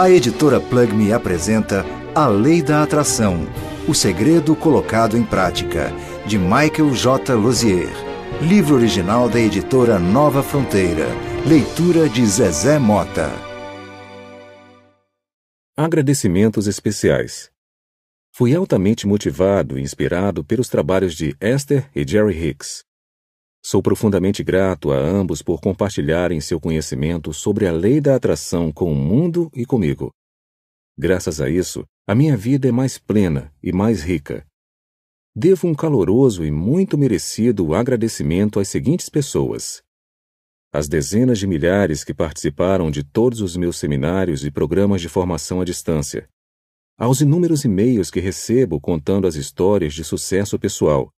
a editora Plug me apresenta A Lei da Atração O Segredo Colocado em Prática, de Michael J. Lozier. Livro original da editora Nova Fronteira. Leitura de Zezé Mota. Agradecimentos especiais. Fui altamente motivado e inspirado pelos trabalhos de Esther e Jerry Hicks. Sou profundamente grato a ambos por compartilharem seu conhecimento sobre a lei da atração com o mundo e comigo. Graças a isso, a minha vida é mais plena e mais rica. Devo um caloroso e muito merecido agradecimento às seguintes pessoas: as dezenas de milhares que participaram de todos os meus seminários e programas de formação à distância, aos inúmeros e-mails que recebo contando as histórias de sucesso pessoal,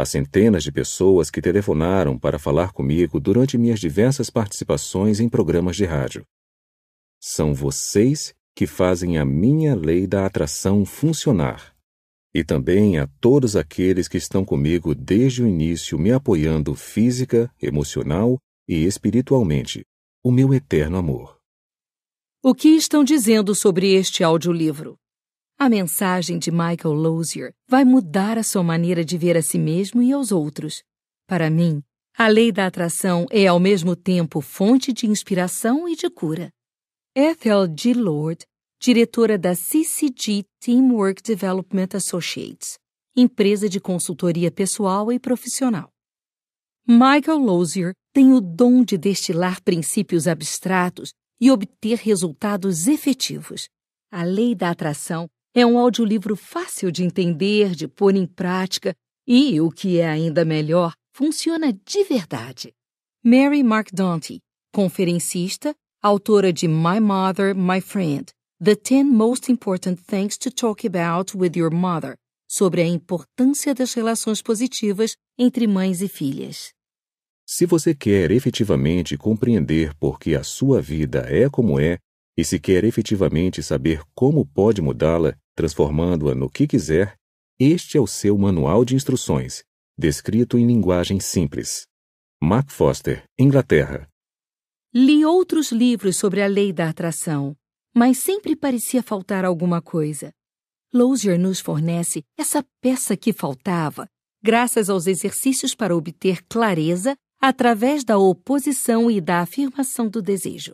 as centenas de pessoas que telefonaram para falar comigo durante minhas diversas participações em programas de rádio. São vocês que fazem a minha lei da atração funcionar. E também a todos aqueles que estão comigo desde o início, me apoiando física, emocional e espiritualmente. O meu eterno amor. O que estão dizendo sobre este audiolivro? A mensagem de Michael Lozier vai mudar a sua maneira de ver a si mesmo e aos outros. Para mim, a lei da atração é ao mesmo tempo fonte de inspiração e de cura. Ethel G. Lord, diretora da CCG Teamwork Development Associates, empresa de consultoria pessoal e profissional. Michael Lozier tem o dom de destilar princípios abstratos e obter resultados efetivos. A lei da atração é um audiolivro fácil de entender, de pôr em prática e, o que é ainda melhor, funciona de verdade. Mary Mark Dante, conferencista, autora de My Mother, My Friend: The 10 Most Important Things to Talk About with Your Mother, sobre a importância das relações positivas entre mães e filhas. Se você quer efetivamente compreender por que a sua vida é como é, e se quer efetivamente saber como pode mudá-la, transformando-a no que quiser, este é o seu manual de instruções, descrito em linguagem simples. Mark Foster, Inglaterra. Li outros livros sobre a lei da atração, mas sempre parecia faltar alguma coisa. Lozier nos fornece essa peça que faltava, graças aos exercícios para obter clareza através da oposição e da afirmação do desejo.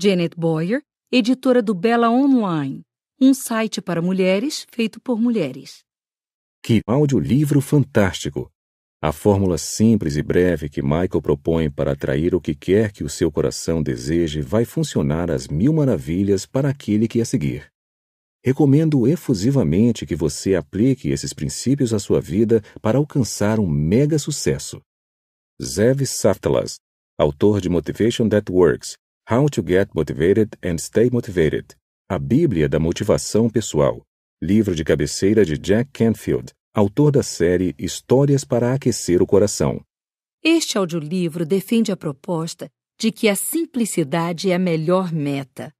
Janet Boyer, editora do Bela Online, um site para mulheres feito por mulheres. Que audiolivro fantástico! A fórmula simples e breve que Michael propõe para atrair o que quer que o seu coração deseje vai funcionar às mil maravilhas para aquele que a seguir. Recomendo efusivamente que você aplique esses princípios à sua vida para alcançar um mega sucesso. Zev Saftalas, autor de Motivation That Works, How to Get Motivated and Stay Motivated A Bíblia da Motivação Pessoal, livro de cabeceira de Jack Canfield, autor da série Histórias para Aquecer o Coração. Este audiolivro defende a proposta de que a simplicidade é a melhor meta.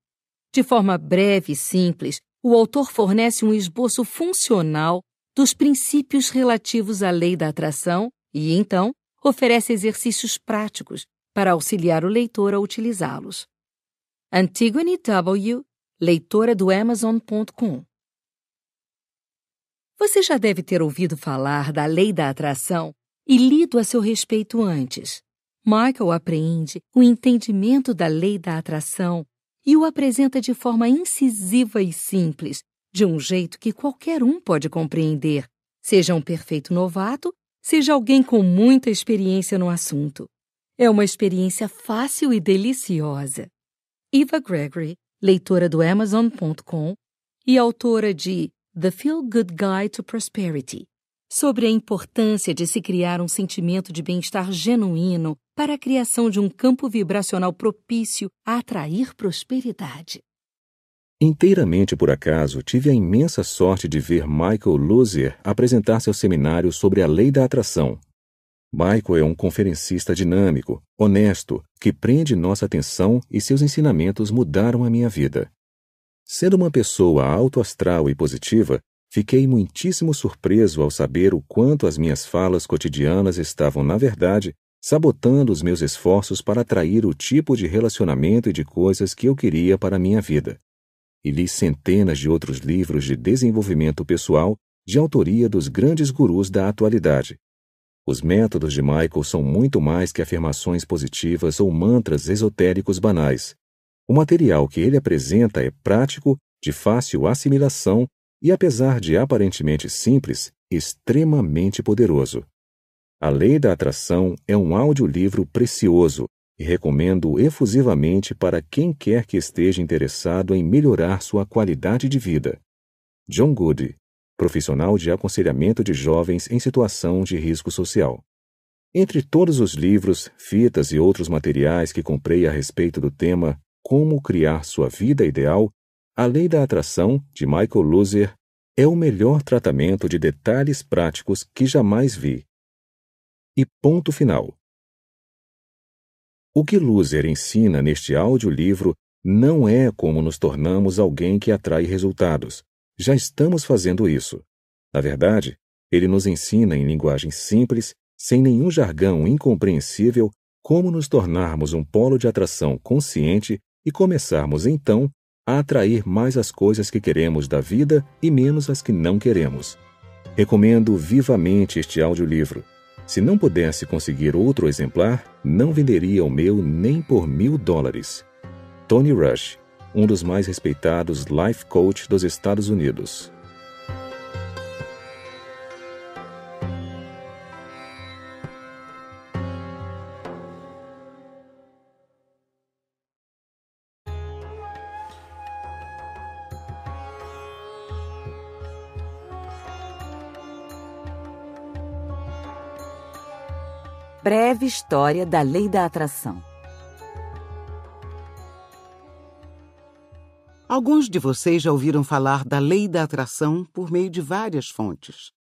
De forma breve e simples, o autor fornece um esboço funcional dos princípios relativos à lei da atração e, então, oferece exercícios práticos para auxiliar o leitor a utilizá-los. Antigone W, leitora do Amazon.com. Você já deve ter ouvido falar da lei da atração e lido a seu respeito antes. Michael apreende o entendimento da lei da atração e o apresenta de forma incisiva e simples, de um jeito que qualquer um pode compreender, seja um perfeito novato, seja alguém com muita experiência no assunto. É uma experiência fácil e deliciosa. Eva Gregory, leitora do Amazon.com e autora de The Feel Good Guide to Prosperity, sobre a importância de se criar um sentimento de bem-estar genuíno para a criação de um campo vibracional propício a atrair prosperidade. Inteiramente por acaso, tive a imensa sorte de ver Michael Luzer apresentar seu seminário sobre a lei da atração, Michael é um conferencista dinâmico, honesto, que prende nossa atenção e seus ensinamentos mudaram a minha vida. Sendo uma pessoa autoastral e positiva, fiquei muitíssimo surpreso ao saber o quanto as minhas falas cotidianas estavam, na verdade, sabotando os meus esforços para atrair o tipo de relacionamento e de coisas que eu queria para a minha vida. E li centenas de outros livros de desenvolvimento pessoal de autoria dos grandes gurus da atualidade, os métodos de Michael são muito mais que afirmações positivas ou mantras esotéricos banais. O material que ele apresenta é prático, de fácil assimilação e, apesar de aparentemente simples, extremamente poderoso. A Lei da Atração é um audiolivro precioso e recomendo efusivamente para quem quer que esteja interessado em melhorar sua qualidade de vida. John Goody, profissional de aconselhamento de jovens em situação de risco social. Entre todos os livros, fitas e outros materiais que comprei a respeito do tema Como Criar Sua Vida Ideal, A Lei da Atração, de Michael Luser é o melhor tratamento de detalhes práticos que jamais vi. E ponto final. O que Luser ensina neste audiolivro não é como nos tornamos alguém que atrai resultados, já estamos fazendo isso. Na verdade, ele nos ensina em linguagem simples, sem nenhum jargão incompreensível, como nos tornarmos um polo de atração consciente e começarmos então a atrair mais as coisas que queremos da vida e menos as que não queremos. Recomendo vivamente este audiolivro. Se não pudesse conseguir outro exemplar, não venderia o meu nem por mil dólares. Tony Rush, um dos mais respeitados life coach dos Estados Unidos. Breve história da lei da atração. Alguns de vocês já ouviram falar da lei da atração por meio de várias fontes,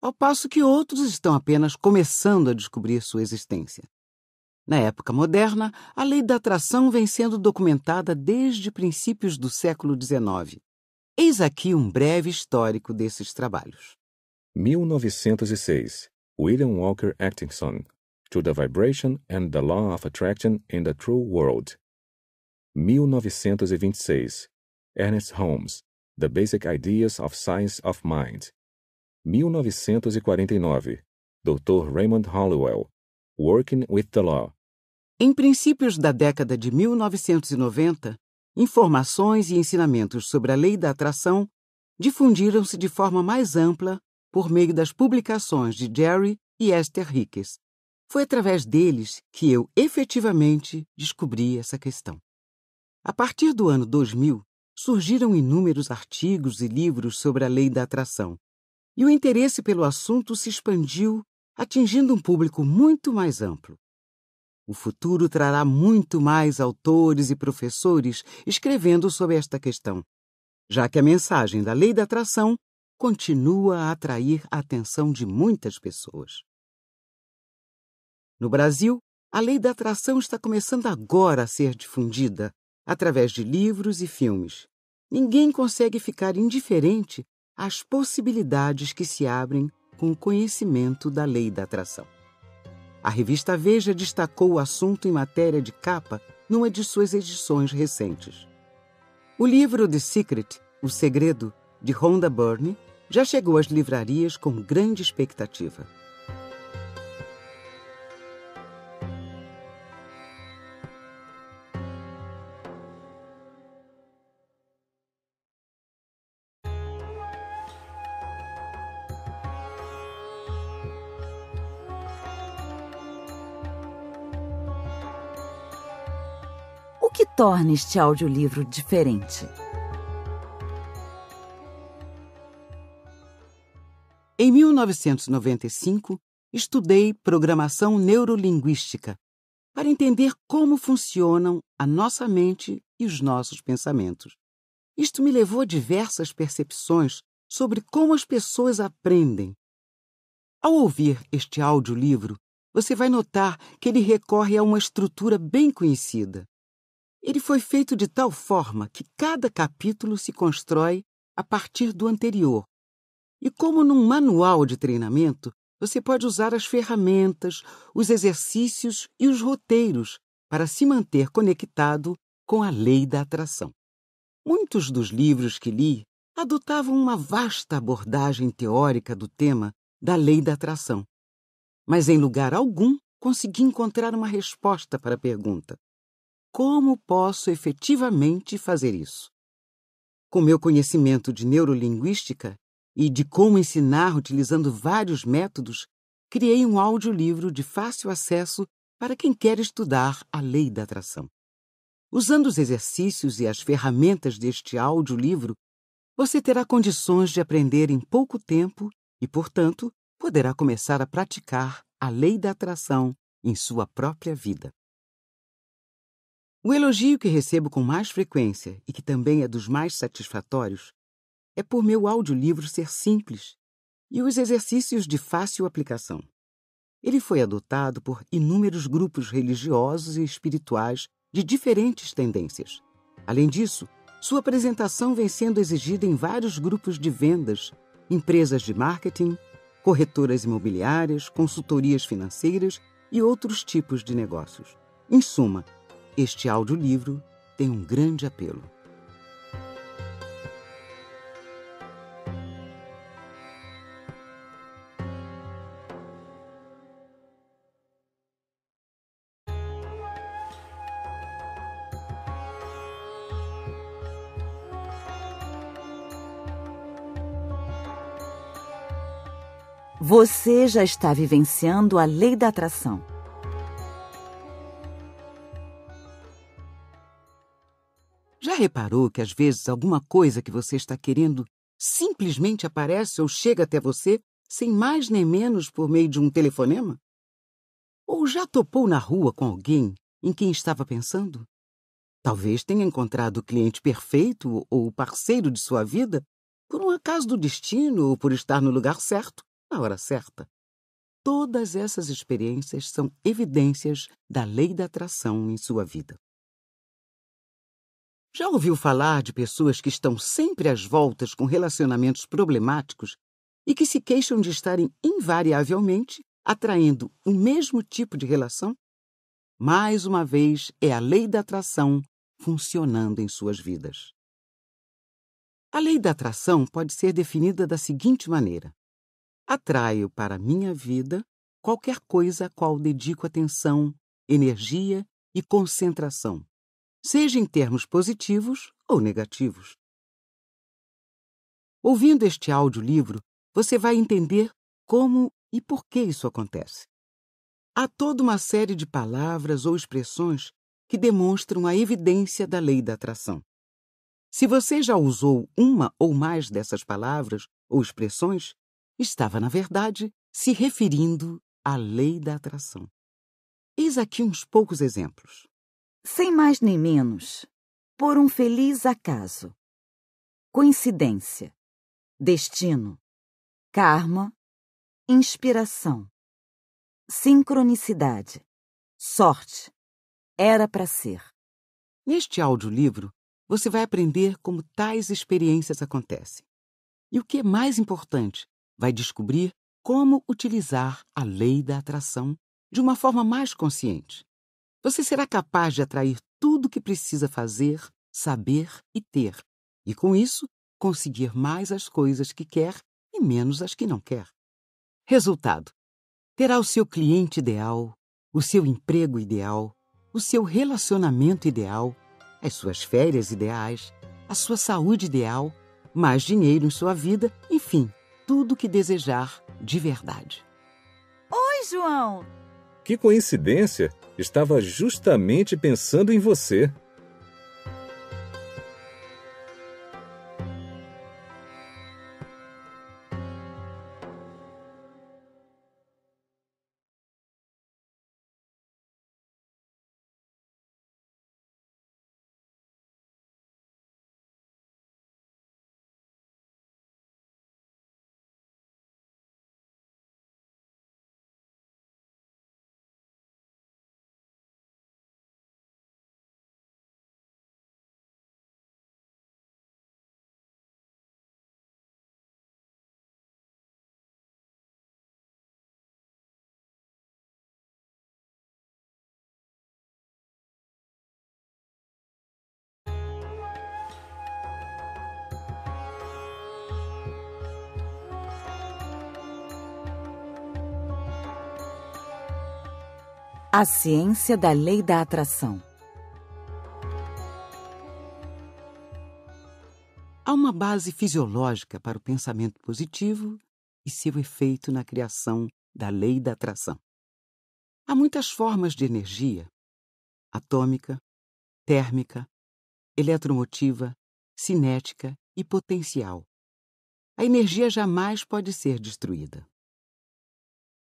ao passo que outros estão apenas começando a descobrir sua existência. Na época moderna, a lei da atração vem sendo documentada desde princípios do século XIX. Eis aqui um breve histórico desses trabalhos. 1906 William Walker Atkinson To the Vibration and the Law of Attraction in the True World 1926. Ernest Holmes, The Basic Ideas of Science of Mind. 1949. Dr. Raymond Halliwell, Working with the Law. Em princípios da década de 1990, informações e ensinamentos sobre a lei da atração difundiram-se de forma mais ampla por meio das publicações de Jerry e Esther Hicks. Foi através deles que eu efetivamente descobri essa questão. A partir do ano 2000, surgiram inúmeros artigos e livros sobre a lei da atração, e o interesse pelo assunto se expandiu, atingindo um público muito mais amplo. O futuro trará muito mais autores e professores escrevendo sobre esta questão, já que a mensagem da lei da atração continua a atrair a atenção de muitas pessoas. No Brasil, a lei da atração está começando agora a ser difundida, através de livros e filmes. Ninguém consegue ficar indiferente às possibilidades que se abrem com o conhecimento da lei da atração. A revista Veja destacou o assunto em matéria de capa numa de suas edições recentes. O livro The Secret, O Segredo, de Rhonda Byrne, já chegou às livrarias com grande expectativa. torne este audiolivro diferente. Em 1995, estudei programação neurolinguística para entender como funcionam a nossa mente e os nossos pensamentos. Isto me levou a diversas percepções sobre como as pessoas aprendem. Ao ouvir este audiolivro, você vai notar que ele recorre a uma estrutura bem conhecida. Ele foi feito de tal forma que cada capítulo se constrói a partir do anterior. E como num manual de treinamento, você pode usar as ferramentas, os exercícios e os roteiros para se manter conectado com a lei da atração. Muitos dos livros que li adotavam uma vasta abordagem teórica do tema da lei da atração, mas em lugar algum consegui encontrar uma resposta para a pergunta: como posso efetivamente fazer isso. Com meu conhecimento de neurolinguística e de como ensinar utilizando vários métodos, criei um audiolivro de fácil acesso para quem quer estudar a lei da atração. Usando os exercícios e as ferramentas deste audiolivro, você terá condições de aprender em pouco tempo e, portanto, poderá começar a praticar a lei da atração em sua própria vida. O elogio que recebo com mais frequência e que também é dos mais satisfatórios é por meu audiolivro ser simples e os exercícios de fácil aplicação. Ele foi adotado por inúmeros grupos religiosos e espirituais de diferentes tendências. Além disso, sua apresentação vem sendo exigida em vários grupos de vendas, empresas de marketing, corretoras imobiliárias, consultorias financeiras e outros tipos de negócios. Em suma, este audiolivro tem um grande apelo. Você já está vivenciando a lei da atração. reparou que às vezes alguma coisa que você está querendo simplesmente aparece ou chega até você sem mais nem menos por meio de um telefonema? Ou já topou na rua com alguém em quem estava pensando? Talvez tenha encontrado o cliente perfeito ou o parceiro de sua vida por um acaso do destino ou por estar no lugar certo, na hora certa. Todas essas experiências são evidências da lei da atração em sua vida. Já ouviu falar de pessoas que estão sempre às voltas com relacionamentos problemáticos e que se queixam de estarem invariavelmente atraindo o mesmo tipo de relação? Mais uma vez, é a lei da atração funcionando em suas vidas. A lei da atração pode ser definida da seguinte maneira: atraio para minha vida qualquer coisa a qual dedico atenção, energia e concentração seja em termos positivos ou negativos. Ouvindo este audiolivro, você vai entender como e por que isso acontece. Há toda uma série de palavras ou expressões que demonstram a evidência da lei da atração. Se você já usou uma ou mais dessas palavras ou expressões, estava, na verdade, se referindo à lei da atração. Eis aqui uns poucos exemplos sem mais nem menos, por um feliz acaso. Coincidência, destino, karma, inspiração, sincronicidade, sorte, era para ser. Neste audiolivro, você vai aprender como tais experiências acontecem. E o que é mais importante, vai descobrir como utilizar a lei da atração de uma forma mais consciente você será capaz de atrair tudo o que precisa fazer, saber e ter, e com isso, conseguir mais as coisas que quer e menos as que não quer. Resultado: terá o seu cliente ideal, o seu emprego ideal, o seu relacionamento ideal, as suas férias ideais, a sua saúde ideal, mais dinheiro em sua vida, enfim, tudo o que desejar de verdade. Oi, João! Que coincidência! Estava justamente pensando em você. A ciência da lei da atração. Há uma base fisiológica para o pensamento positivo e seu efeito na criação da lei da atração. Há muitas formas de energia: atômica, térmica, eletromotiva, cinética e potencial. A energia jamais pode ser destruída.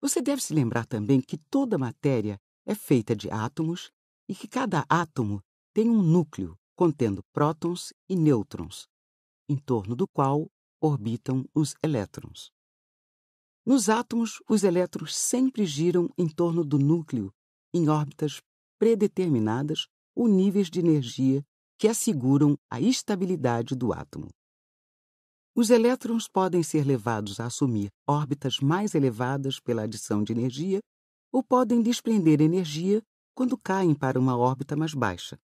Você deve se lembrar também que toda matéria é feita de átomos e que cada átomo tem um núcleo contendo prótons e nêutrons, em torno do qual orbitam os elétrons. Nos átomos, os elétrons sempre giram em torno do núcleo em órbitas predeterminadas ou níveis de energia que asseguram a estabilidade do átomo. Os elétrons podem ser levados a assumir órbitas mais elevadas pela adição de energia ou podem desprender energia quando caem para uma órbita mais baixa.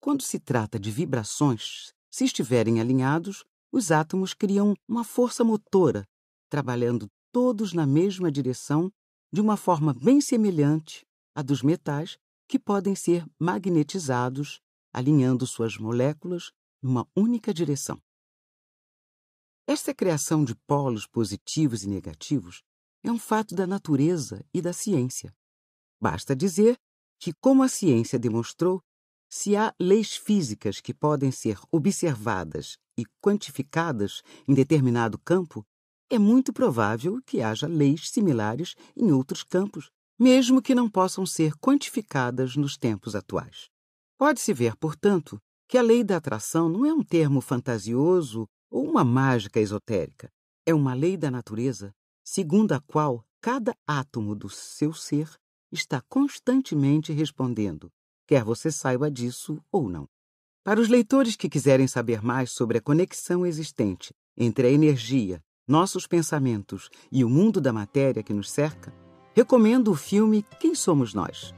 Quando se trata de vibrações, se estiverem alinhados, os átomos criam uma força motora, trabalhando todos na mesma direção de uma forma bem semelhante à dos metais que podem ser magnetizados, alinhando suas moléculas numa única direção. Esta criação de polos positivos e negativos é um fato da natureza e da ciência. Basta dizer que, como a ciência demonstrou, se há leis físicas que podem ser observadas e quantificadas em determinado campo, é muito provável que haja leis similares em outros campos, mesmo que não possam ser quantificadas nos tempos atuais. Pode-se ver, portanto, que a lei da atração não é um termo fantasioso ou uma mágica esotérica. É uma lei da natureza segundo a qual cada átomo do seu ser está constantemente respondendo, quer você saiba disso ou não. Para os leitores que quiserem saber mais sobre a conexão existente entre a energia, nossos pensamentos e o mundo da matéria que nos cerca, recomendo o filme Quem Somos Nós?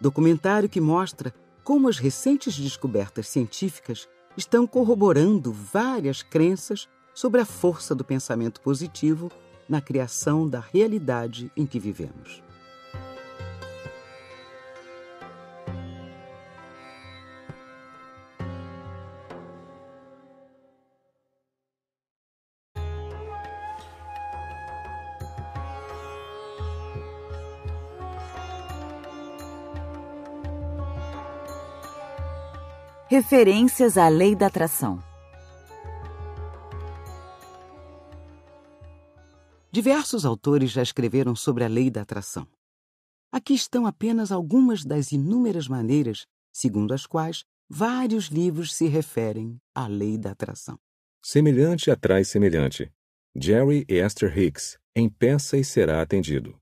Documentário que mostra como as recentes descobertas científicas estão corroborando várias crenças sobre a força do pensamento positivo na criação da realidade em que vivemos. Referências à Lei da Atração Diversos autores já escreveram sobre a lei da atração. Aqui estão apenas algumas das inúmeras maneiras segundo as quais vários livros se referem à lei da atração. Semelhante atrai semelhante. Jerry e Esther Hicks, em peça e será atendido.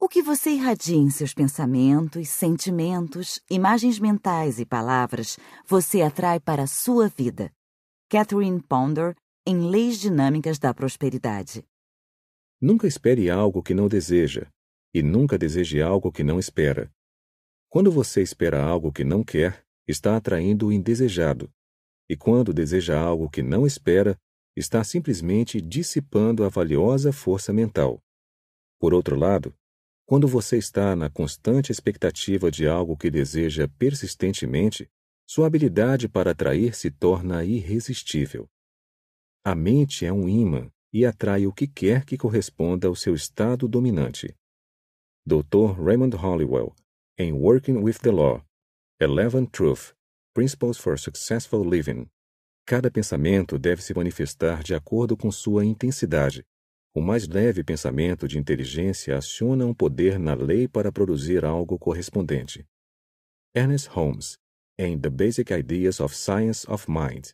O que você irradia em seus pensamentos, sentimentos, imagens mentais e palavras, você atrai para a sua vida. Catherine Ponder, em Leis Dinâmicas da Prosperidade. Nunca espere algo que não deseja, e nunca deseje algo que não espera. Quando você espera algo que não quer, está atraindo o indesejado. E quando deseja algo que não espera, está simplesmente dissipando a valiosa força mental. Por outro lado, quando você está na constante expectativa de algo que deseja persistentemente, sua habilidade para atrair se torna irresistível. A mente é um ímã e atrai o que quer que corresponda ao seu estado dominante. Dr. Raymond Hollowell, em Working with the Law, Eleven Truth, Principles for Successful Living. Cada pensamento deve se manifestar de acordo com sua intensidade. O mais leve pensamento de inteligência aciona um poder na lei para produzir algo correspondente. Ernest Holmes, em The Basic Ideas of Science of Mind.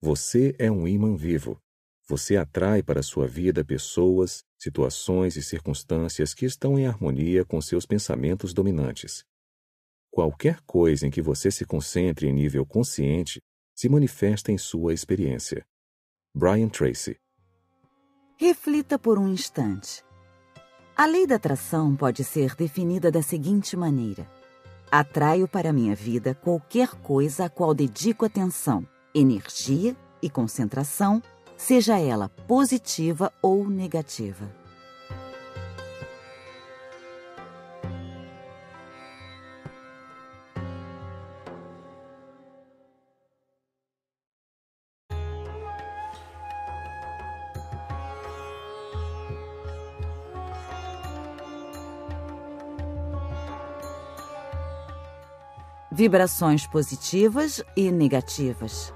Você é um imã vivo. Você atrai para sua vida pessoas, situações e circunstâncias que estão em harmonia com seus pensamentos dominantes. Qualquer coisa em que você se concentre em nível consciente se manifesta em sua experiência. Brian Tracy Reflita por um instante. A lei da atração pode ser definida da seguinte maneira: Atraio para minha vida qualquer coisa a qual dedico atenção, energia e concentração seja ela positiva ou negativa. vibrações positivas e negativas.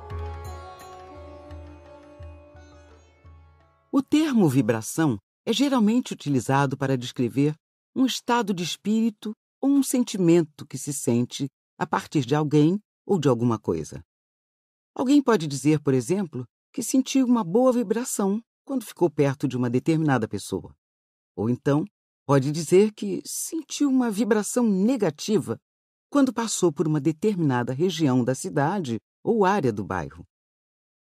termo vibração é geralmente utilizado para descrever um estado de espírito ou um sentimento que se sente a partir de alguém ou de alguma coisa. Alguém pode dizer, por exemplo, que sentiu uma boa vibração quando ficou perto de uma determinada pessoa. Ou então, pode dizer que sentiu uma vibração negativa quando passou por uma determinada região da cidade ou área do bairro.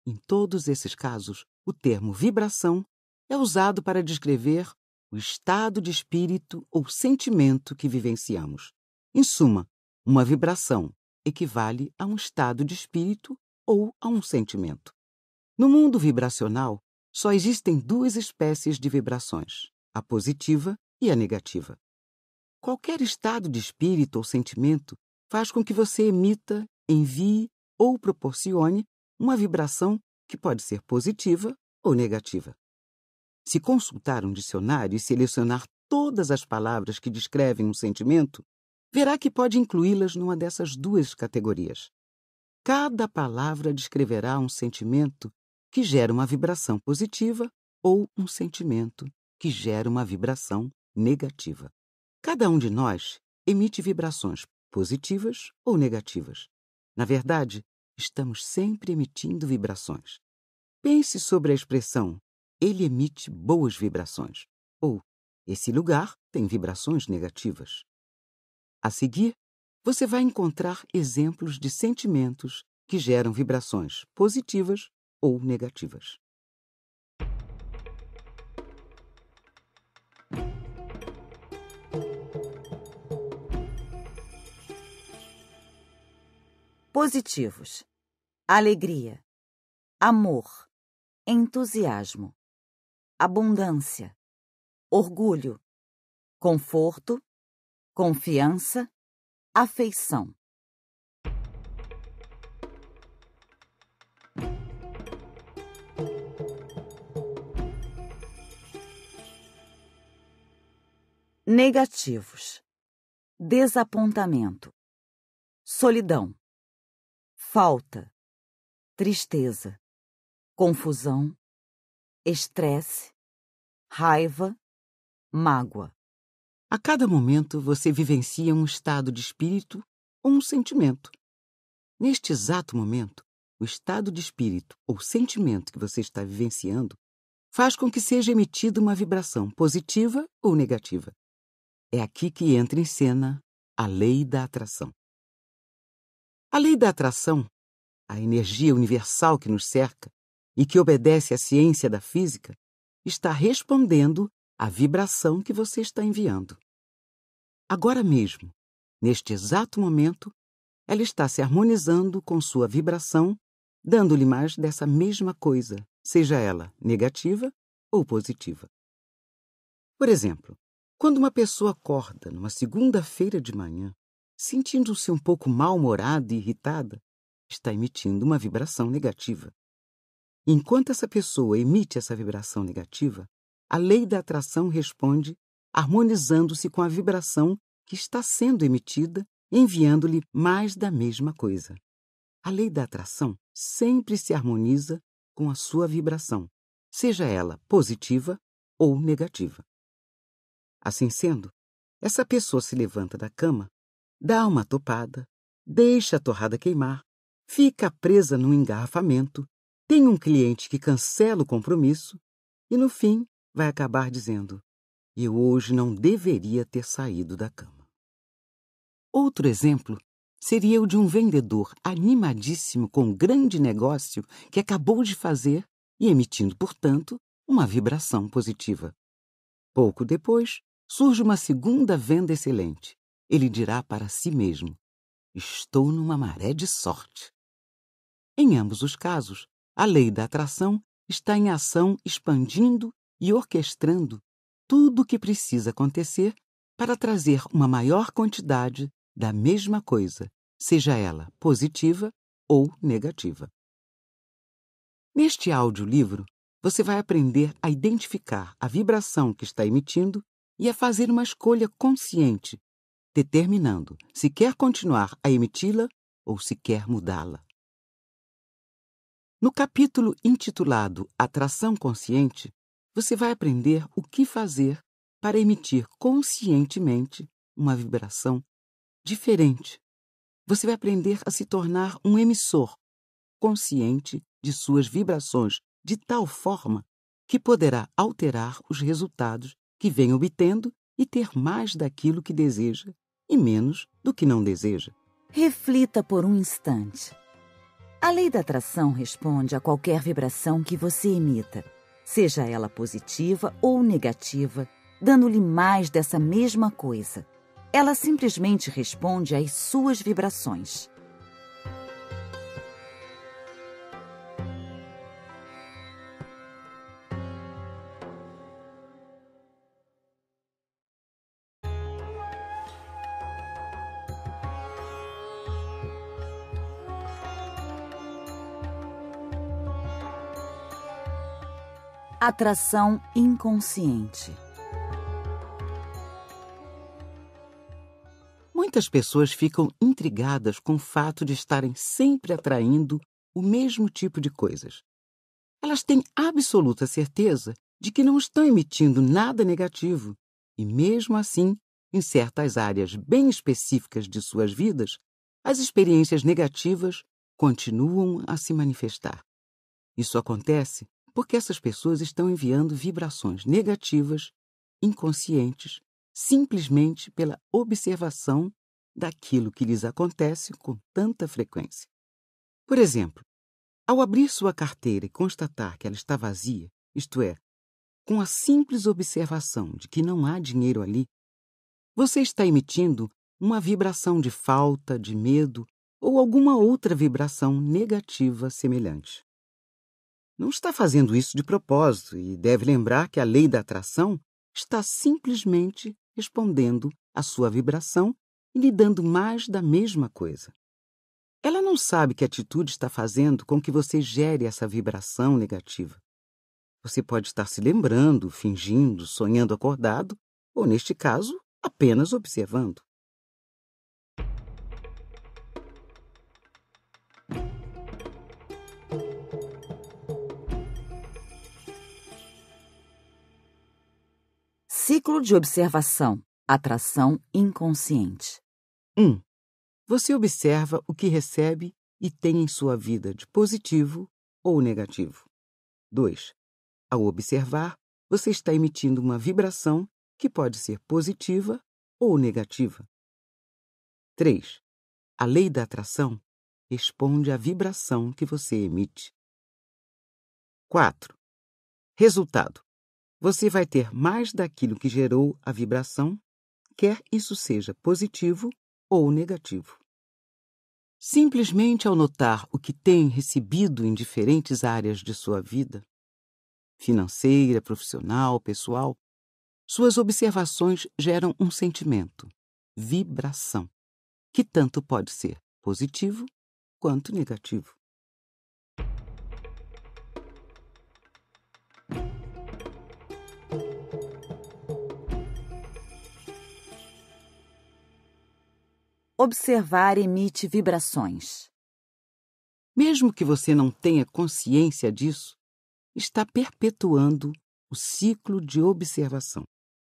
Em todos esses casos, o termo vibração é usado para descrever o estado de espírito ou sentimento que vivenciamos. Em suma, uma vibração equivale a um estado de espírito ou a um sentimento. No mundo vibracional, só existem duas espécies de vibrações, a positiva e a negativa. Qualquer estado de espírito ou sentimento faz com que você emita, envie ou proporcione uma vibração que pode ser positiva ou negativa. Se consultar um dicionário e selecionar todas as palavras que descrevem um sentimento, verá que pode incluí-las numa dessas duas categorias. Cada palavra descreverá um sentimento que gera uma vibração positiva ou um sentimento que gera uma vibração negativa. Cada um de nós emite vibrações positivas ou negativas. Na verdade, estamos sempre emitindo vibrações. Pense sobre a expressão ele emite boas vibrações, ou esse lugar tem vibrações negativas. A seguir, você vai encontrar exemplos de sentimentos que geram vibrações positivas ou negativas. Positivos: alegria, amor, entusiasmo, abundância, orgulho, conforto, confiança, afeição. Negativos: desapontamento, solidão, falta, tristeza, confusão, estresse, raiva, mágoa. A cada momento você vivencia um estado de espírito ou um sentimento. Neste exato momento, o estado de espírito ou sentimento que você está vivenciando faz com que seja emitida uma vibração positiva ou negativa. É aqui que entra em cena a lei da atração. A lei da atração, a energia universal que nos cerca e que obedece à ciência da física, está respondendo à vibração que você está enviando. Agora mesmo, neste exato momento, ela está se harmonizando com sua vibração, dando-lhe mais dessa mesma coisa, seja ela negativa ou positiva. Por exemplo, quando uma pessoa acorda numa segunda-feira de manhã, sentindo-se um pouco mal-humorada e irritada, está emitindo uma vibração negativa. Enquanto essa pessoa emite essa vibração negativa, a lei da atração responde harmonizando-se com a vibração que está sendo emitida, enviando-lhe mais da mesma coisa. A lei da atração sempre se harmoniza com a sua vibração, seja ela positiva ou negativa. Assim sendo, essa pessoa se levanta da cama, dá uma topada, deixa a torrada queimar, fica presa num engarrafamento, tem um cliente que cancela o compromisso e, no fim, vai acabar dizendo: Eu hoje não deveria ter saído da cama. Outro exemplo seria o de um vendedor animadíssimo com um grande negócio que acabou de fazer e emitindo, portanto, uma vibração positiva. Pouco depois, surge uma segunda venda excelente. Ele dirá para si mesmo: Estou numa maré de sorte. Em ambos os casos, a lei da atração está em ação expandindo e orquestrando tudo o que precisa acontecer para trazer uma maior quantidade da mesma coisa, seja ela positiva ou negativa. Neste audiolivro, você vai aprender a identificar a vibração que está emitindo e a fazer uma escolha consciente, determinando se quer continuar a emiti-la ou se quer mudá-la. No capítulo intitulado Atração Consciente, você vai aprender o que fazer para emitir conscientemente uma vibração diferente. Você vai aprender a se tornar um emissor consciente de suas vibrações de tal forma que poderá alterar os resultados que vem obtendo e ter mais daquilo que deseja e menos do que não deseja. Reflita por um instante. A lei da atração responde a qualquer vibração que você emita, seja ela positiva ou negativa, dando-lhe mais dessa mesma coisa. Ela simplesmente responde às suas vibrações. atração inconsciente. Muitas pessoas ficam intrigadas com o fato de estarem sempre atraindo o mesmo tipo de coisas. Elas têm absoluta certeza de que não estão emitindo nada negativo e, mesmo assim, em certas áreas bem específicas de suas vidas, as experiências negativas continuam a se manifestar. Isso acontece porque essas pessoas estão enviando vibrações negativas, inconscientes, simplesmente pela observação daquilo que lhes acontece com tanta frequência. Por exemplo, ao abrir sua carteira e constatar que ela está vazia, isto é, com a simples observação de que não há dinheiro ali, você está emitindo uma vibração de falta, de medo ou alguma outra vibração negativa semelhante não está fazendo isso de propósito e deve lembrar que a lei da atração está simplesmente respondendo à sua vibração e lhe dando mais da mesma coisa. Ela não sabe que atitude está fazendo com que você gere essa vibração negativa. Você pode estar se lembrando, fingindo, sonhando acordado, ou, neste caso, apenas observando. Ciclo de observação, atração inconsciente. 1. Você observa o que recebe e tem em sua vida de positivo ou negativo. 2. Ao observar, você está emitindo uma vibração que pode ser positiva ou negativa. 3. A lei da atração responde à vibração que você emite. 4. Resultado: você vai ter mais daquilo que gerou a vibração, quer isso seja positivo ou negativo. Simplesmente ao notar o que tem recebido em diferentes áreas de sua vida, financeira, profissional, pessoal, suas observações geram um sentimento, vibração, que tanto pode ser positivo quanto negativo. observar emite vibrações. Mesmo que você não tenha consciência disso, está perpetuando o ciclo de observação.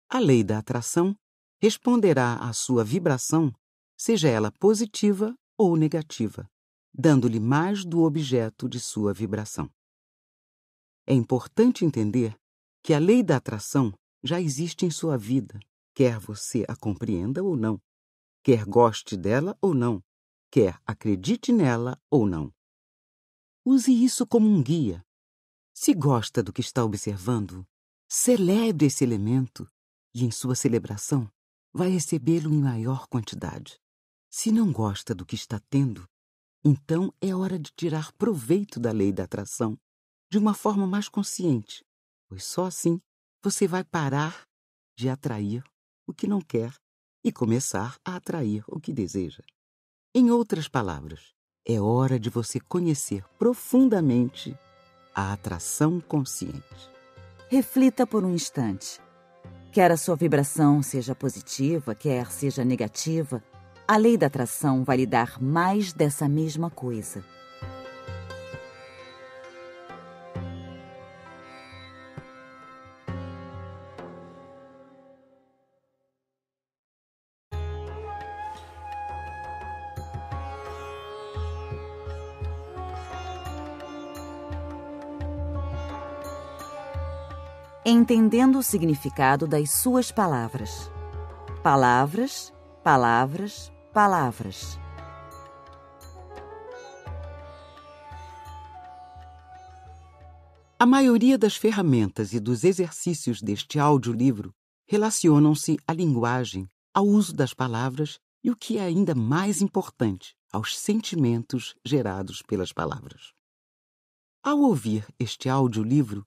A lei da atração responderá à sua vibração, seja ela positiva ou negativa, dando-lhe mais do objeto de sua vibração. É importante entender que a lei da atração já existe em sua vida, quer você a compreenda ou não quer goste dela ou não, quer acredite nela ou não. Use isso como um guia. Se gosta do que está observando, celebre esse elemento e, em sua celebração, vai recebê-lo em maior quantidade. Se não gosta do que está tendo, então é hora de tirar proveito da lei da atração de uma forma mais consciente, pois só assim você vai parar de atrair o que não quer e começar a atrair o que deseja. Em outras palavras, é hora de você conhecer profundamente a atração consciente. Reflita por um instante. Quer a sua vibração seja positiva, quer seja negativa, a lei da atração vai lhe dar mais dessa mesma coisa. entendendo o significado das suas palavras. Palavras, palavras, palavras. A maioria das ferramentas e dos exercícios deste audiolivro relacionam-se à linguagem, ao uso das palavras e, o que é ainda mais importante, aos sentimentos gerados pelas palavras. Ao ouvir este audiolivro,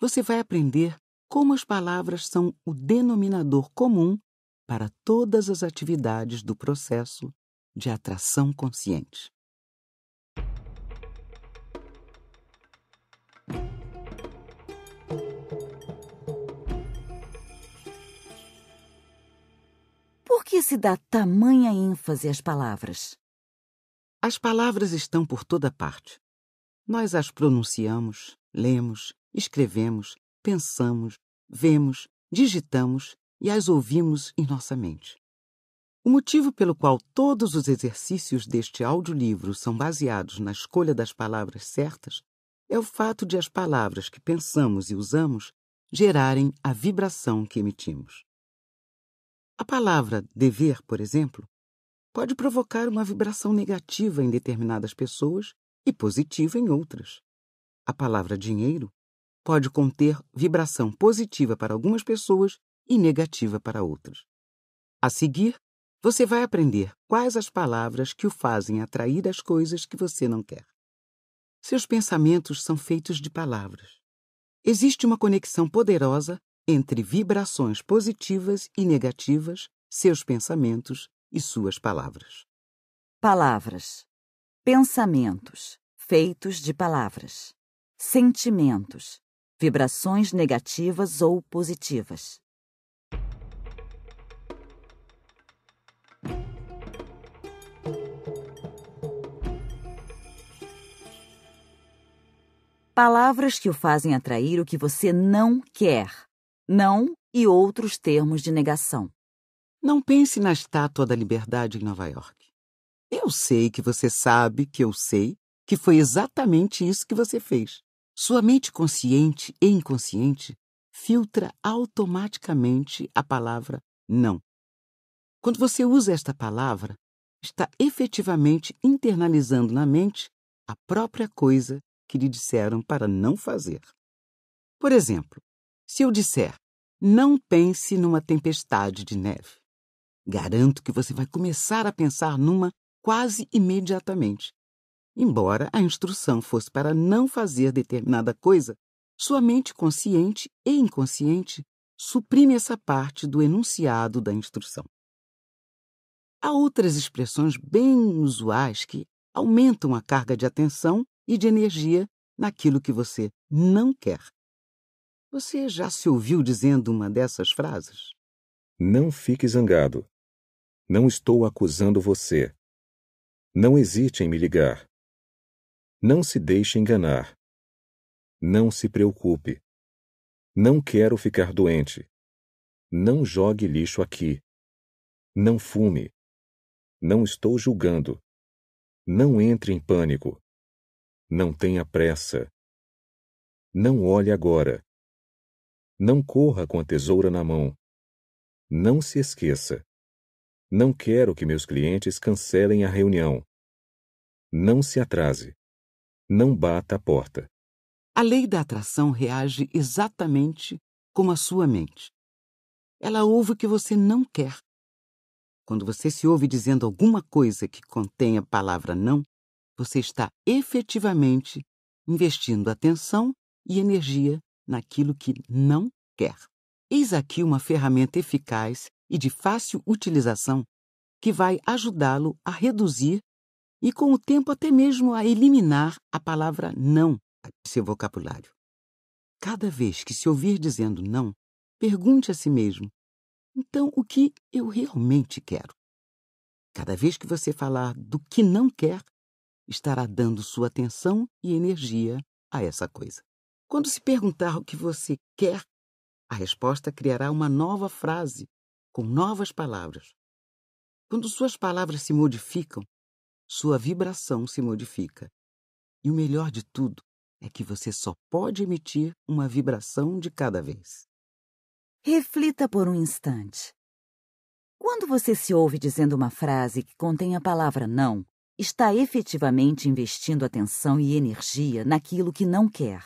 você vai aprender como as palavras são o denominador comum para todas as atividades do processo de atração consciente. Por que se dá tamanha ênfase às palavras? As palavras estão por toda parte. Nós as pronunciamos, lemos, Escrevemos, pensamos, vemos, digitamos e as ouvimos em nossa mente. O motivo pelo qual todos os exercícios deste audiolivro são baseados na escolha das palavras certas é o fato de as palavras que pensamos e usamos gerarem a vibração que emitimos. A palavra dever, por exemplo, pode provocar uma vibração negativa em determinadas pessoas e positiva em outras. A palavra dinheiro pode conter vibração positiva para algumas pessoas e negativa para outras. A seguir, você vai aprender quais as palavras que o fazem atrair as coisas que você não quer. Seus pensamentos são feitos de palavras. Existe uma conexão poderosa entre vibrações positivas e negativas, seus pensamentos e suas palavras. Palavras. Pensamentos feitos de palavras. Sentimentos vibrações negativas ou positivas. Palavras que o fazem atrair o que você não quer, não e outros termos de negação. Não pense na estátua da liberdade em Nova York. Eu sei que você sabe que eu sei que foi exatamente isso que você fez. Sua mente consciente e inconsciente filtra automaticamente a palavra não. Quando você usa esta palavra, está efetivamente internalizando na mente a própria coisa que lhe disseram para não fazer. Por exemplo, se eu disser não pense numa tempestade de neve, garanto que você vai começar a pensar numa quase imediatamente. Embora a instrução fosse para não fazer determinada coisa, sua mente consciente e inconsciente suprime essa parte do enunciado da instrução. Há outras expressões bem usuais que aumentam a carga de atenção e de energia naquilo que você não quer. Você já se ouviu dizendo uma dessas frases? Não fique zangado. Não estou acusando você. Não hesite em me ligar. Não se deixe enganar. Não se preocupe. Não quero ficar doente. Não jogue lixo aqui. Não fume. Não estou julgando. Não entre em pânico. Não tenha pressa. Não olhe agora. Não corra com a tesoura na mão. Não se esqueça. Não quero que meus clientes cancelem a reunião. Não se atrase não bata a porta. A lei da atração reage exatamente como a sua mente. Ela ouve o que você não quer. Quando você se ouve dizendo alguma coisa que contém a palavra não, você está efetivamente investindo atenção e energia naquilo que não quer. Eis aqui uma ferramenta eficaz e de fácil utilização que vai ajudá-lo a reduzir e com o tempo até mesmo a eliminar a palavra não do seu vocabulário. Cada vez que se ouvir dizendo não, pergunte a si mesmo: então o que eu realmente quero? Cada vez que você falar do que não quer, estará dando sua atenção e energia a essa coisa. Quando se perguntar o que você quer, a resposta criará uma nova frase com novas palavras. Quando suas palavras se modificam, sua vibração se modifica. E o melhor de tudo é que você só pode emitir uma vibração de cada vez. Reflita por um instante. Quando você se ouve dizendo uma frase que contém a palavra não, está efetivamente investindo atenção e energia naquilo que não quer.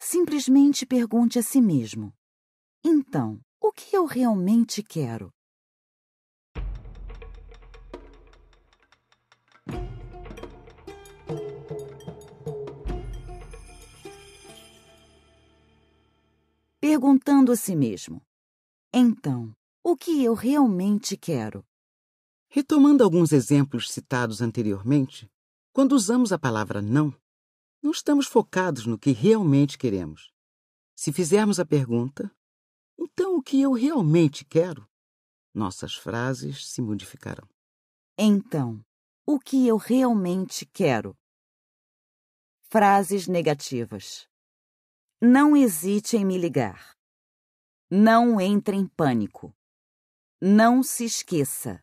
Simplesmente pergunte a si mesmo: Então, o que eu realmente quero? perguntando a si mesmo: Então, o que eu realmente quero? Retomando alguns exemplos citados anteriormente, quando usamos a palavra não, não estamos focados no que realmente queremos. Se fizermos a pergunta, então o que eu realmente quero? Nossas frases se modificarão. Então, o que eu realmente quero? Frases negativas. Não hesite em me ligar. Não entre em pânico. Não se esqueça.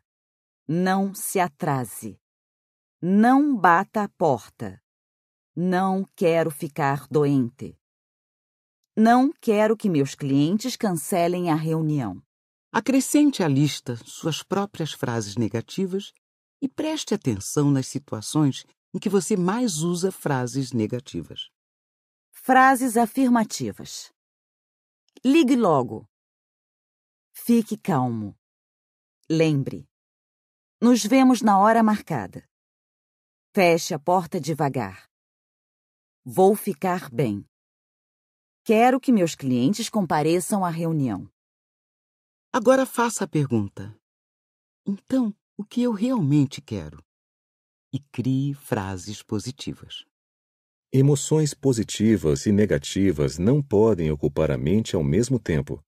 Não se atrase. Não bata a porta. Não quero ficar doente. Não quero que meus clientes cancelem a reunião. Acrescente à lista suas próprias frases negativas e preste atenção nas situações em que você mais usa frases negativas. Frases afirmativas. Ligue logo. Fique calmo. Lembre. Nos vemos na hora marcada. Feche a porta devagar. Vou ficar bem. Quero que meus clientes compareçam à reunião. Agora faça a pergunta. Então, o que eu realmente quero? E crie frases positivas. Emoções positivas e negativas não podem ocupar a mente ao mesmo tempo.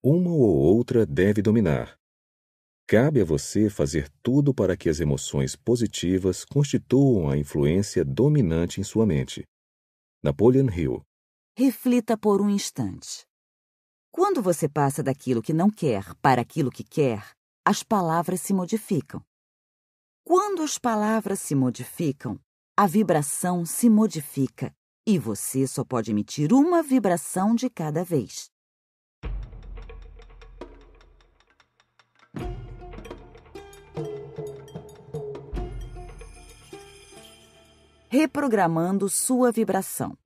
Uma ou outra deve dominar. Cabe a você fazer tudo para que as emoções positivas constituam a influência dominante em sua mente. Napoleon Hill. Reflita por um instante. Quando você passa daquilo que não quer para aquilo que quer, as palavras se modificam. Quando as palavras se modificam, a vibração se modifica e você só pode emitir uma vibração de cada vez. Reprogramando sua vibração.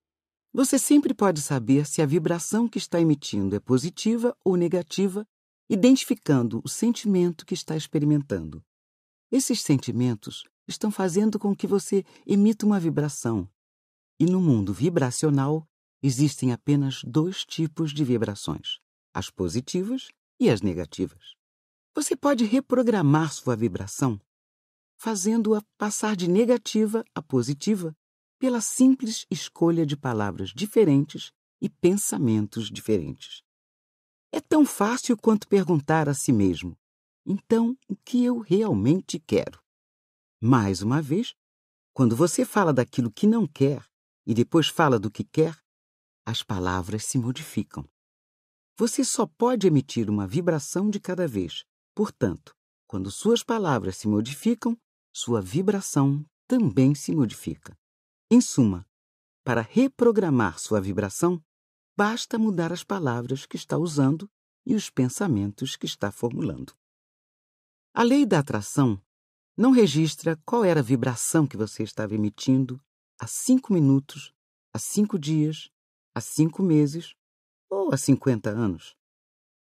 Você sempre pode saber se a vibração que está emitindo é positiva ou negativa, identificando o sentimento que está experimentando. Esses sentimentos estão fazendo com que você emita uma vibração. E no mundo vibracional, existem apenas dois tipos de vibrações: as positivas e as negativas. Você pode reprogramar sua vibração, fazendo-a passar de negativa a positiva pela simples escolha de palavras diferentes e pensamentos diferentes. É tão fácil quanto perguntar a si mesmo: então, o que eu realmente quero? Mais uma vez, quando você fala daquilo que não quer e depois fala do que quer, as palavras se modificam. Você só pode emitir uma vibração de cada vez. Portanto, quando suas palavras se modificam, sua vibração também se modifica. Em suma, para reprogramar sua vibração, basta mudar as palavras que está usando e os pensamentos que está formulando. A lei da atração não registra qual era a vibração que você estava emitindo há cinco minutos, há cinco dias, há cinco meses ou há 50 anos.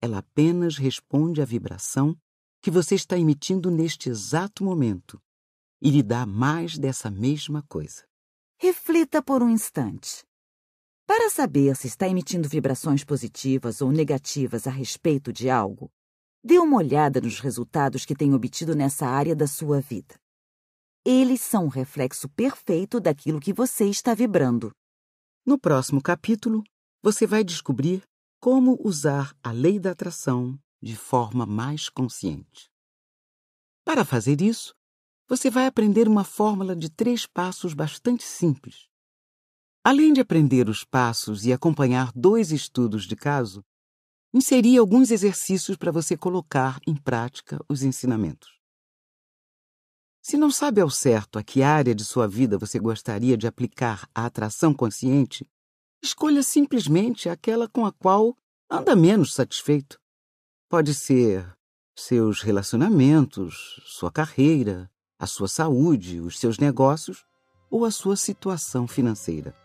Ela apenas responde à vibração que você está emitindo neste exato momento e lhe dá mais dessa mesma coisa. Reflita por um instante. Para saber se está emitindo vibrações positivas ou negativas a respeito de algo, Dê uma olhada nos resultados que tem obtido nessa área da sua vida. Eles são um reflexo perfeito daquilo que você está vibrando. No próximo capítulo, você vai descobrir como usar a lei da atração de forma mais consciente. Para fazer isso, você vai aprender uma fórmula de três passos bastante simples. Além de aprender os passos e acompanhar dois estudos de caso, inseri alguns exercícios para você colocar em prática os ensinamentos. Se não sabe ao certo a que área de sua vida você gostaria de aplicar a atração consciente, escolha simplesmente aquela com a qual anda menos satisfeito. Pode ser seus relacionamentos, sua carreira, a sua saúde, os seus negócios ou a sua situação financeira.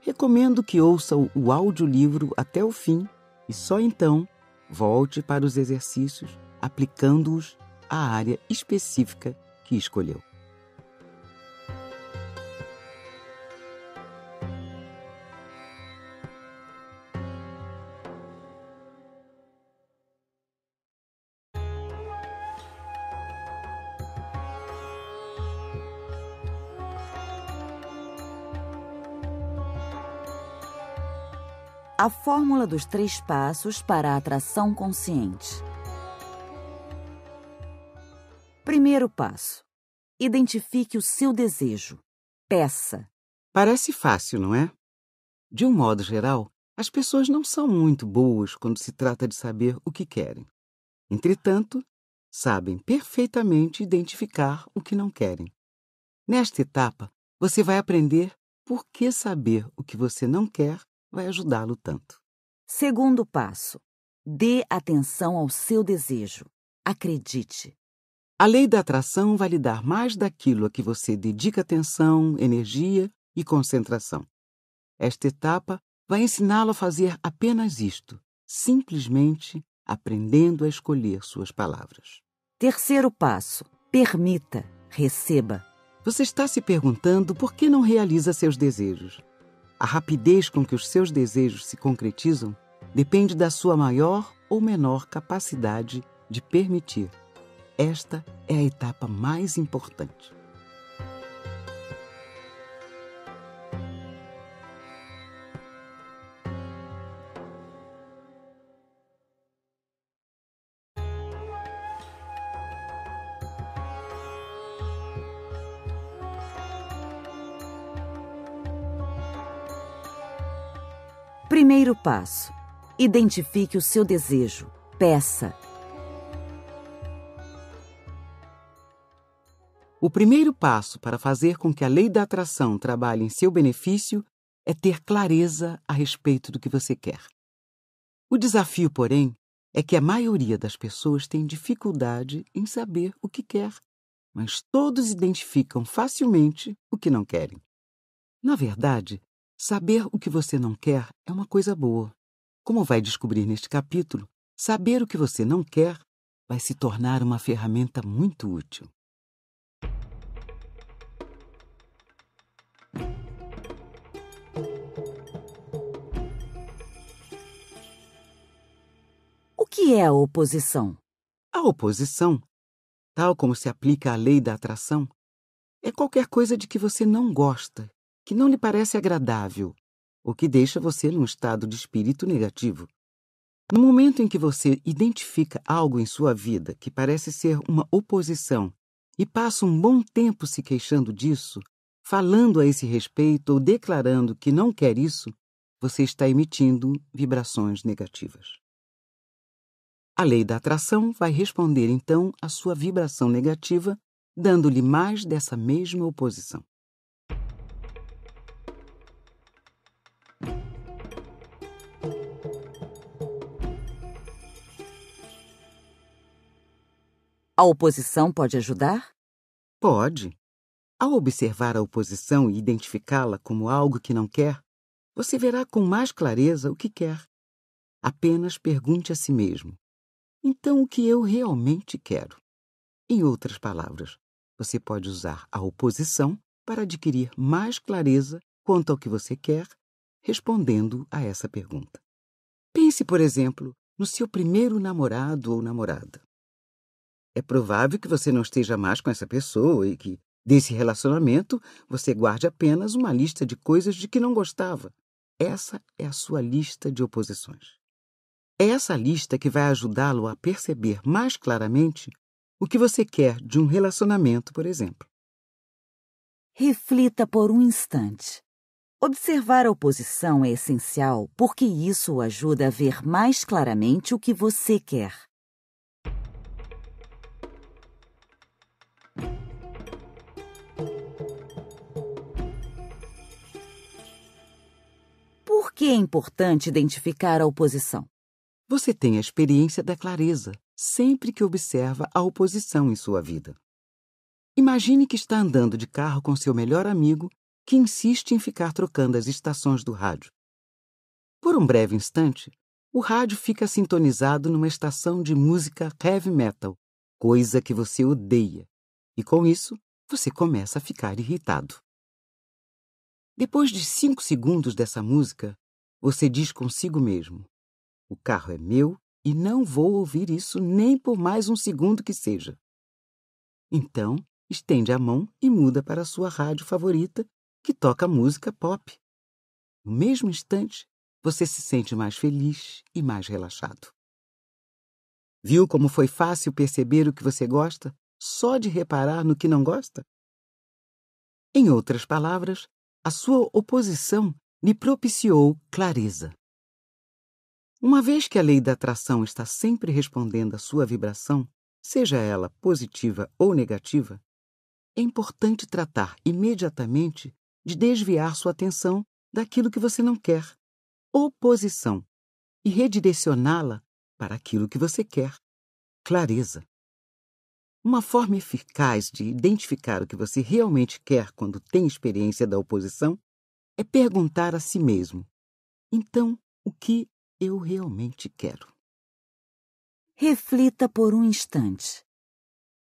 Recomendo que ouça o audiolivro até o fim e só então volte para os exercícios aplicando-os à área específica que escolheu. a fórmula dos três passos para a atração consciente. Primeiro passo: identifique o seu desejo. Peça. Parece fácil, não é? De um modo geral, as pessoas não são muito boas quando se trata de saber o que querem. Entretanto, sabem perfeitamente identificar o que não querem. Nesta etapa, você vai aprender por que saber o que você não quer vai ajudá-lo tanto. Segundo passo: dê atenção ao seu desejo. Acredite. A lei da atração vai lhe dar mais daquilo a que você dedica atenção, energia e concentração. Esta etapa vai ensiná-lo a fazer apenas isto, simplesmente aprendendo a escolher suas palavras. Terceiro passo: permita, receba. Você está se perguntando por que não realiza seus desejos. A rapidez com que os seus desejos se concretizam depende da sua maior ou menor capacidade de permitir. Esta é a etapa mais importante. primeiro passo. Identifique o seu desejo. Peça. O primeiro passo para fazer com que a lei da atração trabalhe em seu benefício é ter clareza a respeito do que você quer. O desafio, porém, é que a maioria das pessoas tem dificuldade em saber o que quer, mas todos identificam facilmente o que não querem. Na verdade, Saber o que você não quer é uma coisa boa. Como vai descobrir neste capítulo, saber o que você não quer vai se tornar uma ferramenta muito útil. O que é a oposição? A oposição, tal como se aplica à lei da atração, é qualquer coisa de que você não gosta que não lhe parece agradável, o que deixa você num estado de espírito negativo. No momento em que você identifica algo em sua vida que parece ser uma oposição e passa um bom tempo se queixando disso, falando a esse respeito ou declarando que não quer isso, você está emitindo vibrações negativas. A lei da atração vai responder então à sua vibração negativa, dando-lhe mais dessa mesma oposição. A oposição pode ajudar? Pode. Ao observar a oposição e identificá-la como algo que não quer, você verá com mais clareza o que quer. Apenas pergunte a si mesmo: então o que eu realmente quero? Em outras palavras, você pode usar a oposição para adquirir mais clareza quanto ao que você quer, respondendo a essa pergunta. Pense, por exemplo, no seu primeiro namorado ou namorada. É provável que você não esteja mais com essa pessoa e que, desse relacionamento, você guarde apenas uma lista de coisas de que não gostava. Essa é a sua lista de oposições. É essa lista que vai ajudá-lo a perceber mais claramente o que você quer de um relacionamento, por exemplo. Reflita por um instante. Observar a oposição é essencial porque isso o ajuda a ver mais claramente o que você quer. Por que é importante identificar a oposição? Você tem a experiência da clareza sempre que observa a oposição em sua vida. Imagine que está andando de carro com seu melhor amigo, que insiste em ficar trocando as estações do rádio. Por um breve instante, o rádio fica sintonizado numa estação de música heavy metal, coisa que você odeia, e com isso você começa a ficar irritado. Depois de cinco segundos dessa música, você diz consigo mesmo: O carro é meu e não vou ouvir isso nem por mais um segundo que seja. Então, estende a mão e muda para a sua rádio favorita, que toca música pop. No mesmo instante, você se sente mais feliz e mais relaxado. Viu como foi fácil perceber o que você gosta só de reparar no que não gosta? Em outras palavras, a sua oposição lhe propiciou clareza. Uma vez que a lei da atração está sempre respondendo à sua vibração, seja ela positiva ou negativa, é importante tratar imediatamente de desviar sua atenção daquilo que você não quer, oposição, e redirecioná-la para aquilo que você quer, clareza. Uma forma eficaz de identificar o que você realmente quer quando tem experiência da oposição é perguntar a si mesmo: então, o que eu realmente quero? Reflita por um instante.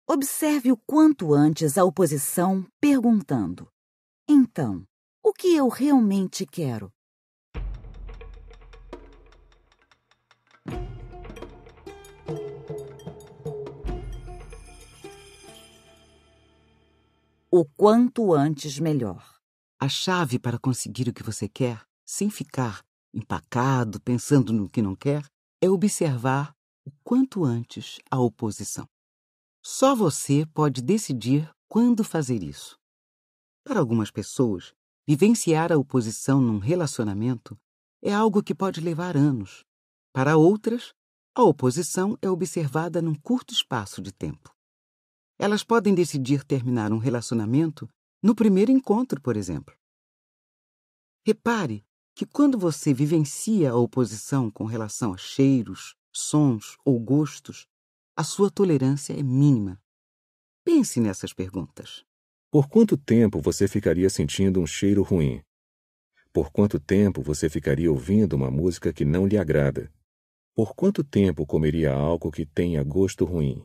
Observe o quanto antes a oposição perguntando: então, o que eu realmente quero? O quanto antes, melhor. A chave para conseguir o que você quer, sem ficar empacado, pensando no que não quer, é observar o quanto antes a oposição. Só você pode decidir quando fazer isso. Para algumas pessoas, vivenciar a oposição num relacionamento é algo que pode levar anos. Para outras, a oposição é observada num curto espaço de tempo. Elas podem decidir terminar um relacionamento no primeiro encontro, por exemplo. Repare que quando você vivencia a oposição com relação a cheiros, sons ou gostos, a sua tolerância é mínima. Pense nessas perguntas. Por quanto tempo você ficaria sentindo um cheiro ruim? Por quanto tempo você ficaria ouvindo uma música que não lhe agrada? Por quanto tempo comeria algo que tenha gosto ruim?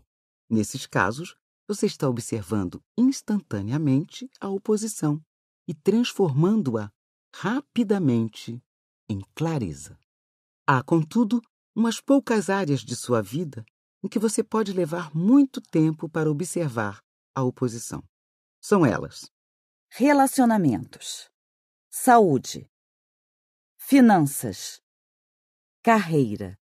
Nesses casos, você está observando instantaneamente a oposição e transformando-a rapidamente em clareza. Há, contudo, umas poucas áreas de sua vida em que você pode levar muito tempo para observar a oposição. São elas: relacionamentos, saúde, finanças, carreira.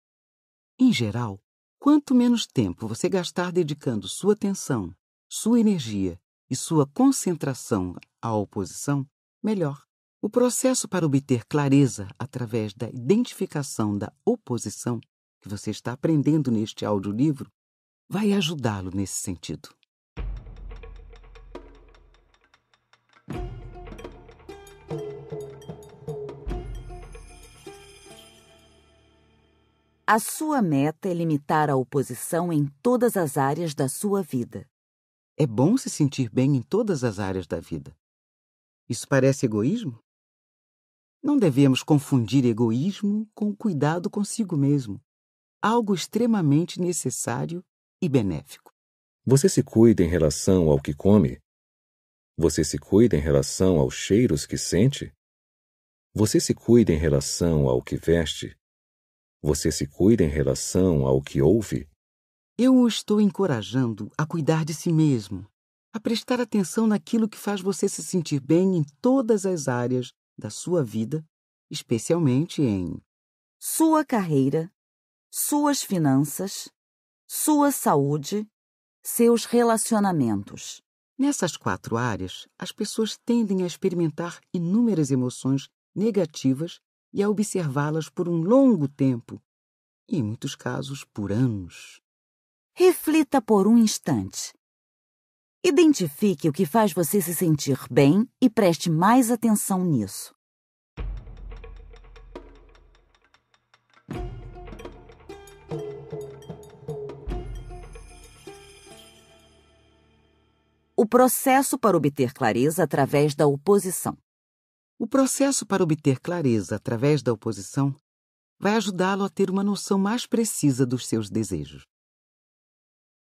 Em geral, quanto menos tempo você gastar dedicando sua atenção sua energia e sua concentração à oposição, melhor. O processo para obter clareza através da identificação da oposição que você está aprendendo neste audiolivro vai ajudá-lo nesse sentido. A sua meta é limitar a oposição em todas as áreas da sua vida. É bom se sentir bem em todas as áreas da vida. Isso parece egoísmo? Não devemos confundir egoísmo com cuidado consigo mesmo, algo extremamente necessário e benéfico. Você se cuida em relação ao que come? Você se cuida em relação aos cheiros que sente? Você se cuida em relação ao que veste? Você se cuida em relação ao que ouve? Eu o estou encorajando a cuidar de si mesmo, a prestar atenção naquilo que faz você se sentir bem em todas as áreas da sua vida, especialmente em sua carreira, suas finanças, sua saúde, seus relacionamentos. Nessas quatro áreas, as pessoas tendem a experimentar inúmeras emoções negativas e a observá-las por um longo tempo, e em muitos casos por anos. Reflita por um instante. Identifique o que faz você se sentir bem e preste mais atenção nisso. O processo para obter clareza através da oposição. O processo para obter clareza através da oposição vai ajudá-lo a ter uma noção mais precisa dos seus desejos.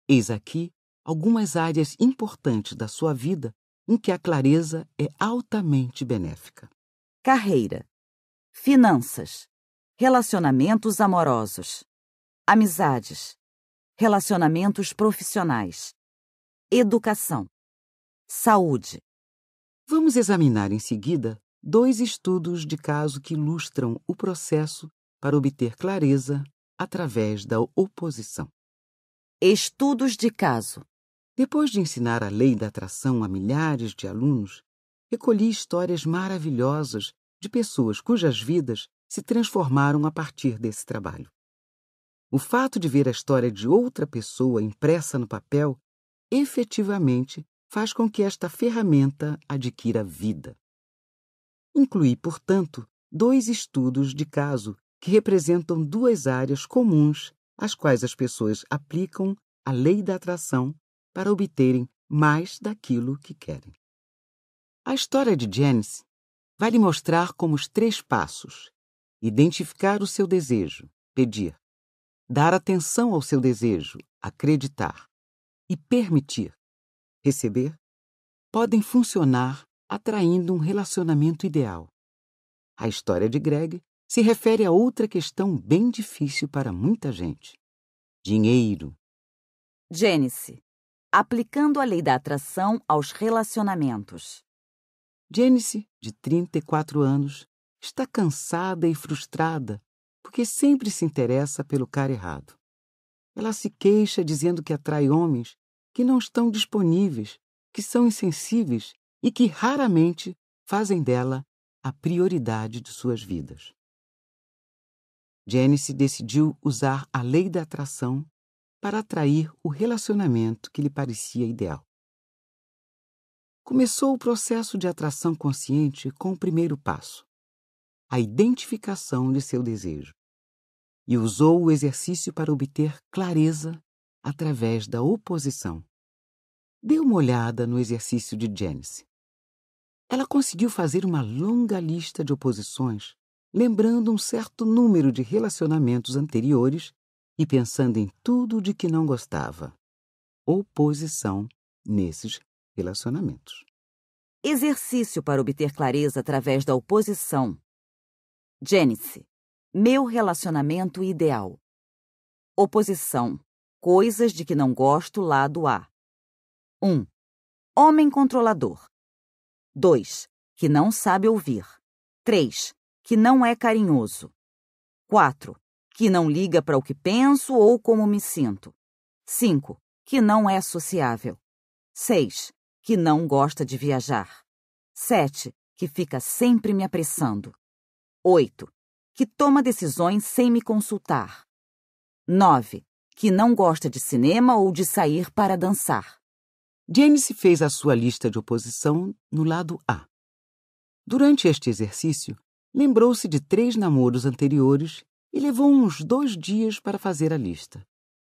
Eis aqui algumas áreas importantes da sua vida em que a clareza é altamente benéfica: carreira, finanças, relacionamentos amorosos, amizades, relacionamentos profissionais, educação, saúde. Vamos examinar em seguida dois estudos de caso que ilustram o processo para obter clareza através da oposição. Estudos de caso. Depois de ensinar a lei da atração a milhares de alunos, recolhi histórias maravilhosas de pessoas cujas vidas se transformaram a partir desse trabalho. O fato de ver a história de outra pessoa impressa no papel efetivamente faz com que esta ferramenta adquira vida. Incluí, portanto, dois estudos de caso que representam duas áreas comuns às quais as pessoas aplicam a lei da atração para obterem mais daquilo que querem. A história de Janice vai lhe mostrar como os três passos identificar o seu desejo, pedir, dar atenção ao seu desejo, acreditar, e permitir, receber, podem funcionar atraindo um relacionamento ideal. A história de Greg se refere a outra questão bem difícil para muita gente: dinheiro. Gênese aplicando a lei da atração aos relacionamentos. Janice, de 34 anos, está cansada e frustrada porque sempre se interessa pelo cara errado. Ela se queixa dizendo que atrai homens que não estão disponíveis, que são insensíveis e que raramente fazem dela a prioridade de suas vidas. Janice decidiu usar a lei da atração para atrair o relacionamento que lhe parecia ideal. Começou o processo de atração consciente com o primeiro passo, a identificação de seu desejo, e usou o exercício para obter clareza através da oposição. Dê uma olhada no exercício de Janice. Ela conseguiu fazer uma longa lista de oposições lembrando um certo número de relacionamentos anteriores e pensando em tudo de que não gostava oposição nesses relacionamentos. Exercício para obter clareza através da oposição. Gênese. Meu relacionamento ideal. Oposição. Coisas de que não gosto, lado A. 1. Homem controlador. 2. Que não sabe ouvir. 3 que não é carinhoso. 4. Que não liga para o que penso ou como me sinto. 5. Que não é sociável. 6. Que não gosta de viajar. 7. Que fica sempre me apressando. 8. Que toma decisões sem me consultar. 9. Que não gosta de cinema ou de sair para dançar. se fez a sua lista de oposição no lado A. Durante este exercício, Lembrou-se de três namoros anteriores e levou uns dois dias para fazer a lista.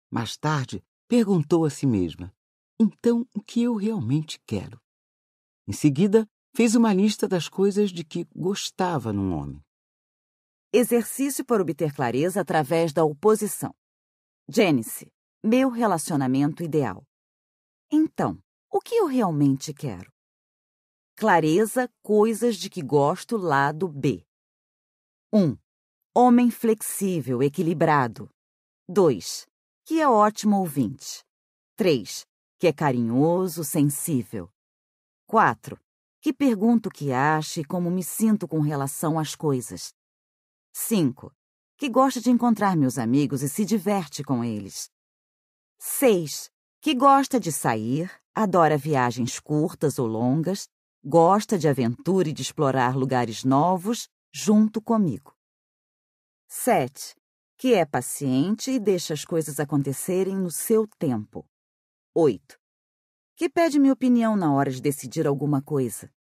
Mais tarde, perguntou a si mesma: então o que eu realmente quero? Em seguida, fez uma lista das coisas de que gostava num homem. Exercício para obter clareza através da oposição. Gênese, meu relacionamento ideal. Então, o que eu realmente quero? Clareza, coisas de que gosto, lado B. 1. Homem flexível, equilibrado. 2. Que é ótimo ouvinte. 3. Que é carinhoso, sensível. 4. Que pergunto o que acho e como me sinto com relação às coisas. 5. Que gosta de encontrar meus amigos e se diverte com eles. 6. Que gosta de sair, adora viagens curtas ou longas, gosta de aventura e de explorar lugares novos junto comigo. 7. Que é paciente e deixa as coisas acontecerem no seu tempo. 8. Que pede minha opinião na hora de decidir alguma coisa.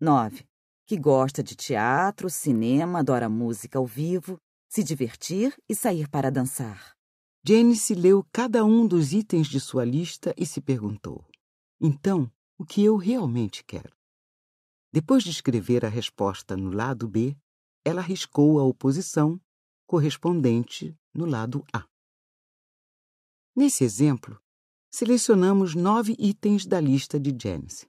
9. Que gosta de teatro, cinema, adora música ao vivo, se divertir e sair para dançar. se leu cada um dos itens de sua lista e se perguntou: então, o que eu realmente quero? Depois de escrever a resposta no lado B, ela riscou a oposição correspondente no lado A. Nesse exemplo, selecionamos nove itens da lista de James.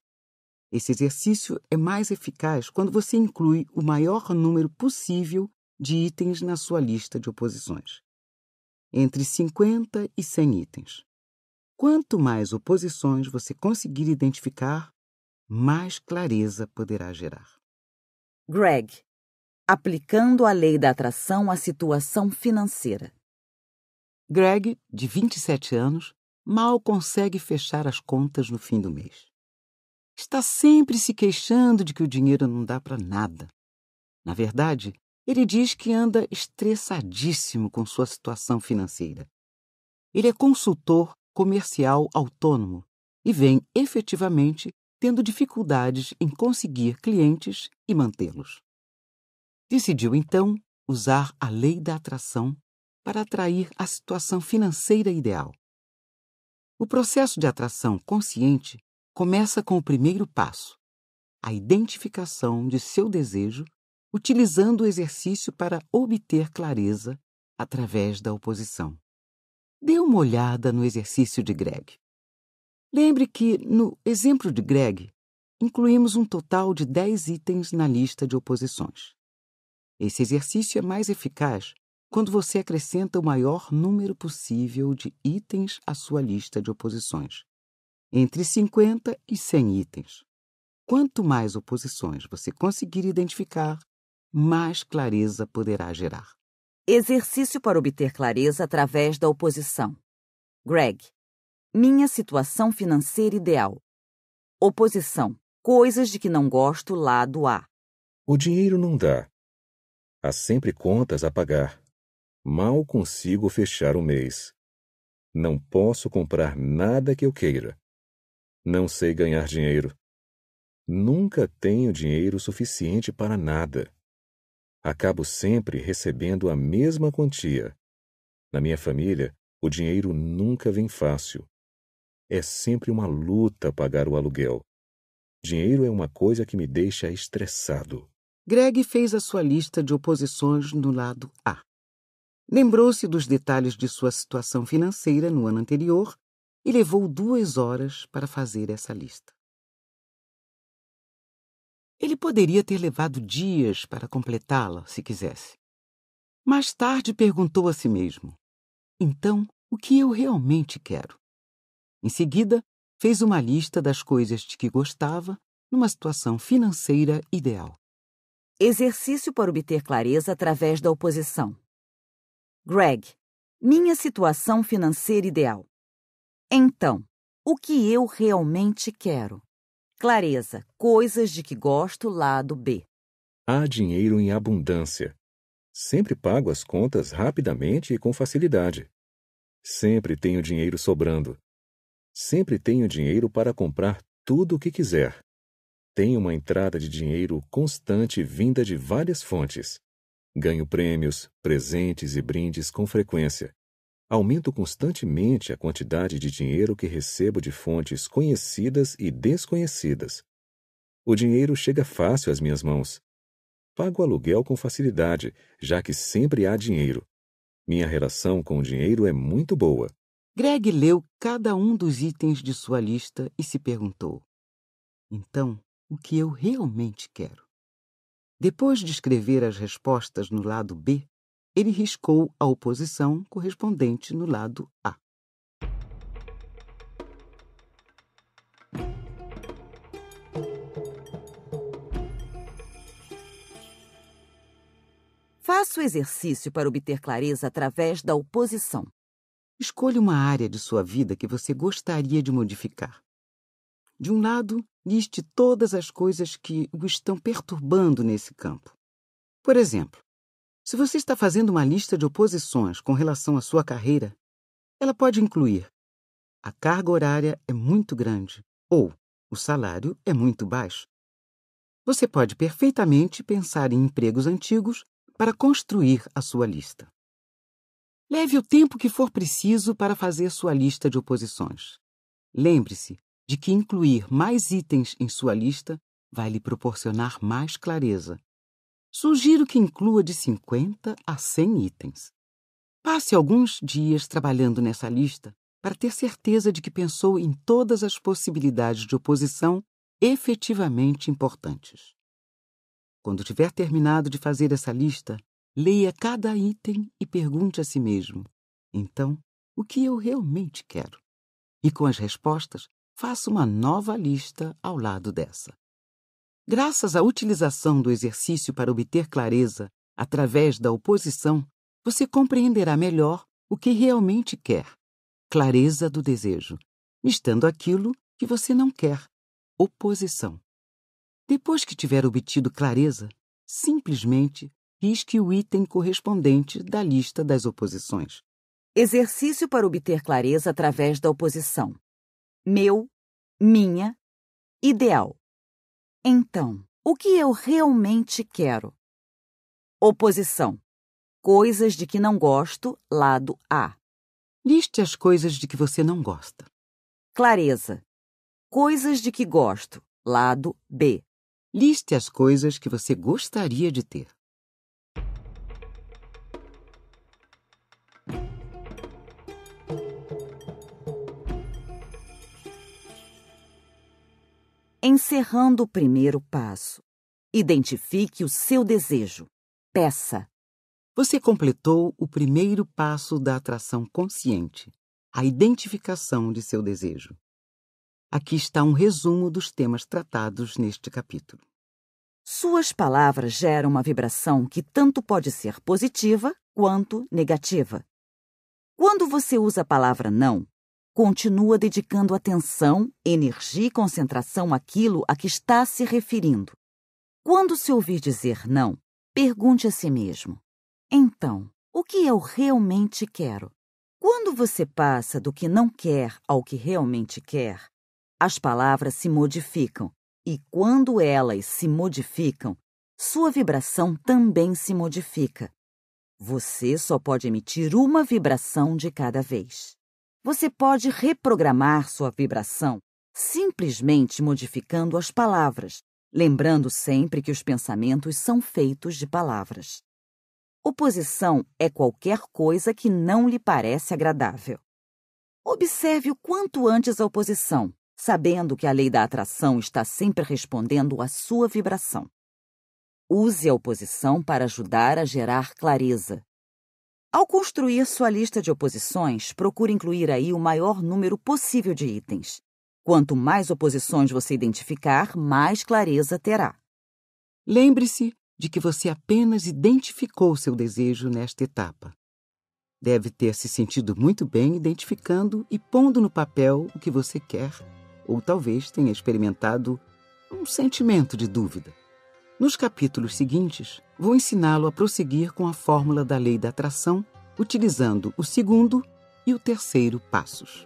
Esse exercício é mais eficaz quando você inclui o maior número possível de itens na sua lista de oposições. Entre 50 e 100 itens. Quanto mais oposições você conseguir identificar, mais clareza poderá gerar. Greg, aplicando a lei da atração à situação financeira. Greg, de 27 anos, mal consegue fechar as contas no fim do mês. Está sempre se queixando de que o dinheiro não dá para nada. Na verdade, ele diz que anda estressadíssimo com sua situação financeira. Ele é consultor comercial autônomo e vem efetivamente tendo dificuldades em conseguir clientes e mantê-los. Decidiu, então, usar a lei da atração para atrair a situação financeira ideal. O processo de atração consciente começa com o primeiro passo, a identificação de seu desejo, utilizando o exercício para obter clareza através da oposição. Dê uma olhada no exercício de Greg. Lembre que, no exemplo de Greg, incluímos um total de 10 itens na lista de oposições. Esse exercício é mais eficaz quando você acrescenta o maior número possível de itens à sua lista de oposições, entre 50 e 100 itens. Quanto mais oposições você conseguir identificar, mais clareza poderá gerar. Exercício para obter clareza através da oposição. Greg, minha situação financeira ideal. Oposição: coisas de que não gosto, lado A. O dinheiro não dá. Há sempre contas a pagar. Mal consigo fechar o mês. Não posso comprar nada que eu queira. Não sei ganhar dinheiro. Nunca tenho dinheiro suficiente para nada. Acabo sempre recebendo a mesma quantia. Na minha família, o dinheiro nunca vem fácil. É sempre uma luta pagar o aluguel. Dinheiro é uma coisa que me deixa estressado. Greg fez a sua lista de oposições no lado A. Lembrou-se dos detalhes de sua situação financeira no ano anterior e levou duas horas para fazer essa lista. Ele poderia ter levado dias para completá-la, se quisesse. Mais tarde perguntou a si mesmo: Então, o que eu realmente quero? Em seguida, fez uma lista das coisas de que gostava numa situação financeira ideal. Exercício para obter clareza através da oposição. Greg, minha situação financeira ideal. Então, o que eu realmente quero? Clareza, coisas de que gosto, lado B. Há dinheiro em abundância. Sempre pago as contas rapidamente e com facilidade. Sempre tenho dinheiro sobrando. Sempre tenho dinheiro para comprar tudo o que quiser tenho uma entrada de dinheiro constante vinda de várias fontes. Ganho prêmios, presentes e brindes com frequência. Aumento constantemente a quantidade de dinheiro que recebo de fontes conhecidas e desconhecidas. O dinheiro chega fácil às minhas mãos. Pago aluguel com facilidade, já que sempre há dinheiro. Minha relação com o dinheiro é muito boa. Greg leu cada um dos itens de sua lista e se perguntou: Então, o que eu realmente quero. Depois de escrever as respostas no lado B, ele riscou a oposição correspondente no lado A. Faça o exercício para obter clareza através da oposição. Escolha uma área de sua vida que você gostaria de modificar. De um lado, liste todas as coisas que o estão perturbando nesse campo. Por exemplo, se você está fazendo uma lista de oposições com relação à sua carreira, ela pode incluir: a carga horária é muito grande ou o salário é muito baixo. Você pode perfeitamente pensar em empregos antigos para construir a sua lista. Leve o tempo que for preciso para fazer sua lista de oposições. Lembre-se de que incluir mais itens em sua lista vai lhe proporcionar mais clareza. Sugiro que inclua de 50 a 100 itens. Passe alguns dias trabalhando nessa lista para ter certeza de que pensou em todas as possibilidades de oposição efetivamente importantes. Quando tiver terminado de fazer essa lista, leia cada item e pergunte a si mesmo: então, o que eu realmente quero? E com as respostas, faça uma nova lista ao lado dessa. Graças à utilização do exercício para obter clareza através da oposição, você compreenderá melhor o que realmente quer. Clareza do desejo, mistando aquilo que você não quer. Oposição. Depois que tiver obtido clareza, simplesmente risque o item correspondente da lista das oposições. Exercício para obter clareza através da oposição meu, minha, ideal. Então, o que eu realmente quero? Oposição. Coisas de que não gosto, lado A. Liste as coisas de que você não gosta. Clareza. Coisas de que gosto, lado B. Liste as coisas que você gostaria de ter. encerrando o primeiro passo. Identifique o seu desejo. Peça. Você completou o primeiro passo da atração consciente, a identificação de seu desejo. Aqui está um resumo dos temas tratados neste capítulo. Suas palavras geram uma vibração que tanto pode ser positiva quanto negativa. Quando você usa a palavra não, continua dedicando atenção, energia e concentração àquilo a que está se referindo. Quando se ouvir dizer não, pergunte a si mesmo: então, o que eu realmente quero? Quando você passa do que não quer ao que realmente quer, as palavras se modificam, e quando elas se modificam, sua vibração também se modifica. Você só pode emitir uma vibração de cada vez. Você pode reprogramar sua vibração simplesmente modificando as palavras, lembrando sempre que os pensamentos são feitos de palavras. Oposição é qualquer coisa que não lhe parece agradável. Observe o quanto antes a oposição, sabendo que a lei da atração está sempre respondendo à sua vibração. Use a oposição para ajudar a gerar clareza, ao construir sua lista de oposições, procure incluir aí o maior número possível de itens. Quanto mais oposições você identificar, mais clareza terá. Lembre-se de que você apenas identificou seu desejo nesta etapa. Deve ter se sentido muito bem identificando e pondo no papel o que você quer, ou talvez tenha experimentado um sentimento de dúvida. Nos capítulos seguintes, vou ensiná-lo a prosseguir com a fórmula da lei da atração, utilizando o segundo e o terceiro passos.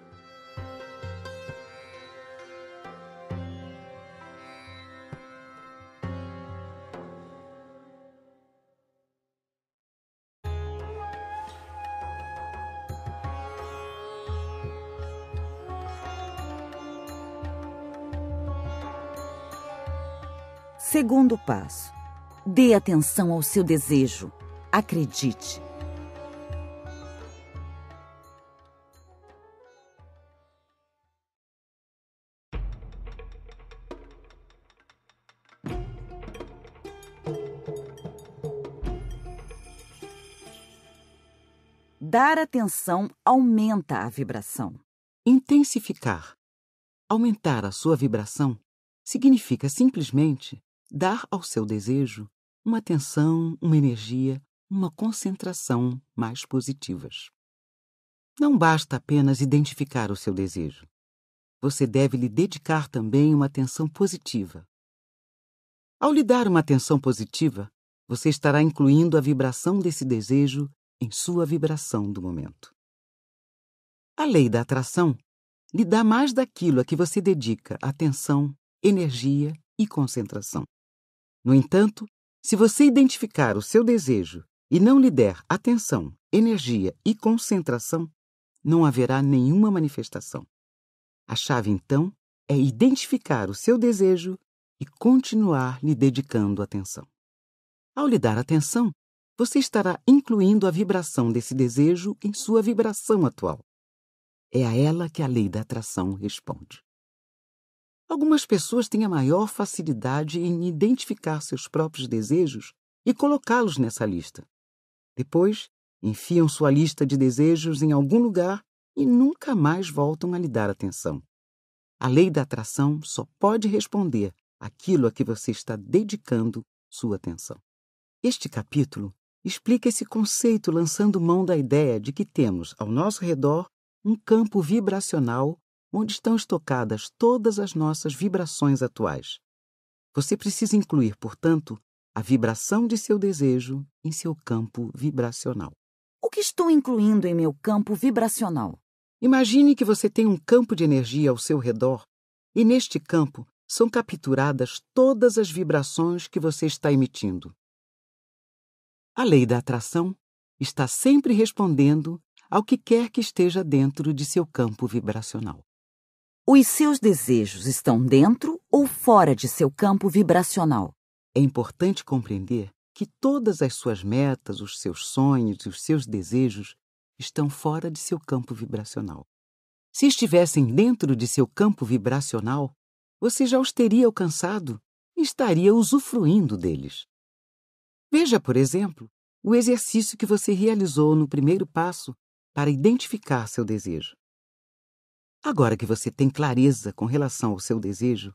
Segundo passo: dê atenção ao seu desejo. Acredite. Dar atenção aumenta a vibração. Intensificar. Aumentar a sua vibração significa simplesmente dar ao seu desejo uma atenção, uma energia, uma concentração mais positivas. Não basta apenas identificar o seu desejo. Você deve lhe dedicar também uma atenção positiva. Ao lhe dar uma atenção positiva, você estará incluindo a vibração desse desejo em sua vibração do momento. A lei da atração lhe dá mais daquilo a que você dedica atenção, energia e concentração. No entanto, se você identificar o seu desejo e não lhe der atenção, energia e concentração, não haverá nenhuma manifestação. A chave, então, é identificar o seu desejo e continuar lhe dedicando atenção. Ao lhe dar atenção, você estará incluindo a vibração desse desejo em sua vibração atual. É a ela que a lei da atração responde. Algumas pessoas têm a maior facilidade em identificar seus próprios desejos e colocá-los nessa lista. Depois, enfiam sua lista de desejos em algum lugar e nunca mais voltam a lhe dar atenção. A lei da atração só pode responder aquilo a que você está dedicando sua atenção. Este capítulo explica esse conceito lançando mão da ideia de que temos ao nosso redor um campo vibracional onde estão estocadas todas as nossas vibrações atuais. Você precisa incluir, portanto, a vibração de seu desejo em seu campo vibracional. O que estou incluindo em meu campo vibracional? Imagine que você tem um campo de energia ao seu redor e neste campo são capturadas todas as vibrações que você está emitindo. A lei da atração está sempre respondendo ao que quer que esteja dentro de seu campo vibracional. Os seus desejos estão dentro ou fora de seu campo vibracional? É importante compreender que todas as suas metas, os seus sonhos e os seus desejos estão fora de seu campo vibracional. Se estivessem dentro de seu campo vibracional, você já os teria alcançado e estaria usufruindo deles. Veja, por exemplo, o exercício que você realizou no primeiro passo para identificar seu desejo. Agora que você tem clareza com relação ao seu desejo,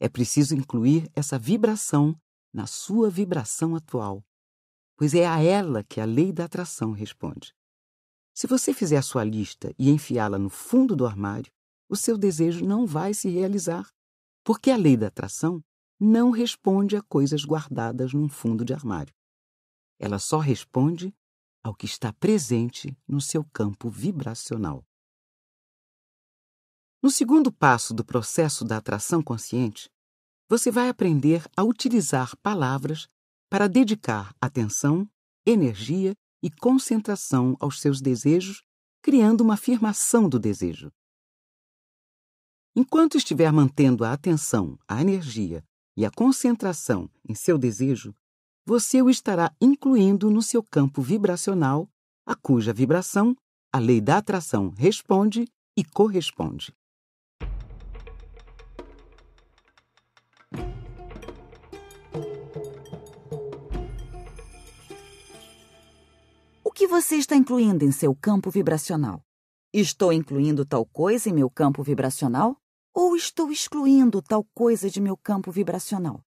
é preciso incluir essa vibração na sua vibração atual, pois é a ela que a lei da atração responde. Se você fizer a sua lista e enfiá-la no fundo do armário, o seu desejo não vai se realizar, porque a lei da atração não responde a coisas guardadas num fundo de armário. Ela só responde ao que está presente no seu campo vibracional. No segundo passo do processo da atração consciente, você vai aprender a utilizar palavras para dedicar atenção, energia e concentração aos seus desejos, criando uma afirmação do desejo. Enquanto estiver mantendo a atenção, a energia e a concentração em seu desejo, você o estará incluindo no seu campo vibracional, a cuja vibração a lei da atração responde e corresponde. que você está incluindo em seu campo vibracional? Estou incluindo tal coisa em meu campo vibracional? Ou estou excluindo tal coisa de meu campo vibracional?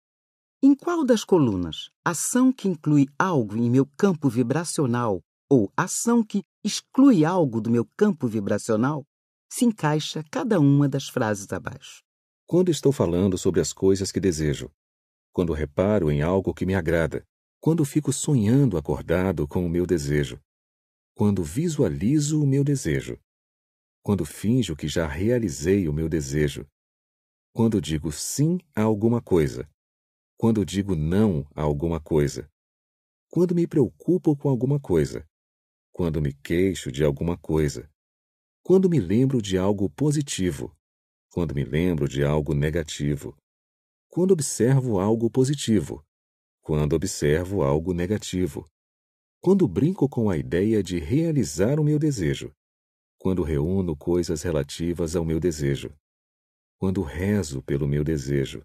Em qual das colunas, ação que inclui algo em meu campo vibracional ou ação que exclui algo do meu campo vibracional, se encaixa cada uma das frases abaixo? Quando estou falando sobre as coisas que desejo, quando reparo em algo que me agrada, quando fico sonhando acordado com o meu desejo, quando visualizo o meu desejo, quando finjo que já realizei o meu desejo, quando digo sim a alguma coisa, quando digo não a alguma coisa, quando me preocupo com alguma coisa, quando me queixo de alguma coisa, quando me lembro de algo positivo, quando me lembro de algo negativo, quando observo algo positivo, quando observo algo negativo, quando brinco com a ideia de realizar o meu desejo, quando reúno coisas relativas ao meu desejo, quando rezo pelo meu desejo,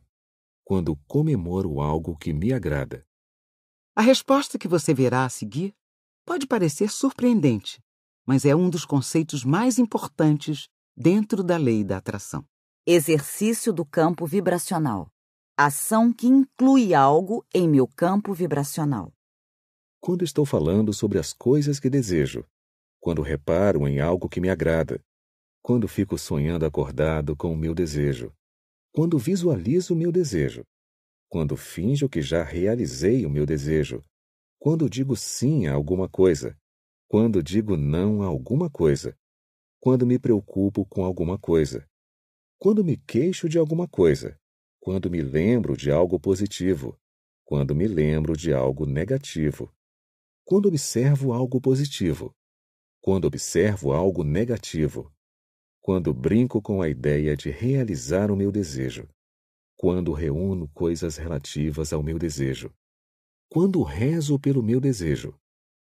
quando comemoro algo que me agrada. A resposta que você verá a seguir pode parecer surpreendente, mas é um dos conceitos mais importantes dentro da lei da atração. Exercício do campo vibracional ação que inclui algo em meu campo vibracional. Quando estou falando sobre as coisas que desejo, quando reparo em algo que me agrada, quando fico sonhando acordado com o meu desejo, quando visualizo o meu desejo, quando finjo que já realizei o meu desejo, quando digo sim a alguma coisa, quando digo não a alguma coisa, quando me preocupo com alguma coisa, quando me queixo de alguma coisa, quando me lembro de algo positivo, quando me lembro de algo negativo, quando observo algo positivo, quando observo algo negativo, quando brinco com a ideia de realizar o meu desejo, quando reúno coisas relativas ao meu desejo, quando rezo pelo meu desejo,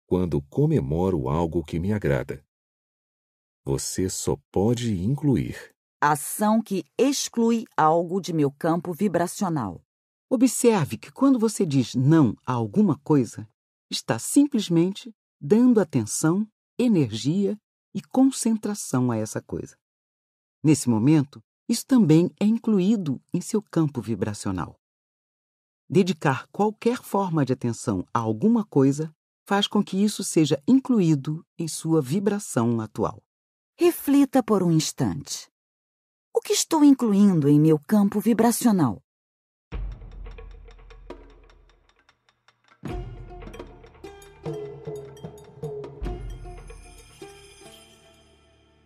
quando comemoro algo que me agrada. Você só pode incluir ação que exclui algo de meu campo vibracional. Observe que quando você diz não a alguma coisa, está simplesmente dando atenção, energia e concentração a essa coisa. Nesse momento, isso também é incluído em seu campo vibracional. Dedicar qualquer forma de atenção a alguma coisa faz com que isso seja incluído em sua vibração atual. Reflita por um instante. O que estou incluindo em meu campo vibracional?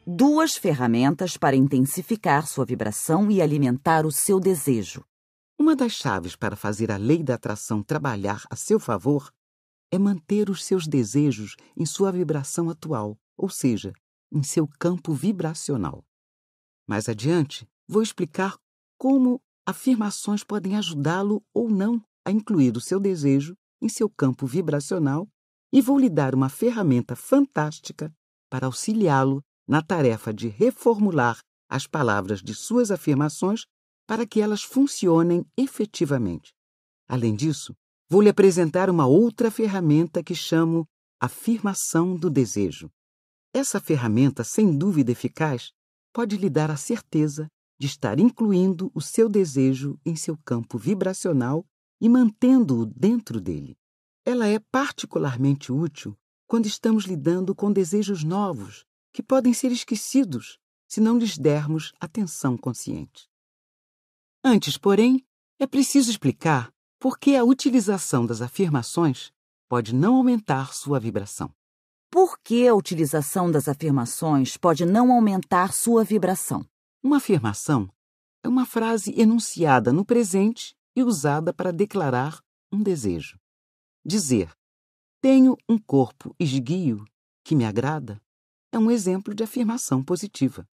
Duas ferramentas para intensificar sua vibração e alimentar o seu desejo. Uma das chaves para fazer a lei da atração trabalhar a seu favor é manter os seus desejos em sua vibração atual, ou seja, em seu campo vibracional. Mais adiante, vou explicar como afirmações podem ajudá-lo ou não a incluir o seu desejo em seu campo vibracional e vou lhe dar uma ferramenta fantástica para auxiliá-lo na tarefa de reformular as palavras de suas afirmações para que elas funcionem efetivamente. Além disso, vou lhe apresentar uma outra ferramenta que chamo Afirmação do Desejo. Essa ferramenta, sem dúvida eficaz, pode lhe dar a certeza de estar incluindo o seu desejo em seu campo vibracional e mantendo-o dentro dele. Ela é particularmente útil quando estamos lidando com desejos novos que podem ser esquecidos se não lhes dermos atenção consciente. Antes, porém, é preciso explicar por que a utilização das afirmações pode não aumentar sua vibração. Por que a utilização das afirmações pode não aumentar sua vibração? Uma afirmação é uma frase enunciada no presente e usada para declarar um desejo. Dizer, tenho um corpo esguio que me agrada, é um exemplo de afirmação positiva.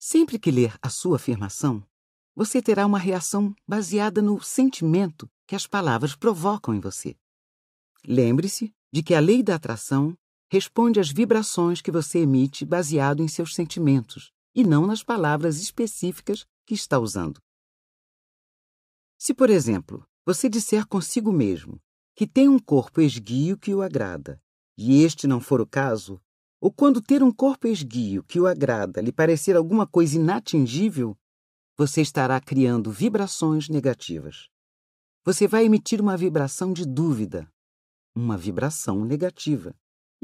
Sempre que ler a sua afirmação, você terá uma reação baseada no sentimento que as palavras provocam em você. Lembre-se de que a lei da atração responde às vibrações que você emite baseado em seus sentimentos e não nas palavras específicas que está usando. Se, por exemplo, você disser consigo mesmo que tem um corpo esguio que o agrada, e este não for o caso, ou quando ter um corpo esguio que o agrada lhe parecer alguma coisa inatingível, você estará criando vibrações negativas. Você vai emitir uma vibração de dúvida, uma vibração negativa.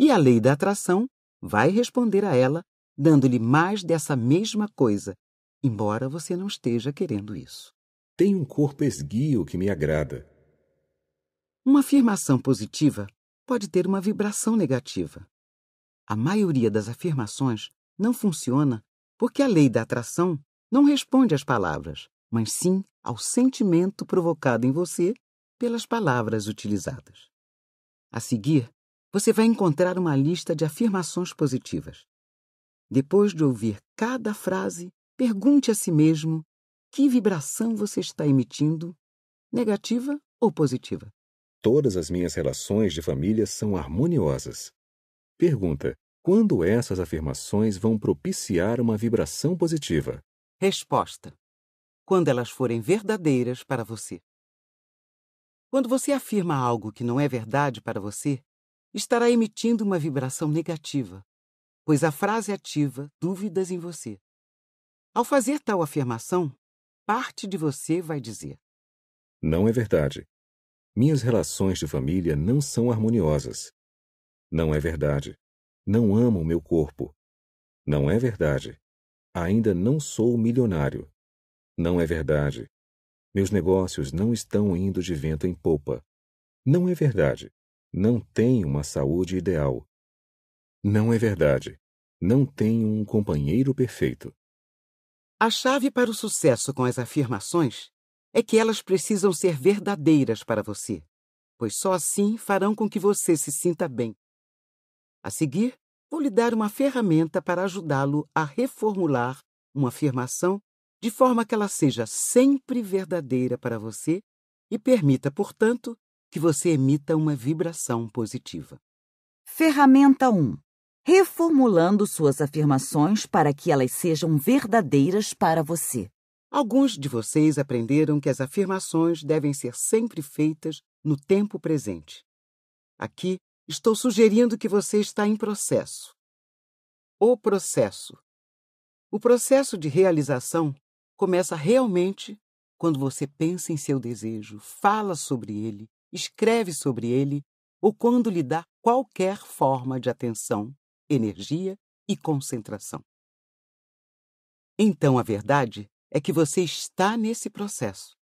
E a lei da atração vai responder a ela, dando-lhe mais dessa mesma coisa, embora você não esteja querendo isso. Tem um corpo esguio que me agrada. Uma afirmação positiva pode ter uma vibração negativa. A maioria das afirmações não funciona porque a lei da atração não responde às palavras, mas sim ao sentimento provocado em você pelas palavras utilizadas. A seguir, você vai encontrar uma lista de afirmações positivas. Depois de ouvir cada frase, pergunte a si mesmo que vibração você está emitindo, negativa ou positiva. Todas as minhas relações de família são harmoniosas. Pergunta: quando essas afirmações vão propiciar uma vibração positiva? Resposta: quando elas forem verdadeiras para você. Quando você afirma algo que não é verdade para você, estará emitindo uma vibração negativa, pois a frase ativa dúvidas em você. Ao fazer tal afirmação, parte de você vai dizer: Não é verdade. Minhas relações de família não são harmoniosas. Não é verdade. Não amo meu corpo. Não é verdade. Ainda não sou milionário. Não é verdade. Meus negócios não estão indo de vento em popa. Não é verdade não tem uma saúde ideal. Não é verdade. Não tem um companheiro perfeito. A chave para o sucesso com as afirmações é que elas precisam ser verdadeiras para você, pois só assim farão com que você se sinta bem. A seguir, vou lhe dar uma ferramenta para ajudá-lo a reformular uma afirmação de forma que ela seja sempre verdadeira para você e permita, portanto, que você emita uma vibração positiva. Ferramenta 1. Reformulando suas afirmações para que elas sejam verdadeiras para você. Alguns de vocês aprenderam que as afirmações devem ser sempre feitas no tempo presente. Aqui estou sugerindo que você está em processo. O processo. O processo de realização começa realmente quando você pensa em seu desejo, fala sobre ele escreve sobre ele ou quando lhe dá qualquer forma de atenção, energia e concentração. Então a verdade é que você está nesse processo.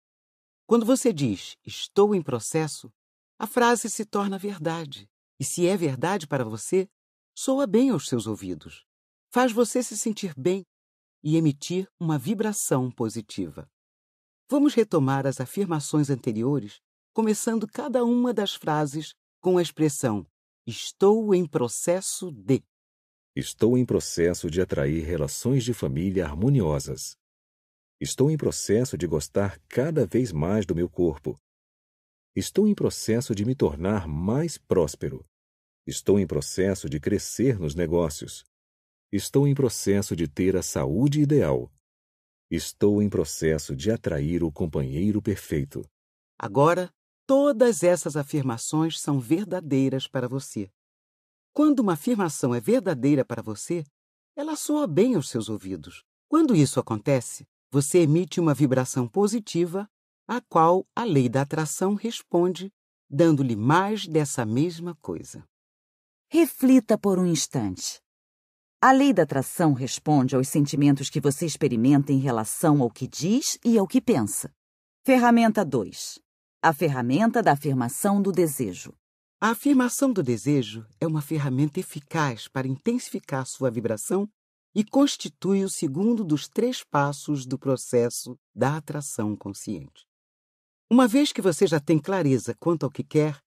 Quando você diz estou em processo, a frase se torna verdade. E se é verdade para você, soa bem aos seus ouvidos. Faz você se sentir bem e emitir uma vibração positiva. Vamos retomar as afirmações anteriores começando cada uma das frases com a expressão Estou em processo de. Estou em processo de atrair relações de família harmoniosas. Estou em processo de gostar cada vez mais do meu corpo. Estou em processo de me tornar mais próspero. Estou em processo de crescer nos negócios. Estou em processo de ter a saúde ideal. Estou em processo de atrair o companheiro perfeito. Agora, Todas essas afirmações são verdadeiras para você. Quando uma afirmação é verdadeira para você, ela soa bem aos seus ouvidos. Quando isso acontece, você emite uma vibração positiva, a qual a lei da atração responde, dando-lhe mais dessa mesma coisa. Reflita por um instante. A lei da atração responde aos sentimentos que você experimenta em relação ao que diz e ao que pensa. Ferramenta 2. A ferramenta da afirmação do desejo. A afirmação do desejo é uma ferramenta eficaz para intensificar sua vibração e constitui o segundo dos três passos do processo da atração consciente. Uma vez que você já tem clareza quanto ao que quer,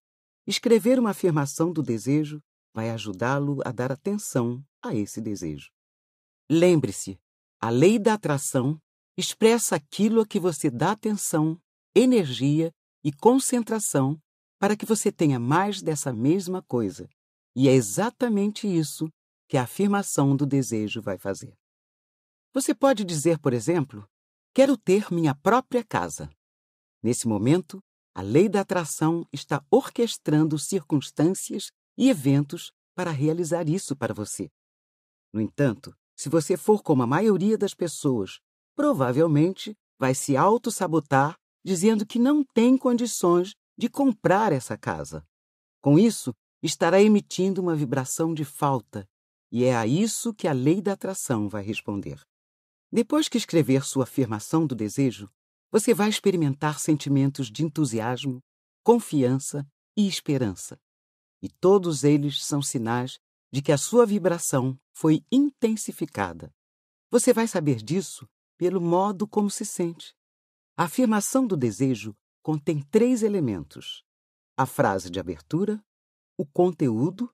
escrever uma afirmação do desejo vai ajudá-lo a dar atenção a esse desejo. Lembre-se, a lei da atração expressa aquilo a que você dá atenção, energia e concentração para que você tenha mais dessa mesma coisa. E é exatamente isso que a afirmação do desejo vai fazer. Você pode dizer, por exemplo, quero ter minha própria casa. Nesse momento, a lei da atração está orquestrando circunstâncias e eventos para realizar isso para você. No entanto, se você for como a maioria das pessoas, provavelmente vai se auto-sabotar dizendo que não tem condições de comprar essa casa. Com isso, estará emitindo uma vibração de falta, e é a isso que a lei da atração vai responder. Depois que escrever sua afirmação do desejo, você vai experimentar sentimentos de entusiasmo, confiança e esperança. E todos eles são sinais de que a sua vibração foi intensificada. Você vai saber disso pelo modo como se sente. A afirmação do desejo contém três elementos: a frase de abertura, o conteúdo,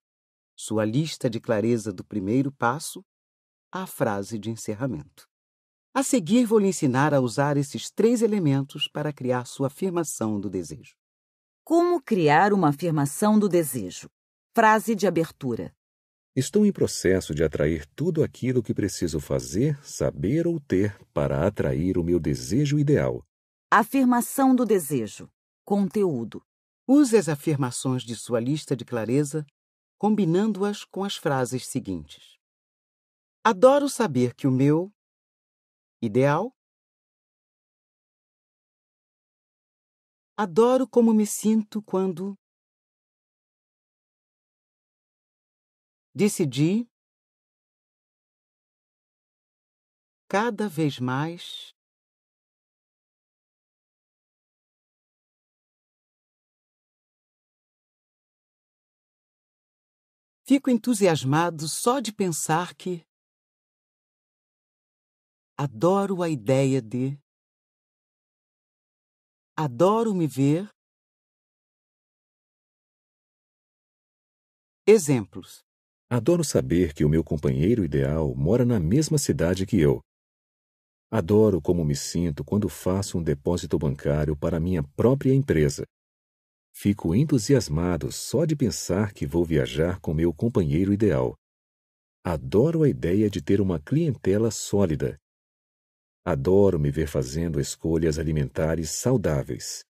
sua lista de clareza do primeiro passo, a frase de encerramento. A seguir, vou lhe ensinar a usar esses três elementos para criar sua afirmação do desejo. Como criar uma afirmação do desejo? Frase de abertura. Estou em processo de atrair tudo aquilo que preciso fazer, saber ou ter para atrair o meu desejo ideal. Afirmação do desejo. Conteúdo. Use as afirmações de sua lista de clareza, combinando-as com as frases seguintes. Adoro saber que o meu ideal. Adoro como me sinto quando decidi cada vez mais Fico entusiasmado só de pensar que. Adoro a ideia de. Adoro me ver. Exemplos. Adoro saber que o meu companheiro ideal mora na mesma cidade que eu. Adoro como me sinto quando faço um depósito bancário para minha própria empresa. Fico entusiasmado só de pensar que vou viajar com meu companheiro ideal. Adoro a ideia de ter uma clientela sólida. Adoro me ver fazendo escolhas alimentares saudáveis.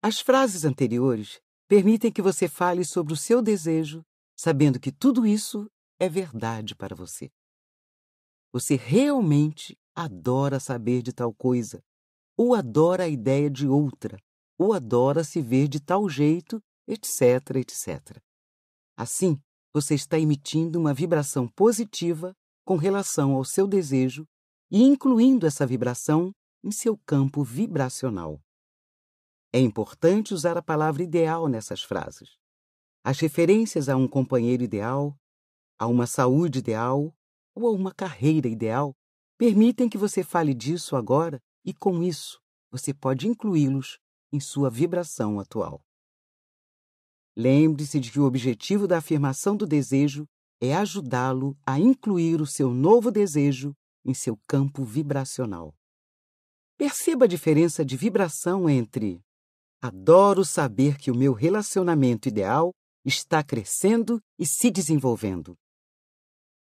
As frases anteriores permitem que você fale sobre o seu desejo, sabendo que tudo isso é verdade para você. Você realmente adora saber de tal coisa, ou adora a ideia de outra, o adora se ver de tal jeito, etc, etc. Assim, você está emitindo uma vibração positiva com relação ao seu desejo e incluindo essa vibração em seu campo vibracional. É importante usar a palavra ideal nessas frases. As referências a um companheiro ideal, a uma saúde ideal ou a uma carreira ideal permitem que você fale disso agora e, com isso, você pode incluí-los em sua vibração atual. Lembre-se de que o objetivo da afirmação do desejo é ajudá-lo a incluir o seu novo desejo em seu campo vibracional. Perceba a diferença de vibração entre adoro saber que o meu relacionamento ideal está crescendo e se desenvolvendo,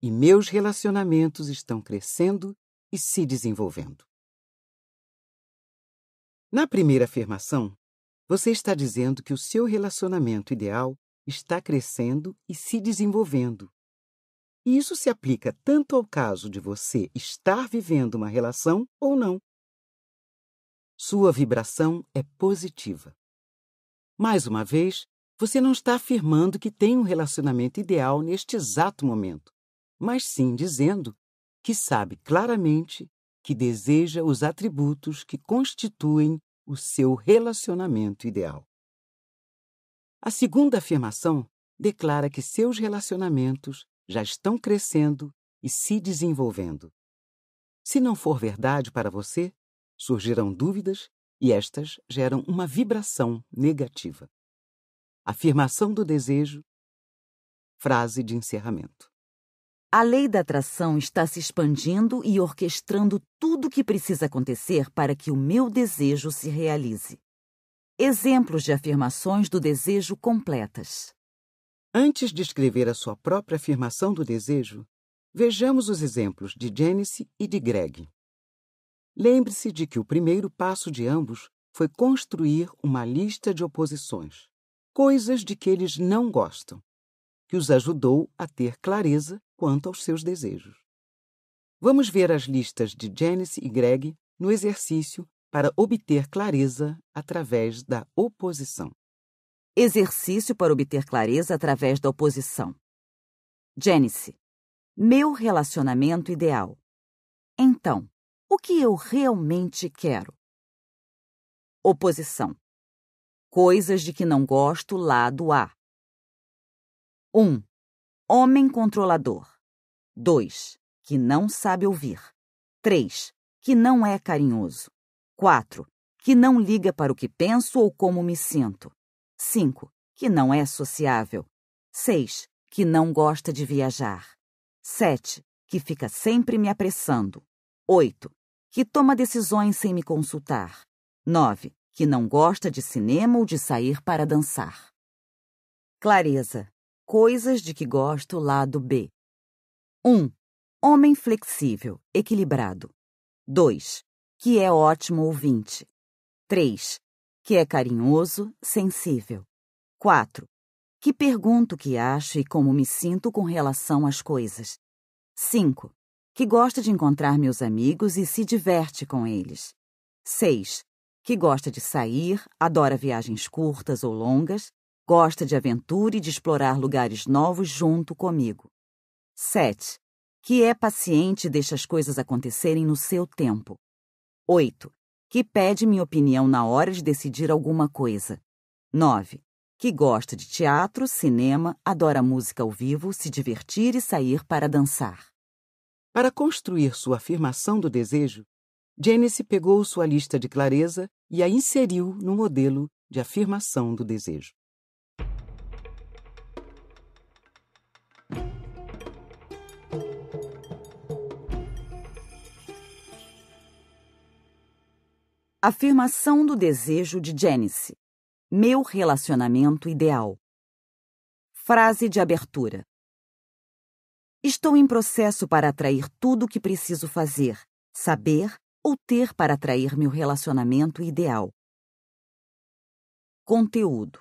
e meus relacionamentos estão crescendo e se desenvolvendo. Na primeira afirmação, você está dizendo que o seu relacionamento ideal está crescendo e se desenvolvendo. E isso se aplica tanto ao caso de você estar vivendo uma relação ou não. Sua vibração é positiva. Mais uma vez, você não está afirmando que tem um relacionamento ideal neste exato momento, mas sim dizendo que sabe claramente que deseja os atributos que constituem o seu relacionamento ideal. A segunda afirmação declara que seus relacionamentos já estão crescendo e se desenvolvendo. Se não for verdade para você, surgirão dúvidas e estas geram uma vibração negativa. Afirmação do desejo, frase de encerramento. A lei da atração está se expandindo e orquestrando tudo o que precisa acontecer para que o meu desejo se realize. Exemplos de afirmações do desejo completas. Antes de escrever a sua própria afirmação do desejo, vejamos os exemplos de Janice e de Greg. Lembre-se de que o primeiro passo de ambos foi construir uma lista de oposições, coisas de que eles não gostam, que os ajudou a ter clareza quanto aos seus desejos. Vamos ver as listas de Janice e Greg no exercício para obter clareza através da oposição. Exercício para obter clareza através da oposição. Janice, meu relacionamento ideal. Então, o que eu realmente quero? Oposição. Coisas de que não gosto, lado A. 1. Um, Homem controlador. 2. Que não sabe ouvir. 3. Que não é carinhoso. 4. Que não liga para o que penso ou como me sinto. 5. Que não é sociável. 6. Que não gosta de viajar. 7. Que fica sempre me apressando. 8. Que toma decisões sem me consultar. 9. Que não gosta de cinema ou de sair para dançar. Clareza. Coisas de que gosto, lado B. 1. Homem flexível, equilibrado. 2. Que é ótimo ouvinte. 3. Que é carinhoso, sensível. 4. Que pergunto o que acho e como me sinto com relação às coisas. 5. Que gosta de encontrar meus amigos e se diverte com eles. 6. Que gosta de sair, adora viagens curtas ou longas, Gosta de aventura e de explorar lugares novos junto comigo. 7. Que é paciente e deixa as coisas acontecerem no seu tempo. 8. Que pede minha opinião na hora de decidir alguma coisa. 9. Que gosta de teatro, cinema, adora música ao vivo, se divertir e sair para dançar. Para construir sua afirmação do desejo, Janice pegou sua lista de clareza e a inseriu no modelo de afirmação do desejo. Afirmação do desejo de Janice. Meu relacionamento ideal. Frase de abertura. Estou em processo para atrair tudo o que preciso fazer, saber ou ter para atrair meu relacionamento ideal. Conteúdo.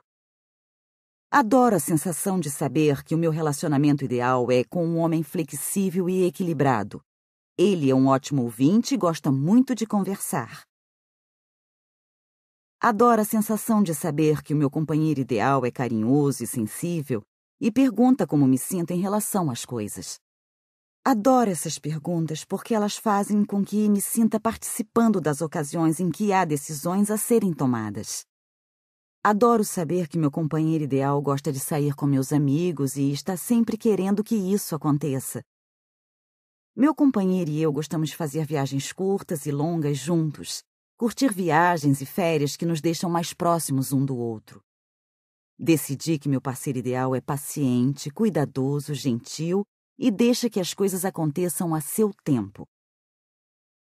Adoro a sensação de saber que o meu relacionamento ideal é com um homem flexível e equilibrado. Ele é um ótimo ouvinte e gosta muito de conversar. Adoro a sensação de saber que o meu companheiro ideal é carinhoso e sensível e pergunta como me sinto em relação às coisas. Adoro essas perguntas porque elas fazem com que me sinta participando das ocasiões em que há decisões a serem tomadas. Adoro saber que meu companheiro ideal gosta de sair com meus amigos e está sempre querendo que isso aconteça. Meu companheiro e eu gostamos de fazer viagens curtas e longas juntos curtir viagens e férias que nos deixam mais próximos um do outro. Decidi que meu parceiro ideal é paciente, cuidadoso, gentil e deixa que as coisas aconteçam a seu tempo.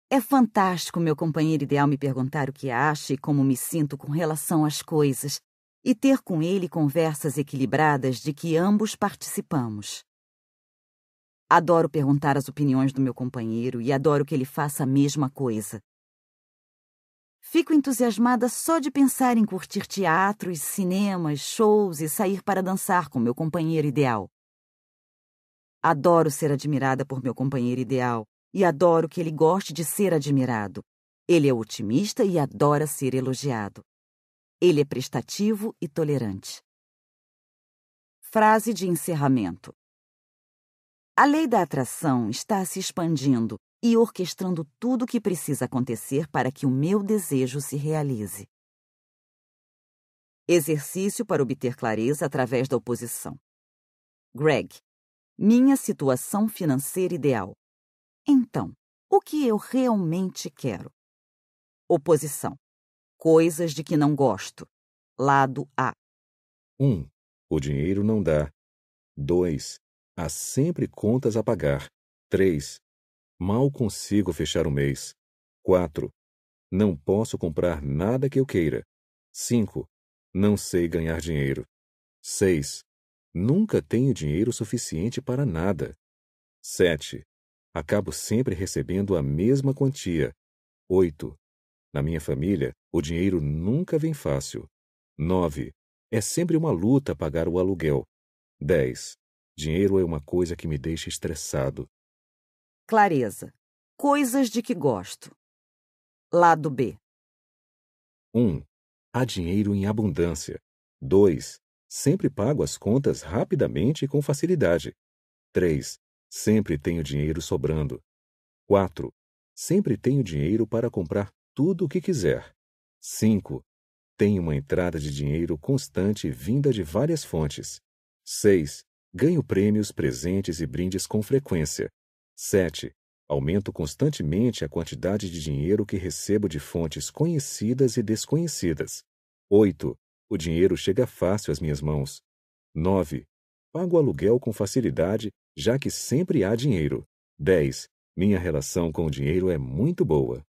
É fantástico meu companheiro ideal me perguntar o que acha e como me sinto com relação às coisas, e ter com ele conversas equilibradas de que ambos participamos. Adoro perguntar as opiniões do meu companheiro e adoro que ele faça a mesma coisa. Fico entusiasmada só de pensar em curtir teatros, cinemas, shows e sair para dançar com meu companheiro ideal. Adoro ser admirada por meu companheiro ideal e adoro que ele goste de ser admirado. Ele é otimista e adora ser elogiado. Ele é prestativo e tolerante. Frase de encerramento: A lei da atração está se expandindo e orquestrando tudo o que precisa acontecer para que o meu desejo se realize. Exercício para obter clareza através da oposição. Greg, minha situação financeira ideal. Então, o que eu realmente quero? Oposição. Coisas de que não gosto. Lado A. 1. Um, o dinheiro não dá. 2. Há sempre contas a pagar. 3. Mal consigo fechar o mês. 4. Não posso comprar nada que eu queira. 5. Não sei ganhar dinheiro. 6. Nunca tenho dinheiro suficiente para nada. 7. Acabo sempre recebendo a mesma quantia. 8. Na minha família, o dinheiro nunca vem fácil. 9. É sempre uma luta pagar o aluguel. 10. Dinheiro é uma coisa que me deixa estressado. Clareza. Coisas de que gosto. Lado B. 1. Um, há dinheiro em abundância. 2. Sempre pago as contas rapidamente e com facilidade. 3. Sempre tenho dinheiro sobrando. 4. Sempre tenho dinheiro para comprar tudo o que quiser. 5. Tenho uma entrada de dinheiro constante vinda de várias fontes. 6. Ganho prêmios, presentes e brindes com frequência. 7. Aumento constantemente a quantidade de dinheiro que recebo de fontes conhecidas e desconhecidas. 8. O dinheiro chega fácil às minhas mãos. 9. Pago aluguel com facilidade, já que sempre há dinheiro. 10. Minha relação com o dinheiro é muito boa.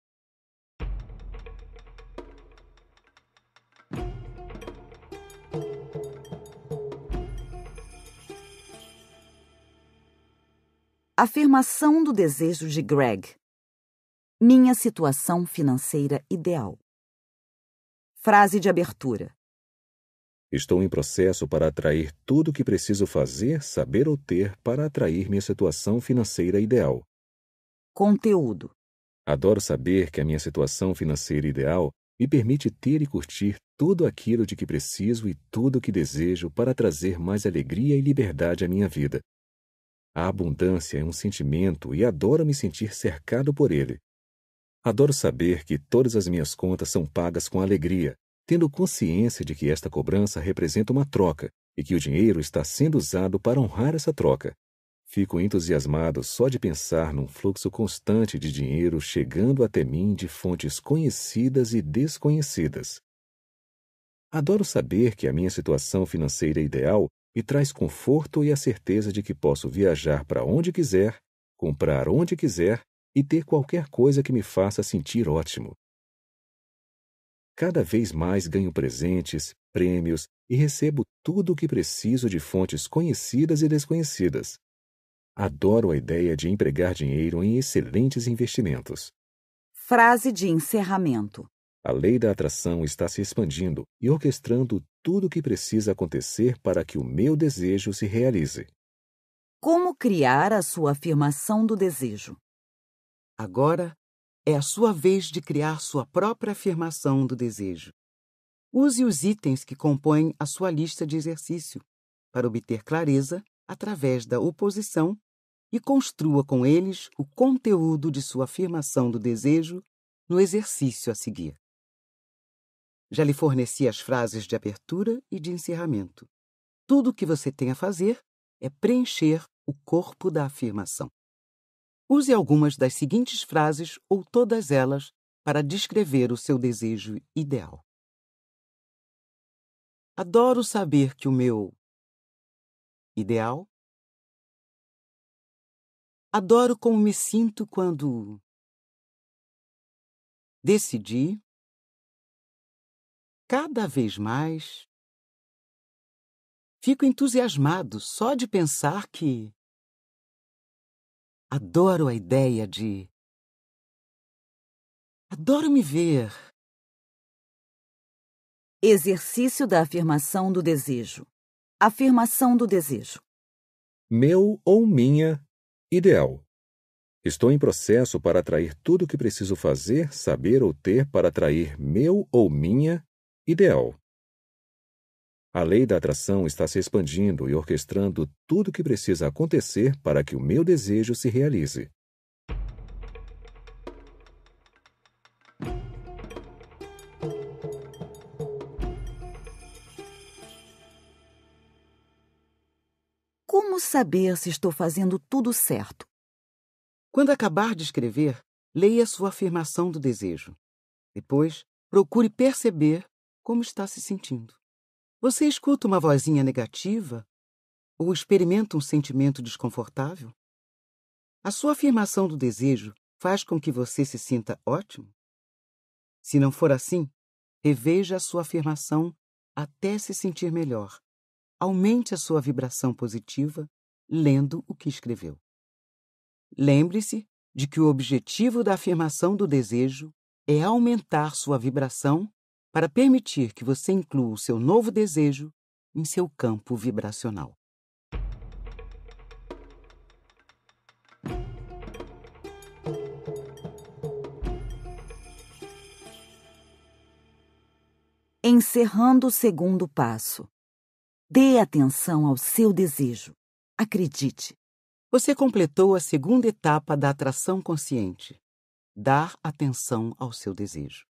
Afirmação do desejo de Greg. Minha situação financeira ideal. Frase de abertura. Estou em processo para atrair tudo o que preciso fazer, saber ou ter para atrair minha situação financeira ideal. Conteúdo. Adoro saber que a minha situação financeira ideal me permite ter e curtir tudo aquilo de que preciso e tudo o que desejo para trazer mais alegria e liberdade à minha vida. A abundância é um sentimento e adoro me sentir cercado por ele. Adoro saber que todas as minhas contas são pagas com alegria, tendo consciência de que esta cobrança representa uma troca e que o dinheiro está sendo usado para honrar essa troca. Fico entusiasmado só de pensar num fluxo constante de dinheiro chegando até mim de fontes conhecidas e desconhecidas. Adoro saber que a minha situação financeira ideal e traz conforto e a certeza de que posso viajar para onde quiser, comprar onde quiser e ter qualquer coisa que me faça sentir ótimo. Cada vez mais ganho presentes, prêmios e recebo tudo o que preciso de fontes conhecidas e desconhecidas. Adoro a ideia de empregar dinheiro em excelentes investimentos. Frase de encerramento. A lei da atração está se expandindo e orquestrando tudo o que precisa acontecer para que o meu desejo se realize. Como criar a sua afirmação do desejo? Agora é a sua vez de criar sua própria afirmação do desejo. Use os itens que compõem a sua lista de exercício para obter clareza através da oposição e construa com eles o conteúdo de sua afirmação do desejo no exercício a seguir. Já lhe forneci as frases de abertura e de encerramento. Tudo o que você tem a fazer é preencher o corpo da afirmação. Use algumas das seguintes frases ou todas elas para descrever o seu desejo ideal. Adoro saber que o meu ideal. Adoro como me sinto quando decidi cada vez mais. Fico entusiasmado só de pensar que. Adoro a ideia de. Adoro me ver. Exercício da afirmação do desejo. Afirmação do desejo. Meu ou minha ideal. Estou em processo para atrair tudo o que preciso fazer, saber ou ter para atrair meu ou minha ideal. A lei da atração está se expandindo e orquestrando tudo o que precisa acontecer para que o meu desejo se realize. Como saber se estou fazendo tudo certo? Quando acabar de escrever, leia sua afirmação do desejo. Depois, procure perceber como está se sentindo. Você escuta uma vozinha negativa ou experimenta um sentimento desconfortável? A sua afirmação do desejo faz com que você se sinta ótimo? Se não for assim, reveja a sua afirmação até se sentir melhor. Aumente a sua vibração positiva lendo o que escreveu. Lembre-se de que o objetivo da afirmação do desejo é aumentar sua vibração para permitir que você inclua o seu novo desejo em seu campo vibracional. Encerrando o segundo passo. Dê atenção ao seu desejo. Acredite. Você completou a segunda etapa da atração consciente: dar atenção ao seu desejo.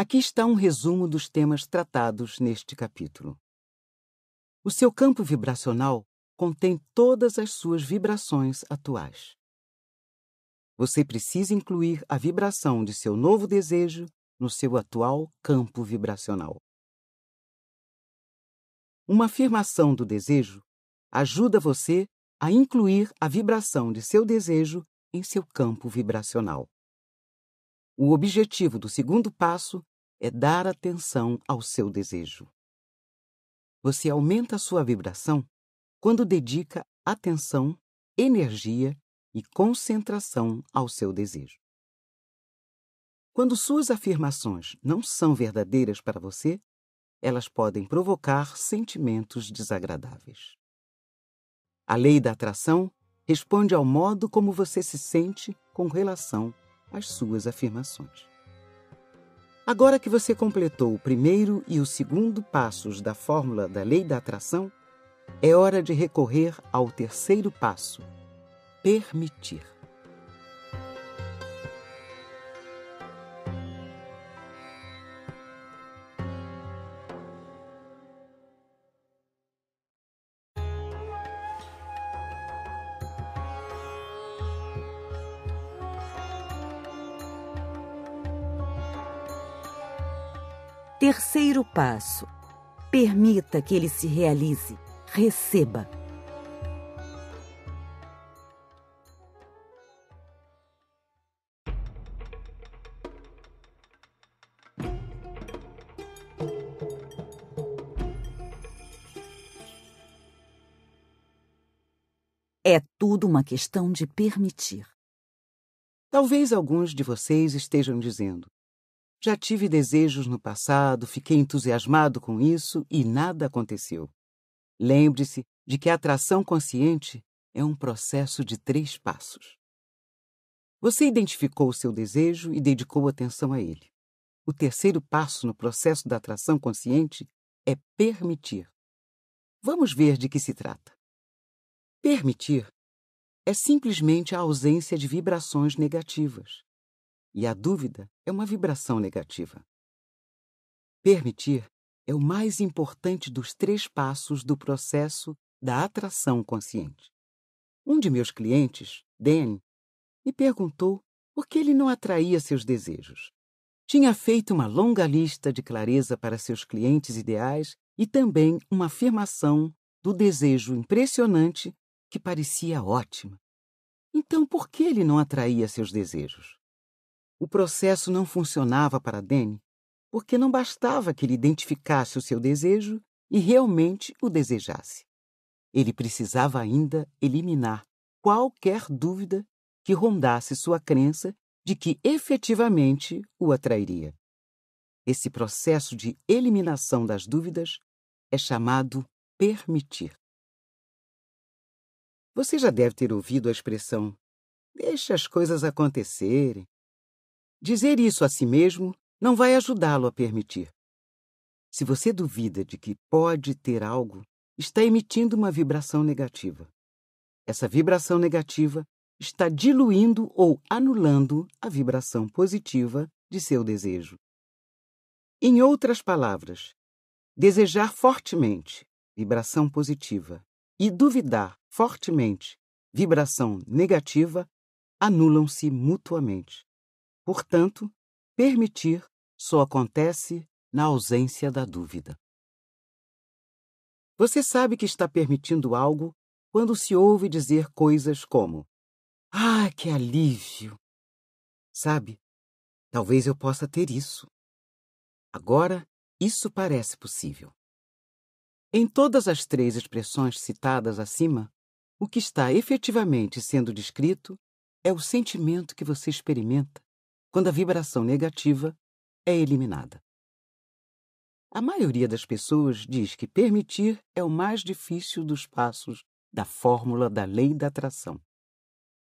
Aqui está um resumo dos temas tratados neste capítulo. O seu campo vibracional contém todas as suas vibrações atuais. Você precisa incluir a vibração de seu novo desejo no seu atual campo vibracional. Uma afirmação do desejo ajuda você a incluir a vibração de seu desejo em seu campo vibracional. O objetivo do segundo passo é dar atenção ao seu desejo. Você aumenta a sua vibração quando dedica atenção, energia e concentração ao seu desejo. Quando suas afirmações não são verdadeiras para você, elas podem provocar sentimentos desagradáveis. A lei da atração responde ao modo como você se sente com relação as suas afirmações. Agora que você completou o primeiro e o segundo passos da fórmula da lei da atração, é hora de recorrer ao terceiro passo: permitir. passo. Permita que ele se realize. Receba. É tudo uma questão de permitir. Talvez alguns de vocês estejam dizendo: já tive desejos no passado, fiquei entusiasmado com isso e nada aconteceu. Lembre-se de que a atração consciente é um processo de três passos. Você identificou o seu desejo e dedicou atenção a ele. O terceiro passo no processo da atração consciente é permitir. Vamos ver de que se trata. Permitir é simplesmente a ausência de vibrações negativas e a dúvida é uma vibração negativa. Permitir é o mais importante dos três passos do processo da atração consciente. Um de meus clientes, Dan, me perguntou por que ele não atraía seus desejos. Tinha feito uma longa lista de clareza para seus clientes ideais e também uma afirmação do desejo impressionante que parecia ótima. Então, por que ele não atraía seus desejos? O processo não funcionava para Danny, porque não bastava que ele identificasse o seu desejo e realmente o desejasse. Ele precisava ainda eliminar qualquer dúvida que rondasse sua crença de que efetivamente o atrairia. Esse processo de eliminação das dúvidas é chamado permitir. Você já deve ter ouvido a expressão: deixa as coisas acontecerem, Dizer isso a si mesmo não vai ajudá-lo a permitir. Se você duvida de que pode ter algo, está emitindo uma vibração negativa. Essa vibração negativa está diluindo ou anulando a vibração positiva de seu desejo. Em outras palavras, desejar fortemente, vibração positiva, e duvidar fortemente, vibração negativa, anulam-se mutuamente. Portanto, permitir só acontece na ausência da dúvida. Você sabe que está permitindo algo quando se ouve dizer coisas como: Ah, que alívio! Sabe, talvez eu possa ter isso. Agora, isso parece possível. Em todas as três expressões citadas acima, o que está efetivamente sendo descrito é o sentimento que você experimenta quando a vibração negativa é eliminada. A maioria das pessoas diz que permitir é o mais difícil dos passos da fórmula da lei da atração.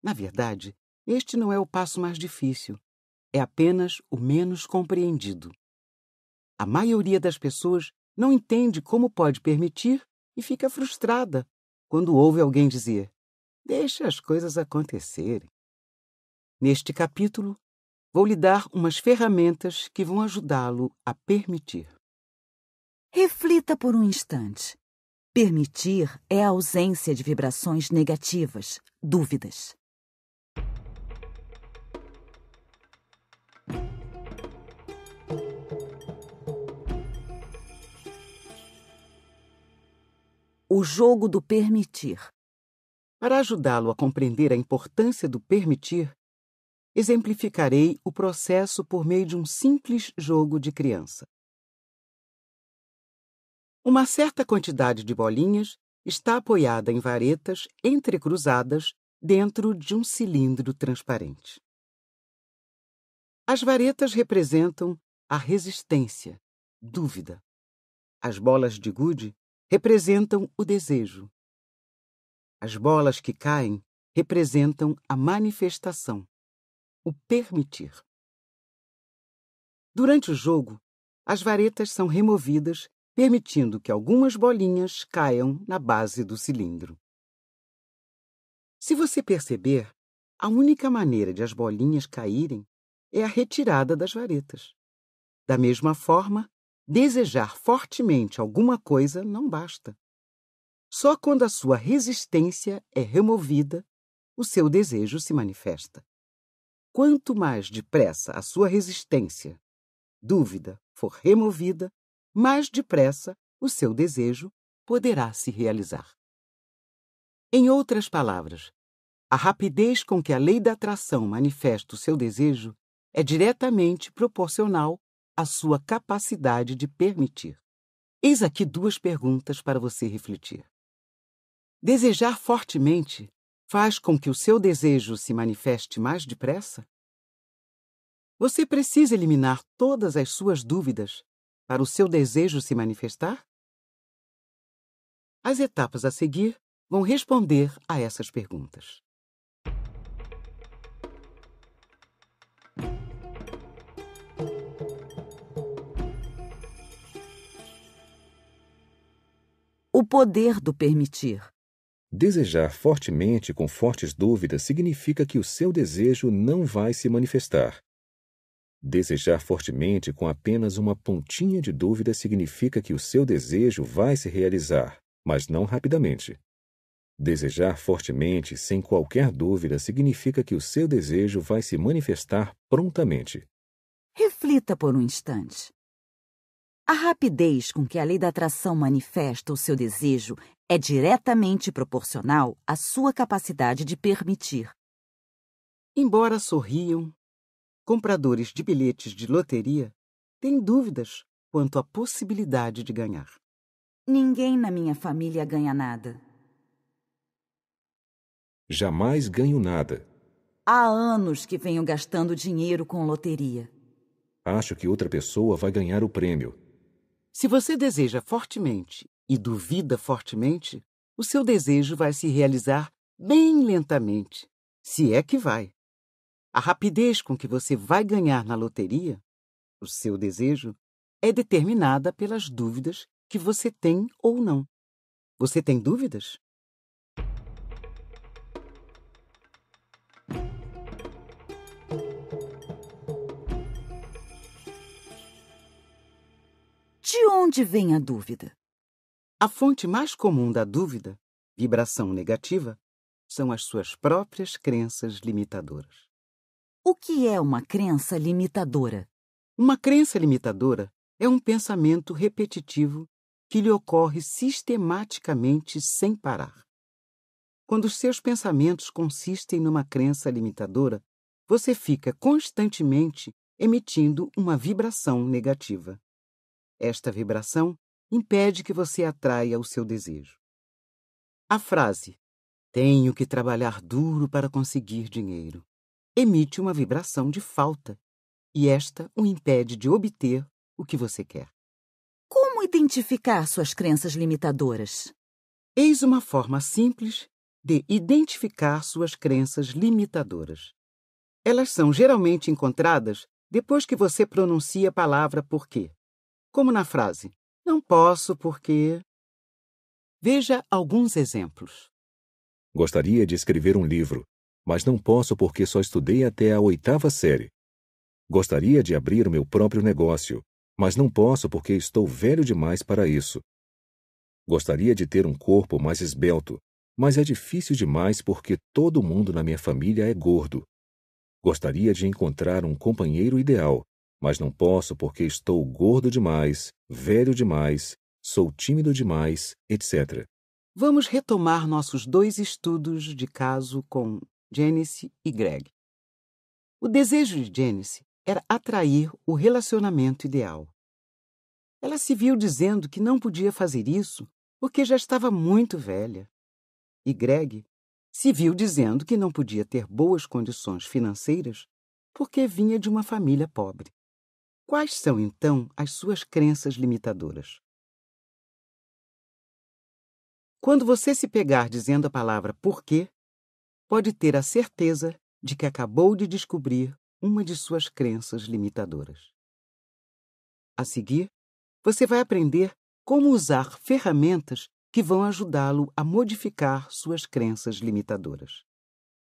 Na verdade, este não é o passo mais difícil, é apenas o menos compreendido. A maioria das pessoas não entende como pode permitir e fica frustrada quando ouve alguém dizer: Deixa as coisas acontecerem. Neste capítulo, Vou lhe dar umas ferramentas que vão ajudá-lo a permitir. Reflita por um instante. Permitir é a ausência de vibrações negativas, dúvidas. O jogo do permitir. Para ajudá-lo a compreender a importância do permitir, exemplificarei o processo por meio de um simples jogo de criança. Uma certa quantidade de bolinhas está apoiada em varetas entrecruzadas dentro de um cilindro transparente. As varetas representam a resistência, dúvida. As bolas de gude representam o desejo. As bolas que caem representam a manifestação, o permitir. Durante o jogo, as varetas são removidas, permitindo que algumas bolinhas caiam na base do cilindro. Se você perceber, a única maneira de as bolinhas caírem é a retirada das varetas. Da mesma forma, desejar fortemente alguma coisa não basta. Só quando a sua resistência é removida, o seu desejo se manifesta quanto mais depressa a sua resistência, dúvida, for removida, mais depressa o seu desejo poderá se realizar. Em outras palavras, a rapidez com que a lei da atração manifesta o seu desejo é diretamente proporcional à sua capacidade de permitir. Eis aqui duas perguntas para você refletir. Desejar fortemente faz com que o seu desejo se manifeste mais depressa? Você precisa eliminar todas as suas dúvidas para o seu desejo se manifestar? As etapas a seguir vão responder a essas perguntas. O poder do permitir. Desejar fortemente com fortes dúvidas significa que o seu desejo não vai se manifestar. Desejar fortemente com apenas uma pontinha de dúvida significa que o seu desejo vai se realizar, mas não rapidamente. Desejar fortemente, sem qualquer dúvida, significa que o seu desejo vai se manifestar prontamente. Reflita por um instante. A rapidez com que a lei da atração manifesta o seu desejo é diretamente proporcional à sua capacidade de permitir. Embora sorriam, compradores de bilhetes de loteria têm dúvidas quanto à possibilidade de ganhar. Ninguém na minha família ganha nada. Jamais ganho nada. Há anos que venho gastando dinheiro com loteria. Acho que outra pessoa vai ganhar o prêmio. Se você deseja fortemente e duvida fortemente, o seu desejo vai se realizar bem lentamente, se é que vai. A rapidez com que você vai ganhar na loteria, o seu desejo, é determinada pelas dúvidas que você tem ou não. Você tem dúvidas? onde vem a dúvida? A fonte mais comum da dúvida, vibração negativa, são as suas próprias crenças limitadoras. O que é uma crença limitadora? Uma crença limitadora é um pensamento repetitivo que lhe ocorre sistematicamente sem parar. Quando os seus pensamentos consistem numa crença limitadora, você fica constantemente emitindo uma vibração negativa. Esta vibração impede que você atraia o seu desejo. A frase tenho que trabalhar duro para conseguir dinheiro emite uma vibração de falta e esta o impede de obter o que você quer. Como identificar suas crenças limitadoras? Eis uma forma simples de identificar suas crenças limitadoras. Elas são geralmente encontradas depois que você pronuncia a palavra porquê como na frase não posso porque. Veja alguns exemplos. Gostaria de escrever um livro, mas não posso porque só estudei até a oitava série. Gostaria de abrir o meu próprio negócio, mas não posso porque estou velho demais para isso. Gostaria de ter um corpo mais esbelto, mas é difícil demais porque todo mundo na minha família é gordo. Gostaria de encontrar um companheiro ideal, mas não posso porque estou gordo demais, velho demais, sou tímido demais, etc. Vamos retomar nossos dois estudos de caso com Janice e Greg. O desejo de Janice era atrair o relacionamento ideal. Ela se viu dizendo que não podia fazer isso porque já estava muito velha. E Greg se viu dizendo que não podia ter boas condições financeiras porque vinha de uma família pobre. Quais são, então, as suas crenças limitadoras? Quando você se pegar dizendo a palavra porquê, pode ter a certeza de que acabou de descobrir uma de suas crenças limitadoras. A seguir, você vai aprender como usar ferramentas que vão ajudá-lo a modificar suas crenças limitadoras.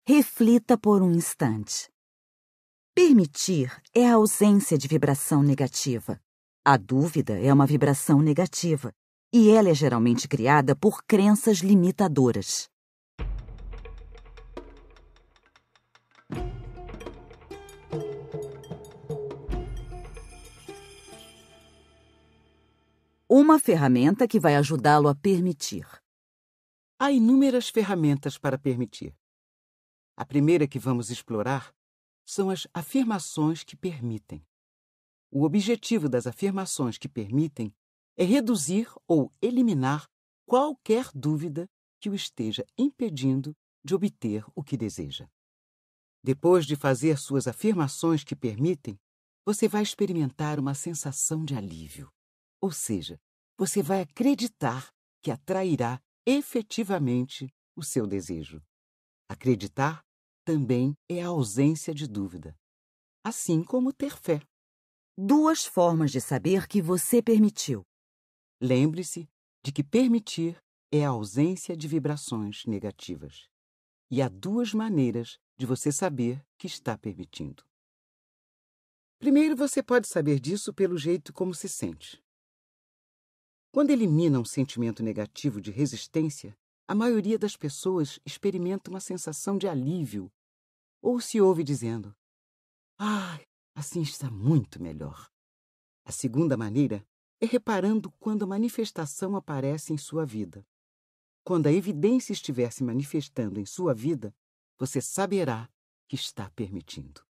Reflita por um instante. Permitir é a ausência de vibração negativa. A dúvida é uma vibração negativa, e ela é geralmente criada por crenças limitadoras. Uma ferramenta que vai ajudá-lo a permitir. Há inúmeras ferramentas para permitir. A primeira que vamos explorar são as afirmações que permitem. O objetivo das afirmações que permitem é reduzir ou eliminar qualquer dúvida que o esteja impedindo de obter o que deseja. Depois de fazer suas afirmações que permitem, você vai experimentar uma sensação de alívio. Ou seja, você vai acreditar que atrairá efetivamente o seu desejo. Acreditar também é a ausência de dúvida, assim como ter fé. Duas formas de saber que você permitiu. Lembre-se de que permitir é a ausência de vibrações negativas. E há duas maneiras de você saber que está permitindo. Primeiro, você pode saber disso pelo jeito como se sente. Quando elimina um sentimento negativo de resistência, a maioria das pessoas experimenta uma sensação de alívio ou se ouve dizendo: Ah, assim está muito melhor. A segunda maneira é reparando quando a manifestação aparece em sua vida. Quando a evidência estiver se manifestando em sua vida, você saberá que está permitindo.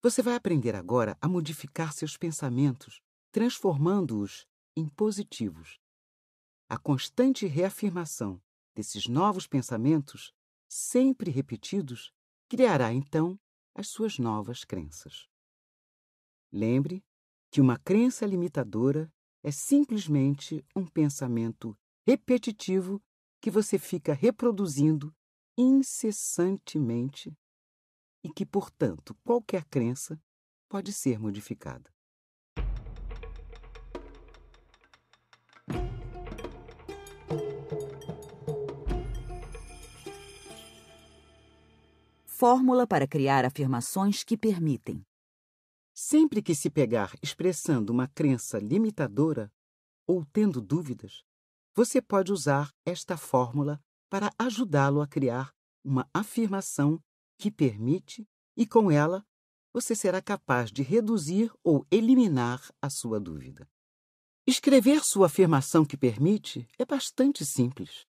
Você vai aprender agora a modificar seus pensamentos, transformando-os em positivos a constante reafirmação desses novos pensamentos, sempre repetidos, criará então as suas novas crenças. Lembre que uma crença limitadora é simplesmente um pensamento repetitivo que você fica reproduzindo incessantemente e que, portanto, qualquer crença pode ser modificada. fórmula para criar afirmações que permitem. Sempre que se pegar expressando uma crença limitadora ou tendo dúvidas, você pode usar esta fórmula para ajudá-lo a criar uma afirmação que permite e com ela você será capaz de reduzir ou eliminar a sua dúvida. Escrever sua afirmação que permite é bastante simples.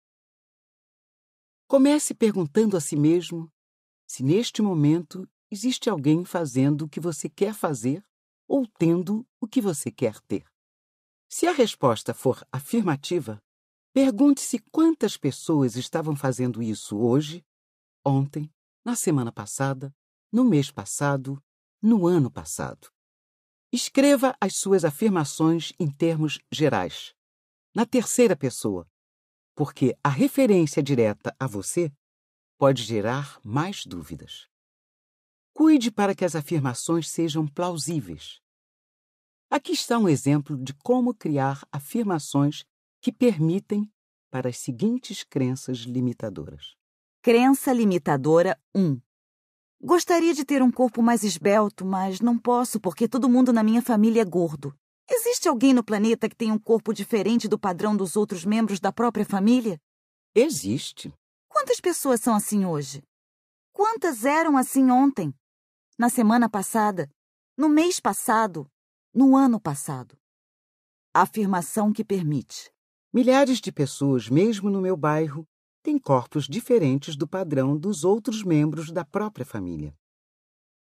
Comece perguntando a si mesmo se neste momento existe alguém fazendo o que você quer fazer ou tendo o que você quer ter. Se a resposta for afirmativa, pergunte-se quantas pessoas estavam fazendo isso hoje, ontem, na semana passada, no mês passado, no ano passado. Escreva as suas afirmações em termos gerais, na terceira pessoa, porque a referência direta a você pode gerar mais dúvidas. Cuide para que as afirmações sejam plausíveis. Aqui está um exemplo de como criar afirmações que permitem para as seguintes crenças limitadoras. Crença limitadora 1. Gostaria de ter um corpo mais esbelto, mas não posso porque todo mundo na minha família é gordo. Existe alguém no planeta que tem um corpo diferente do padrão dos outros membros da própria família? Existe. Quantas pessoas são assim hoje? Quantas eram assim ontem? Na semana passada? No mês passado? No ano passado? A afirmação que permite. Milhares de pessoas, mesmo no meu bairro, têm corpos diferentes do padrão dos outros membros da própria família.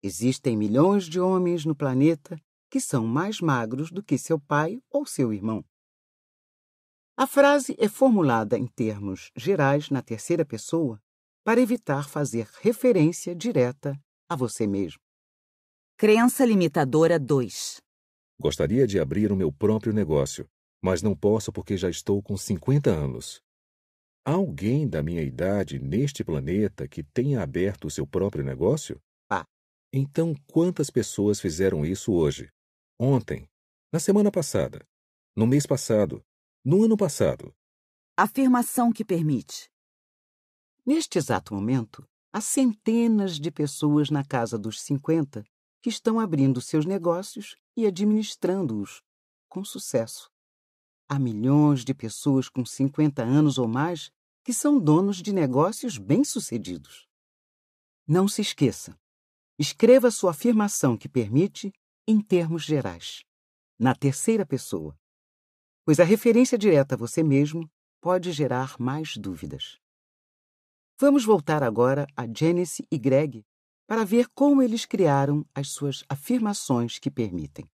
Existem milhões de homens no planeta que são mais magros do que seu pai ou seu irmão. A frase é formulada em termos gerais na terceira pessoa para evitar fazer referência direta a você mesmo. Crença limitadora 2. Gostaria de abrir o meu próprio negócio, mas não posso porque já estou com 50 anos. Há alguém da minha idade neste planeta que tenha aberto o seu próprio negócio? Ah. Então, quantas pessoas fizeram isso hoje? Ontem? Na semana passada? No mês passado? no ano passado. Afirmação que permite. Neste exato momento, há centenas de pessoas na casa dos 50 que estão abrindo seus negócios e administrando-os com sucesso. Há milhões de pessoas com 50 anos ou mais que são donos de negócios bem-sucedidos. Não se esqueça. Escreva sua afirmação que permite em termos gerais. Na terceira pessoa, pois a referência direta a você mesmo pode gerar mais dúvidas. Vamos voltar agora a Janice e Greg para ver como eles criaram as suas afirmações que permitem.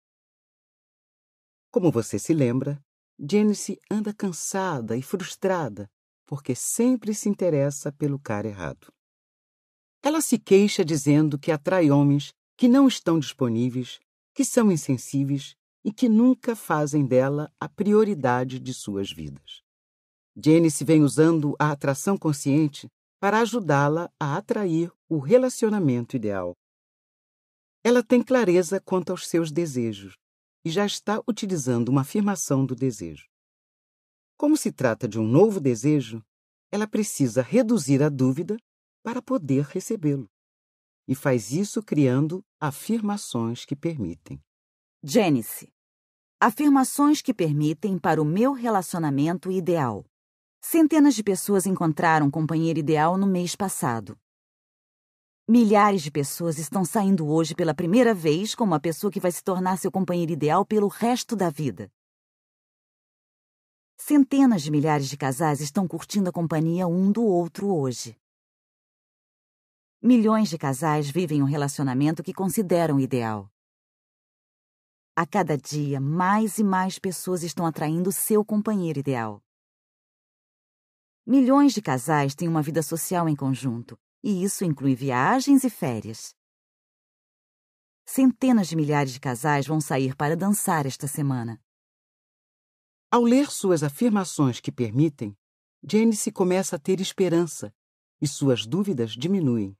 Como você se lembra, Janice anda cansada e frustrada porque sempre se interessa pelo cara errado. Ela se queixa dizendo que atrai homens que não estão disponíveis, que são insensíveis e que nunca fazem dela a prioridade de suas vidas. se vem usando a atração consciente para ajudá-la a atrair o relacionamento ideal. Ela tem clareza quanto aos seus desejos e já está utilizando uma afirmação do desejo. Como se trata de um novo desejo, ela precisa reduzir a dúvida para poder recebê-lo. E faz isso criando afirmações que permitem. Janice, Afirmações que permitem para o meu relacionamento ideal. Centenas de pessoas encontraram um companheiro ideal no mês passado. Milhares de pessoas estão saindo hoje pela primeira vez com uma pessoa que vai se tornar seu companheiro ideal pelo resto da vida. Centenas de milhares de casais estão curtindo a companhia um do outro hoje. Milhões de casais vivem um relacionamento que consideram ideal. A cada dia, mais e mais pessoas estão atraindo seu companheiro ideal. Milhões de casais têm uma vida social em conjunto, e isso inclui viagens e férias. Centenas de milhares de casais vão sair para dançar esta semana. Ao ler suas afirmações que permitem, se começa a ter esperança e suas dúvidas diminuem.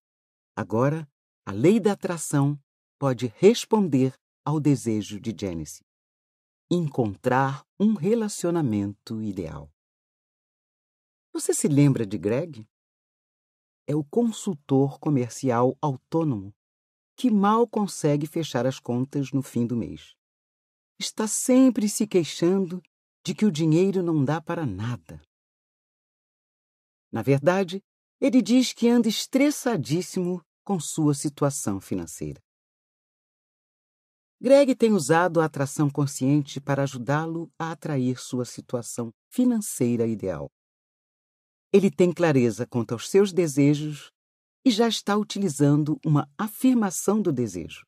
Agora, a lei da atração pode responder ao desejo de Janice: encontrar um relacionamento ideal. Você se lembra de Greg? É o consultor comercial autônomo que mal consegue fechar as contas no fim do mês. Está sempre se queixando de que o dinheiro não dá para nada. Na verdade, ele diz que anda estressadíssimo com sua situação financeira. Greg tem usado a atração consciente para ajudá-lo a atrair sua situação financeira ideal. Ele tem clareza quanto aos seus desejos e já está utilizando uma afirmação do desejo.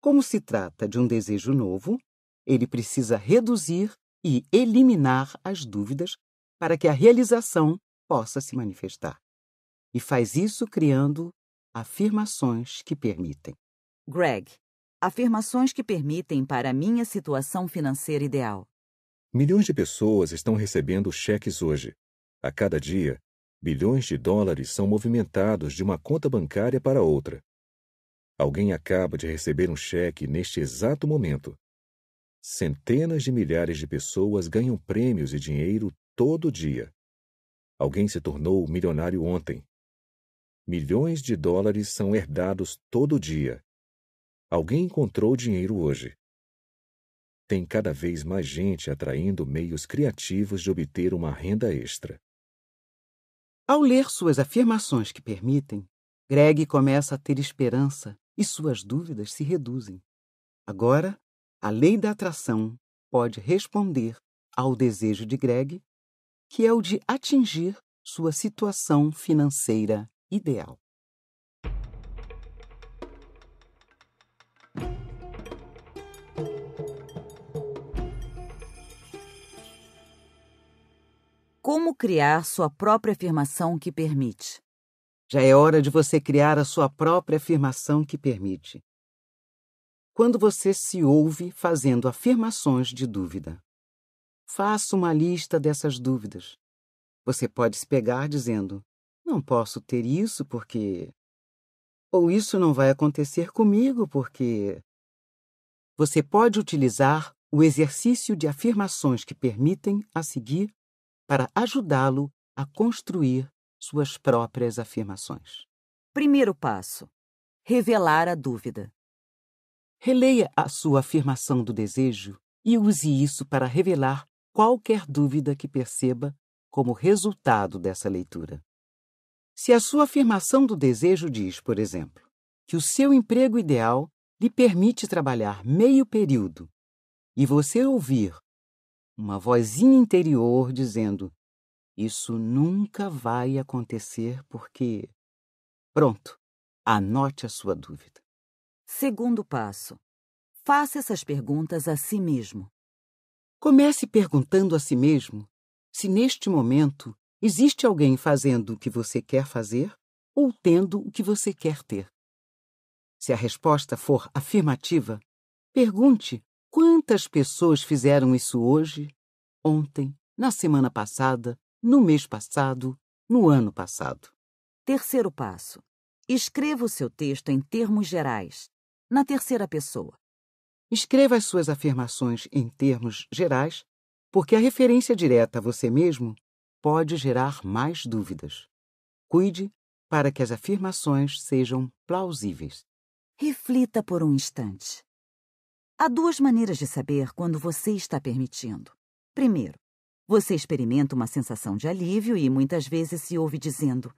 Como se trata de um desejo novo, ele precisa reduzir e eliminar as dúvidas para que a realização possa se manifestar. E faz isso criando afirmações que permitem. Greg, Afirmações que permitem para a minha situação financeira ideal. Milhões de pessoas estão recebendo cheques hoje. A cada dia, bilhões de dólares são movimentados de uma conta bancária para outra. Alguém acaba de receber um cheque neste exato momento. Centenas de milhares de pessoas ganham prêmios e dinheiro todo dia. Alguém se tornou milionário ontem. Milhões de dólares são herdados todo dia. Alguém encontrou dinheiro hoje. Tem cada vez mais gente atraindo meios criativos de obter uma renda extra. Ao ler suas afirmações que permitem, Greg começa a ter esperança e suas dúvidas se reduzem. Agora, a lei da atração pode responder ao desejo de Greg, que é o de atingir sua situação financeira ideal. como criar sua própria afirmação que permite. Já é hora de você criar a sua própria afirmação que permite. Quando você se ouve fazendo afirmações de dúvida, faça uma lista dessas dúvidas. Você pode se pegar dizendo: Não posso ter isso porque. Ou isso não vai acontecer comigo porque. Você pode utilizar o exercício de afirmações que permitem a seguir para ajudá-lo a construir suas próprias afirmações. Primeiro passo: revelar a dúvida. Releia a sua afirmação do desejo e use isso para revelar qualquer dúvida que perceba como resultado dessa leitura. Se a sua afirmação do desejo diz, por exemplo, que o seu emprego ideal lhe permite trabalhar meio período e você ouvir uma vozinha interior dizendo: Isso nunca vai acontecer porque. Pronto, anote a sua dúvida. Segundo passo: faça essas perguntas a si mesmo. Comece perguntando a si mesmo se neste momento existe alguém fazendo o que você quer fazer ou tendo o que você quer ter. Se a resposta for afirmativa, pergunte Quantas pessoas fizeram isso hoje, ontem, na semana passada, no mês passado, no ano passado? Terceiro passo: escreva o seu texto em termos gerais, na terceira pessoa. Escreva as suas afirmações em termos gerais, porque a referência direta a você mesmo pode gerar mais dúvidas. Cuide para que as afirmações sejam plausíveis. Reflita por um instante. Há duas maneiras de saber quando você está permitindo. Primeiro, você experimenta uma sensação de alívio e muitas vezes se ouve dizendo: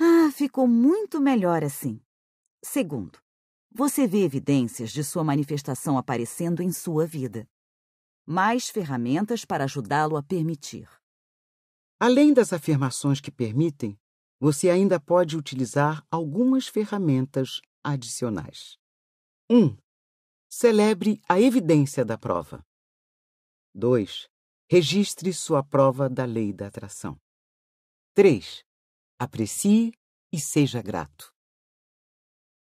Ah, ficou muito melhor assim. Segundo, você vê evidências de sua manifestação aparecendo em sua vida. Mais ferramentas para ajudá-lo a permitir. Além das afirmações que permitem, você ainda pode utilizar algumas ferramentas adicionais. 1. Um, Celebre a evidência da prova. 2. Registre sua prova da lei da atração. 3. Aprecie e seja grato.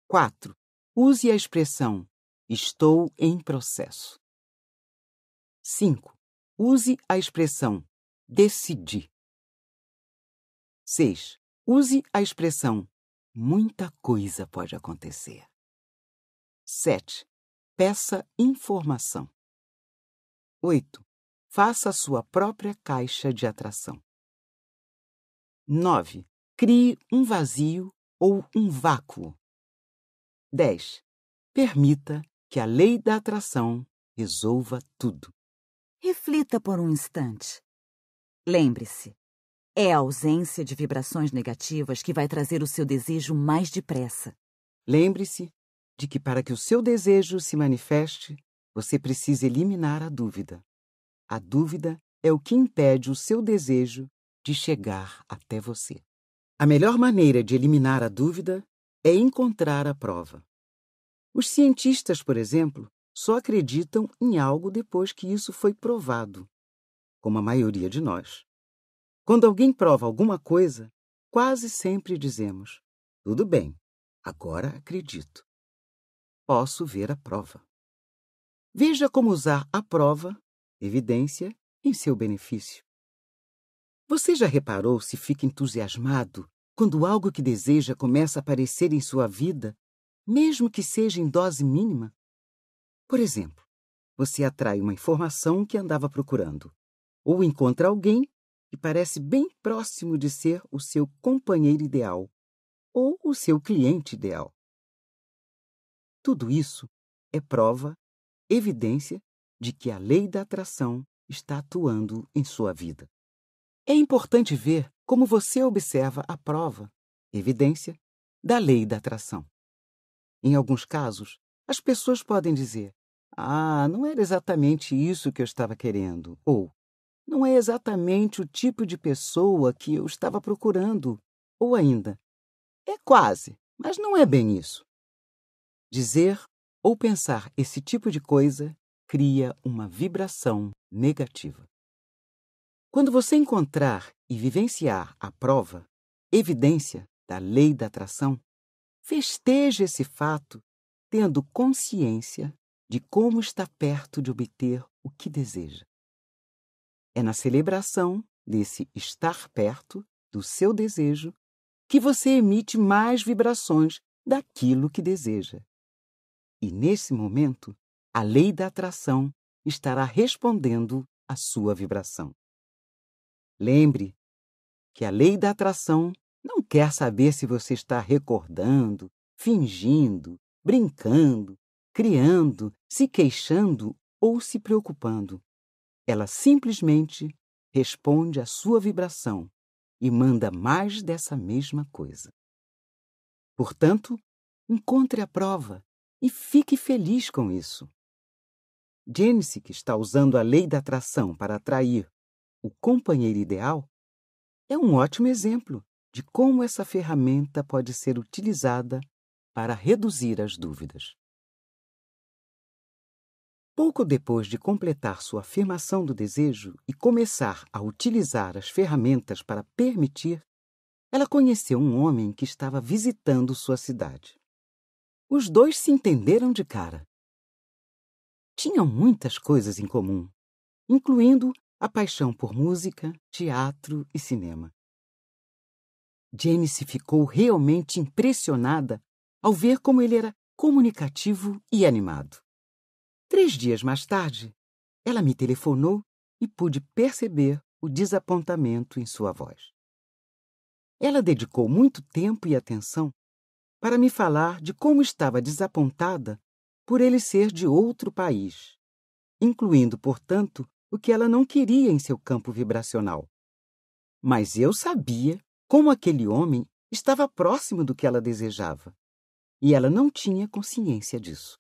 4. Use a expressão estou em processo. 5. Use a expressão decidi. 6. Use a expressão muita coisa pode acontecer. 7. Peça informação. 8. Faça a sua própria caixa de atração. 9. Crie um vazio ou um vácuo. 10. Permita que a lei da atração resolva tudo. Reflita por um instante. Lembre-se, é a ausência de vibrações negativas que vai trazer o seu desejo mais depressa. Lembre-se de que para que o seu desejo se manifeste, você precisa eliminar a dúvida. A dúvida é o que impede o seu desejo de chegar até você. A melhor maneira de eliminar a dúvida é encontrar a prova. Os cientistas, por exemplo, só acreditam em algo depois que isso foi provado, como a maioria de nós. Quando alguém prova alguma coisa, quase sempre dizemos: tudo bem, agora acredito posso ver a prova. Veja como usar a prova, evidência, em seu benefício. Você já reparou se fica entusiasmado quando algo que deseja começa a aparecer em sua vida, mesmo que seja em dose mínima? Por exemplo, você atrai uma informação que andava procurando, ou encontra alguém que parece bem próximo de ser o seu companheiro ideal ou o seu cliente ideal. Tudo isso é prova, evidência de que a lei da atração está atuando em sua vida. É importante ver como você observa a prova, evidência, da lei da atração. Em alguns casos, as pessoas podem dizer: Ah, não era exatamente isso que eu estava querendo, ou não é exatamente o tipo de pessoa que eu estava procurando, ou ainda, é quase, mas não é bem isso. Dizer ou pensar esse tipo de coisa cria uma vibração negativa. Quando você encontrar e vivenciar a prova, evidência da lei da atração, festeje esse fato tendo consciência de como está perto de obter o que deseja. É na celebração desse estar perto do seu desejo que você emite mais vibrações daquilo que deseja e nesse momento, a lei da atração estará respondendo à sua vibração. Lembre que a lei da atração não quer saber se você está recordando, fingindo, brincando, criando, se queixando ou se preocupando. Ela simplesmente responde à sua vibração e manda mais dessa mesma coisa. Portanto, encontre a prova e fique feliz com isso. James, que está usando a lei da atração para atrair o companheiro ideal, é um ótimo exemplo de como essa ferramenta pode ser utilizada para reduzir as dúvidas. Pouco depois de completar sua afirmação do desejo e começar a utilizar as ferramentas para permitir, ela conheceu um homem que estava visitando sua cidade. Os dois se entenderam de cara. Tinham muitas coisas em comum, incluindo a paixão por música, teatro e cinema. se ficou realmente impressionada ao ver como ele era comunicativo e animado. Três dias mais tarde, ela me telefonou e pude perceber o desapontamento em sua voz. Ela dedicou muito tempo e atenção para me falar de como estava desapontada por ele ser de outro país, incluindo, portanto, o que ela não queria em seu campo vibracional. Mas eu sabia como aquele homem estava próximo do que ela desejava, e ela não tinha consciência disso.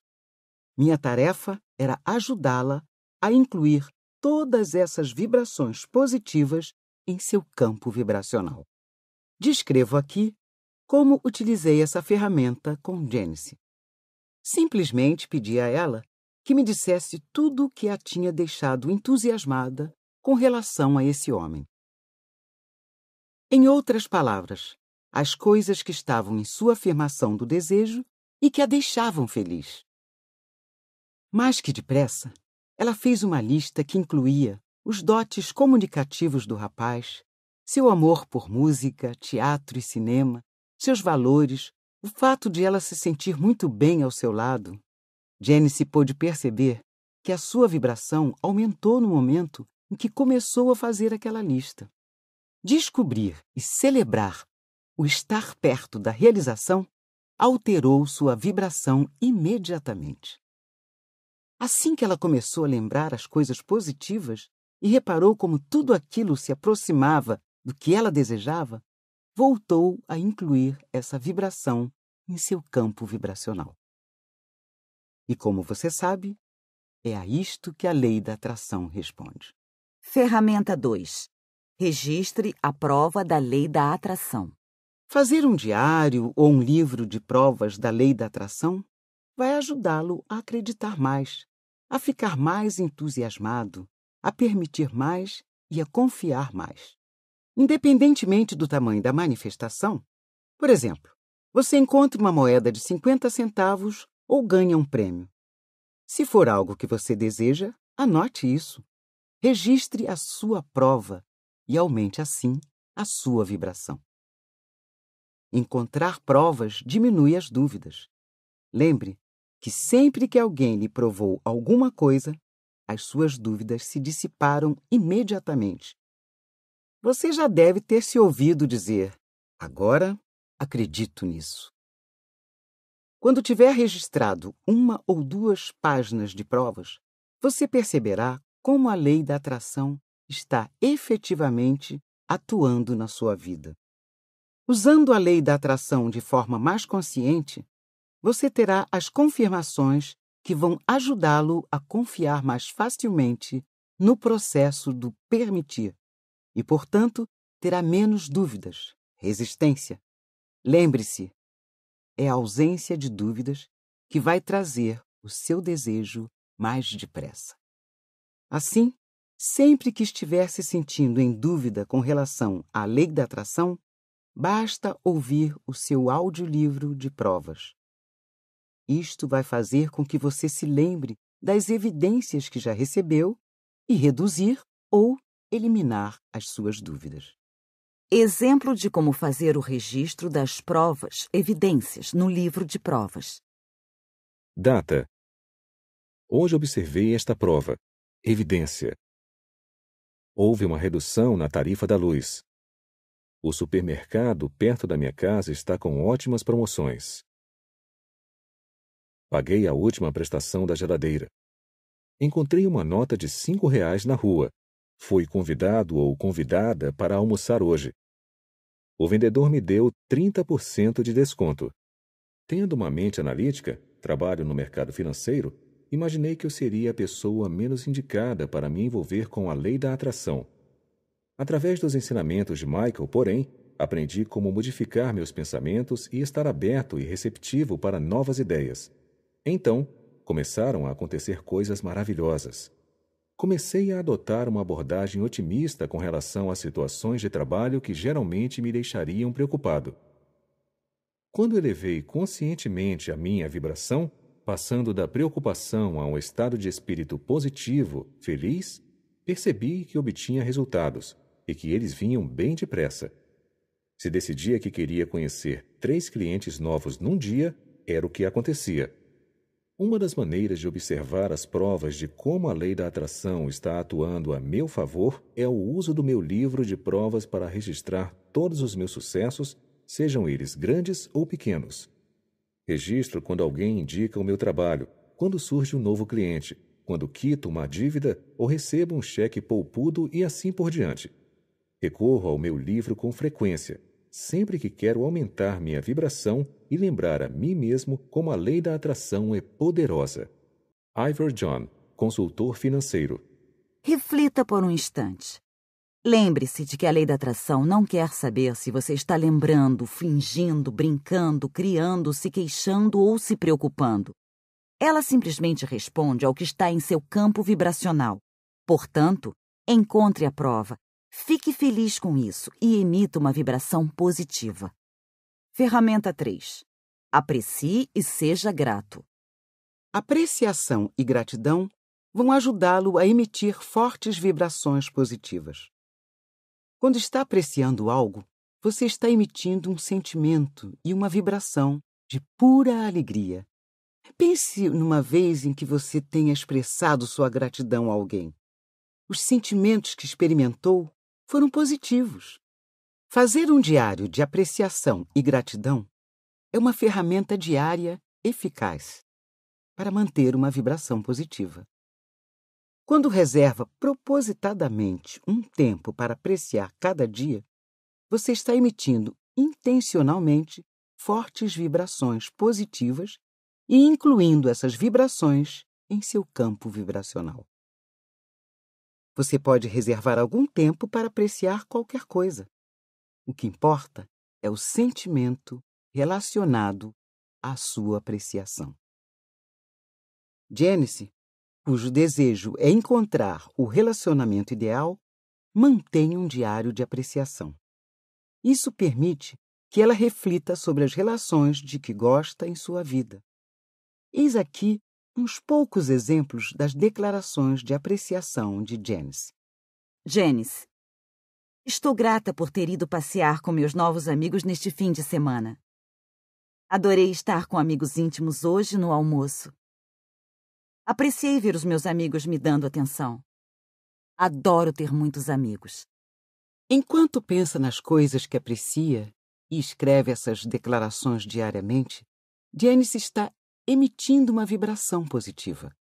Minha tarefa era ajudá-la a incluir todas essas vibrações positivas em seu campo vibracional. Descrevo aqui como utilizei essa ferramenta com Janice. Simplesmente pedi a ela que me dissesse tudo o que a tinha deixado entusiasmada com relação a esse homem. Em outras palavras, as coisas que estavam em sua afirmação do desejo e que a deixavam feliz. Mais que depressa, ela fez uma lista que incluía os dotes comunicativos do rapaz, seu amor por música, teatro e cinema, seus valores, o fato de ela se sentir muito bem ao seu lado. se pôde perceber que a sua vibração aumentou no momento em que começou a fazer aquela lista. Descobrir e celebrar o estar perto da realização alterou sua vibração imediatamente. Assim que ela começou a lembrar as coisas positivas e reparou como tudo aquilo se aproximava do que ela desejava, voltou a incluir essa vibração em seu campo vibracional. E como você sabe, é a isto que a lei da atração responde. Ferramenta 2. Registre a prova da lei da atração. Fazer um diário ou um livro de provas da lei da atração vai ajudá-lo a acreditar mais, a ficar mais entusiasmado, a permitir mais e a confiar mais independentemente do tamanho da manifestação. Por exemplo, você encontra uma moeda de 50 centavos ou ganha um prêmio. Se for algo que você deseja, anote isso. Registre a sua prova e aumente assim a sua vibração. Encontrar provas diminui as dúvidas. Lembre que sempre que alguém lhe provou alguma coisa, as suas dúvidas se dissiparam imediatamente você já deve ter se ouvido dizer: agora acredito nisso. Quando tiver registrado uma ou duas páginas de provas, você perceberá como a lei da atração está efetivamente atuando na sua vida. Usando a lei da atração de forma mais consciente, você terá as confirmações que vão ajudá-lo a confiar mais facilmente no processo do permitir e, portanto, terá menos dúvidas, resistência. Lembre-se, é a ausência de dúvidas que vai trazer o seu desejo mais depressa. Assim, sempre que estiver se sentindo em dúvida com relação à lei da atração, basta ouvir o seu audiolivro de provas. Isto vai fazer com que você se lembre das evidências que já recebeu e reduzir ou eliminar as suas dúvidas. Exemplo de como fazer o registro das provas, evidências, no livro de provas. Data: Hoje observei esta prova. Evidência: Houve uma redução na tarifa da luz. O supermercado perto da minha casa está com ótimas promoções. Paguei a última prestação da geladeira. Encontrei uma nota de cinco reais na rua Fui convidado ou convidada para almoçar hoje. O vendedor me deu 30% de desconto. Tendo uma mente analítica, trabalho no mercado financeiro, imaginei que eu seria a pessoa menos indicada para me envolver com a lei da atração. Através dos ensinamentos de Michael, porém, aprendi como modificar meus pensamentos e estar aberto e receptivo para novas ideias. Então, começaram a acontecer coisas maravilhosas comecei a adotar uma abordagem otimista com relação às situações de trabalho que geralmente me deixariam preocupado. Quando elevei conscientemente a minha vibração, passando da preocupação a um estado de espírito positivo, feliz, percebi que obtinha resultados e que eles vinham bem depressa. Se decidia que queria conhecer três clientes novos num dia, era o que acontecia. Uma das maneiras de observar as provas de como a lei da atração está atuando a meu favor é o uso do meu livro de provas para registrar todos os meus sucessos, sejam eles grandes ou pequenos. Registro quando alguém indica o meu trabalho, quando surge um novo cliente, quando quito uma dívida ou recebo um cheque poupudo e assim por diante. Recorro ao meu livro com frequência sempre que quero aumentar minha vibração e lembrar a mim mesmo como a lei da atração é poderosa. Ivor John, consultor financeiro. Reflita por um instante. Lembre-se de que a lei da atração não quer saber se você está lembrando, fingindo, brincando, criando, se queixando ou se preocupando. Ela simplesmente responde ao que está em seu campo vibracional. Portanto, encontre a prova Fique feliz com isso e emita uma vibração positiva. Ferramenta 3. Aprecie e seja grato. Apreciação e gratidão vão ajudá-lo a emitir fortes vibrações positivas. Quando está apreciando algo, você está emitindo um sentimento e uma vibração de pura alegria. Pense numa vez em que você tenha expressado sua gratidão a alguém. Os sentimentos que experimentou foram positivos. Fazer um diário de apreciação e gratidão é uma ferramenta diária eficaz para manter uma vibração positiva. Quando reserva propositadamente um tempo para apreciar cada dia, você está emitindo intencionalmente fortes vibrações positivas e incluindo essas vibrações em seu campo vibracional. Você pode reservar algum tempo para apreciar qualquer coisa. O que importa é o sentimento relacionado à sua apreciação. Janice, cujo desejo é encontrar o relacionamento ideal, mantém um diário de apreciação. Isso permite que ela reflita sobre as relações de que gosta em sua vida. Eis aqui uns poucos exemplos das declarações de apreciação de Janice. Janice, estou grata por ter ido passear com meus novos amigos neste fim de semana. Adorei estar com amigos íntimos hoje no almoço. Apreciei ver os meus amigos me dando atenção. Adoro ter muitos amigos. Enquanto pensa nas coisas que aprecia e escreve essas declarações diariamente, Janice está emitindo uma vibração positiva.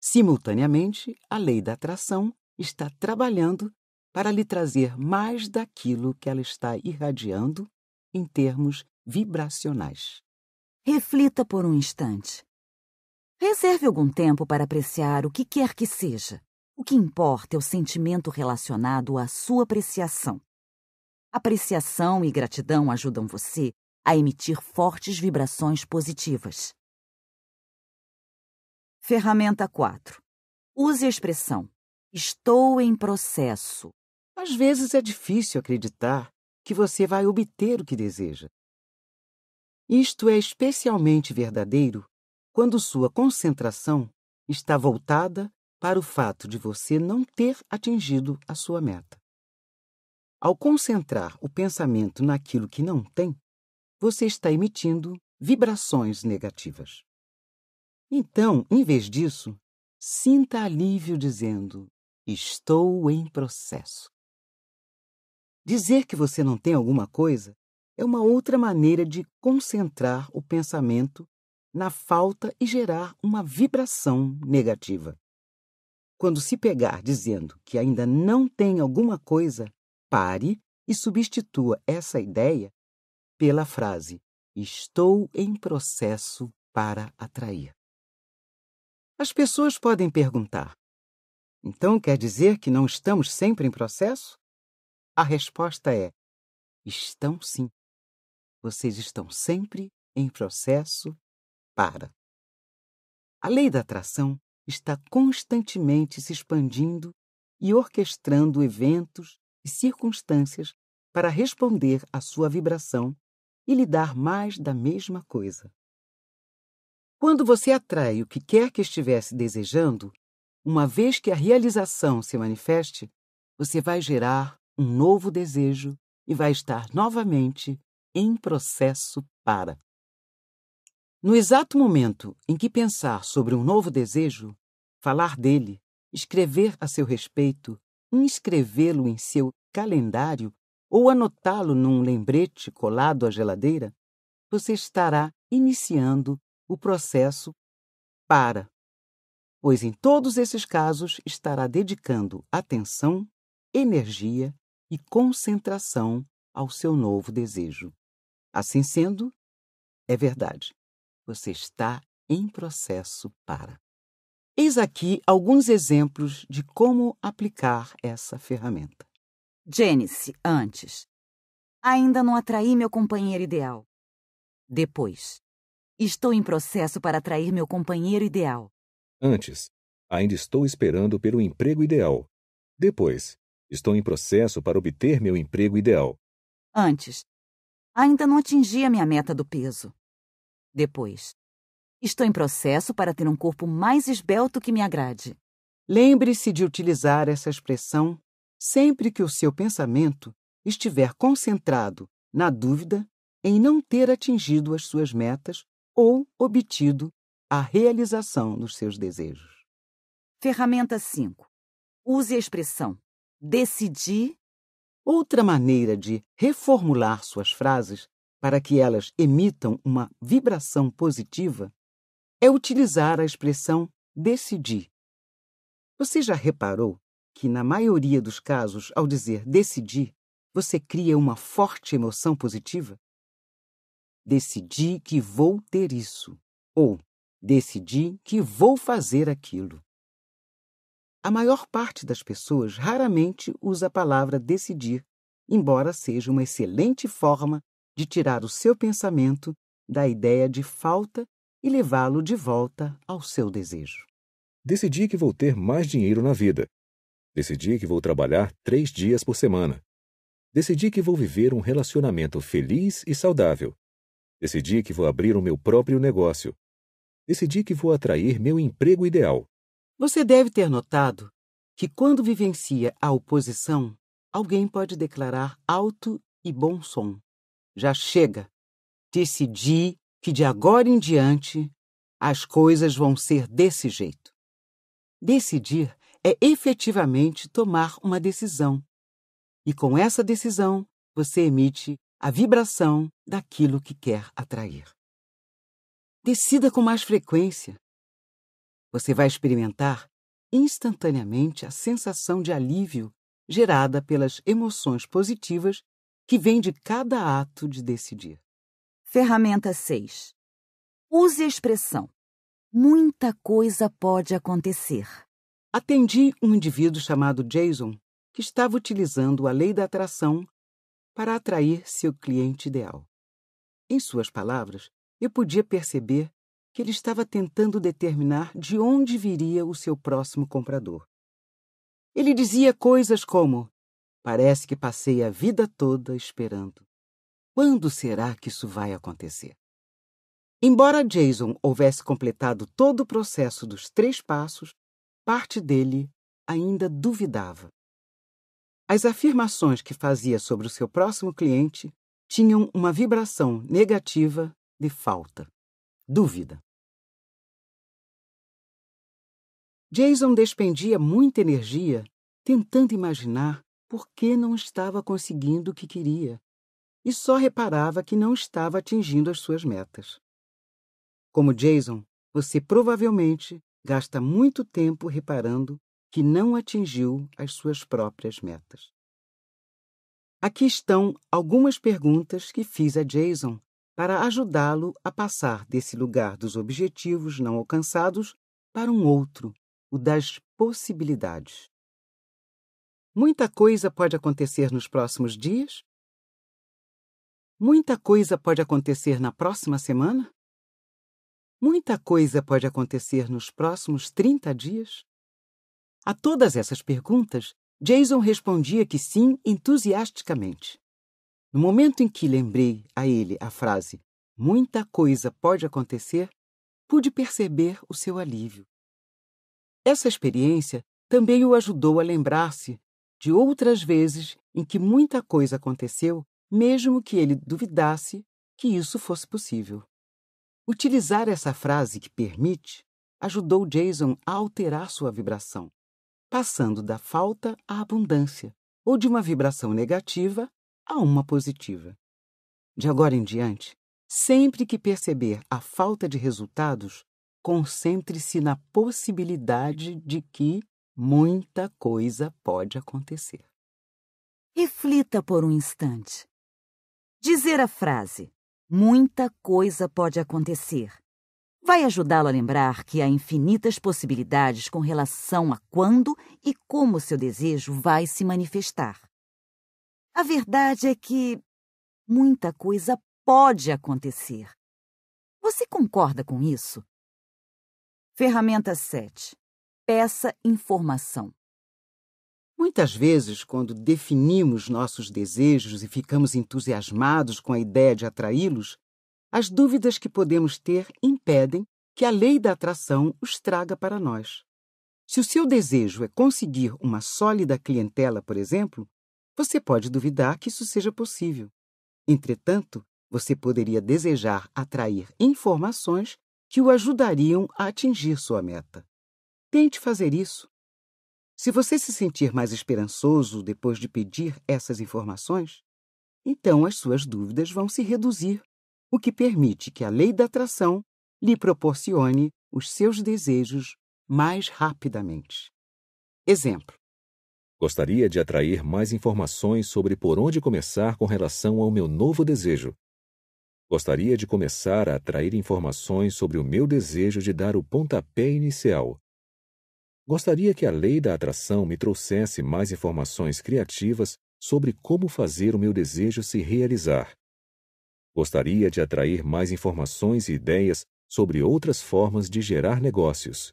Simultaneamente, a lei da atração está trabalhando para lhe trazer mais daquilo que ela está irradiando em termos vibracionais. Reflita por um instante. Reserve algum tempo para apreciar o que quer que seja. O que importa é o sentimento relacionado à sua apreciação. Apreciação e gratidão ajudam você a emitir fortes vibrações positivas. Ferramenta 4. Use a expressão estou em processo. Às vezes é difícil acreditar que você vai obter o que deseja. Isto é especialmente verdadeiro quando sua concentração está voltada para o fato de você não ter atingido a sua meta. Ao concentrar o pensamento naquilo que não tem, você está emitindo vibrações negativas. Então, em vez disso, sinta alívio dizendo: Estou em processo. Dizer que você não tem alguma coisa é uma outra maneira de concentrar o pensamento na falta e gerar uma vibração negativa. Quando se pegar dizendo que ainda não tem alguma coisa, pare e substitua essa ideia pela frase: Estou em processo para atrair. As pessoas podem perguntar: então quer dizer que não estamos sempre em processo? A resposta é: estão sim. Vocês estão sempre em processo para. A lei da atração está constantemente se expandindo e orquestrando eventos e circunstâncias para responder à sua vibração e lhe dar mais da mesma coisa. Quando você atrai o que quer que estivesse desejando, uma vez que a realização se manifeste, você vai gerar um novo desejo e vai estar novamente em processo para. No exato momento em que pensar sobre um novo desejo, falar dele, escrever a seu respeito, inscrevê-lo em seu calendário ou anotá-lo num lembrete colado à geladeira, você estará iniciando o processo para, pois em todos esses casos estará dedicando atenção, energia e concentração ao seu novo desejo. Assim sendo, é verdade, você está em processo para. Eis aqui alguns exemplos de como aplicar essa ferramenta. Gênese, antes. Ainda não atraí meu companheiro ideal. Depois. Estou em processo para atrair meu companheiro ideal. Antes, ainda estou esperando pelo emprego ideal. Depois, estou em processo para obter meu emprego ideal. Antes, ainda não atingi a minha meta do peso. Depois, estou em processo para ter um corpo mais esbelto que me agrade. Lembre-se de utilizar essa expressão sempre que o seu pensamento estiver concentrado na dúvida em não ter atingido as suas metas ou obtido a realização dos seus desejos. Ferramenta 5. Use a expressão decidir. Outra maneira de reformular suas frases para que elas emitam uma vibração positiva é utilizar a expressão decidir. Você já reparou que, na maioria dos casos, ao dizer decidir, você cria uma forte emoção positiva? decidi que vou ter isso, ou decidi que vou fazer aquilo. A maior parte das pessoas raramente usa a palavra decidir, embora seja uma excelente forma de tirar o seu pensamento da ideia de falta e levá-lo de volta ao seu desejo. Decidi que vou ter mais dinheiro na vida. Decidi que vou trabalhar três dias por semana. Decidi que vou viver um relacionamento feliz e saudável. Decidi que vou abrir o meu próprio negócio. Decidi que vou atrair meu emprego ideal. Você deve ter notado que quando vivencia a oposição, alguém pode declarar alto e bom som: Já chega! Decidi que de agora em diante as coisas vão ser desse jeito. Decidir é efetivamente tomar uma decisão. E com essa decisão, você emite a vibração daquilo que quer atrair. Decida com mais frequência. Você vai experimentar instantaneamente a sensação de alívio gerada pelas emoções positivas que vem de cada ato de decidir. Ferramenta 6. Use a expressão. Muita coisa pode acontecer. Atendi um indivíduo chamado Jason que estava utilizando a lei da atração para atrair seu cliente ideal. Em suas palavras, eu podia perceber que ele estava tentando determinar de onde viria o seu próximo comprador. Ele dizia coisas como: Parece que passei a vida toda esperando. Quando será que isso vai acontecer? Embora Jason houvesse completado todo o processo dos três passos, parte dele ainda duvidava. As afirmações que fazia sobre o seu próximo cliente tinham uma vibração negativa de falta, dúvida. Jason despendia muita energia tentando imaginar por que não estava conseguindo o que queria e só reparava que não estava atingindo as suas metas. Como Jason, você provavelmente gasta muito tempo reparando que não atingiu as suas próprias metas. Aqui estão algumas perguntas que fiz a Jason para ajudá-lo a passar desse lugar dos objetivos não alcançados para um outro, o das possibilidades. Muita coisa pode acontecer nos próximos dias? Muita coisa pode acontecer na próxima semana? Muita coisa pode acontecer nos próximos 30 dias? A todas essas perguntas, Jason respondia que sim entusiasticamente. No momento em que lembrei a ele a frase muita coisa pode acontecer, pude perceber o seu alívio. Essa experiência também o ajudou a lembrar-se de outras vezes em que muita coisa aconteceu, mesmo que ele duvidasse que isso fosse possível. Utilizar essa frase que permite ajudou Jason a alterar sua vibração passando da falta à abundância, ou de uma vibração negativa a uma positiva. De agora em diante, sempre que perceber a falta de resultados, concentre-se na possibilidade de que muita coisa pode acontecer. Reflita por um instante. Dizer a frase: muita coisa pode acontecer vai ajudá-lo a lembrar que há infinitas possibilidades com relação a quando e como seu desejo vai se manifestar. A verdade é que muita coisa pode acontecer. Você concorda com isso? Ferramenta 7. Peça informação. Muitas vezes, quando definimos nossos desejos e ficamos entusiasmados com a ideia de atraí-los, as dúvidas que podemos ter impedem que a lei da atração os traga para nós. Se o seu desejo é conseguir uma sólida clientela, por exemplo, você pode duvidar que isso seja possível. Entretanto, você poderia desejar atrair informações que o ajudariam a atingir sua meta. Tente fazer isso. Se você se sentir mais esperançoso depois de pedir essas informações, então as suas dúvidas vão se reduzir o que permite que a lei da atração lhe proporcione os seus desejos mais rapidamente. Exemplo: Gostaria de atrair mais informações sobre por onde começar com relação ao meu novo desejo. Gostaria de começar a atrair informações sobre o meu desejo de dar o pontapé inicial. Gostaria que a lei da atração me trouxesse mais informações criativas sobre como fazer o meu desejo se realizar. Gostaria de atrair mais informações e ideias sobre outras formas de gerar negócios.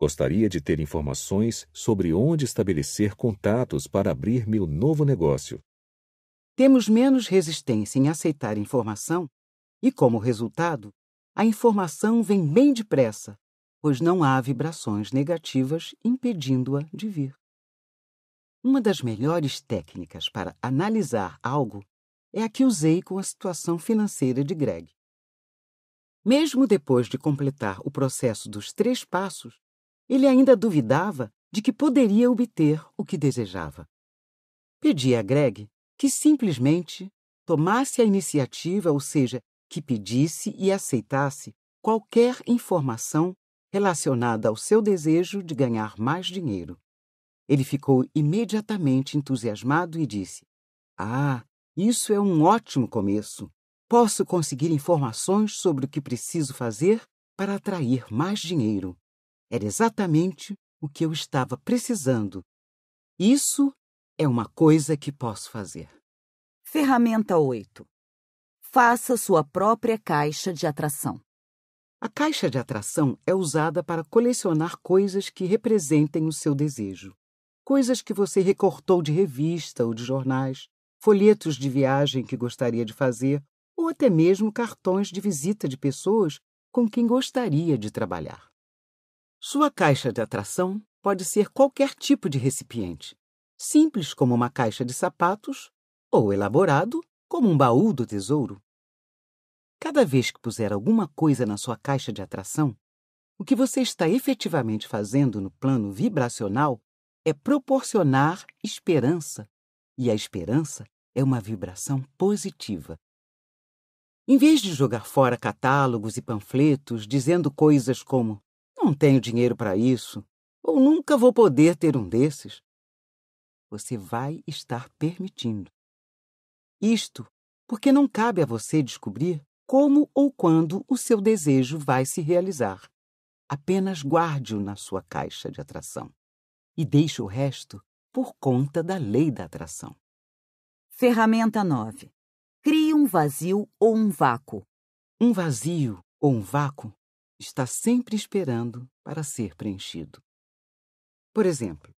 Gostaria de ter informações sobre onde estabelecer contatos para abrir meu novo negócio. Temos menos resistência em aceitar informação e, como resultado, a informação vem bem depressa, pois não há vibrações negativas impedindo-a de vir. Uma das melhores técnicas para analisar algo é a que usei com a situação financeira de Greg. Mesmo depois de completar o processo dos três passos, ele ainda duvidava de que poderia obter o que desejava. Pedi a Greg que simplesmente tomasse a iniciativa, ou seja, que pedisse e aceitasse qualquer informação relacionada ao seu desejo de ganhar mais dinheiro. Ele ficou imediatamente entusiasmado e disse: Ah, isso é um ótimo começo. Posso conseguir informações sobre o que preciso fazer para atrair mais dinheiro. Era exatamente o que eu estava precisando. Isso é uma coisa que posso fazer. Ferramenta 8. Faça sua própria caixa de atração. A caixa de atração é usada para colecionar coisas que representem o seu desejo. Coisas que você recortou de revista ou de jornais, folhetos de viagem que gostaria de fazer ou até mesmo cartões de visita de pessoas com quem gostaria de trabalhar. Sua caixa de atração pode ser qualquer tipo de recipiente, simples como uma caixa de sapatos ou elaborado como um baú do tesouro. Cada vez que puser alguma coisa na sua caixa de atração, o que você está efetivamente fazendo no plano vibracional é proporcionar esperança, e a esperança é uma vibração positiva. Em vez de jogar fora catálogos e panfletos dizendo coisas como não tenho dinheiro para isso, ou nunca vou poder ter um desses, você vai estar permitindo. Isto porque não cabe a você descobrir como ou quando o seu desejo vai se realizar. Apenas guarde-o na sua caixa de atração e deixe o resto por conta da lei da atração. Ferramenta 9. Crie um vazio ou um vácuo. Um vazio ou um vácuo está sempre esperando para ser preenchido. Por exemplo,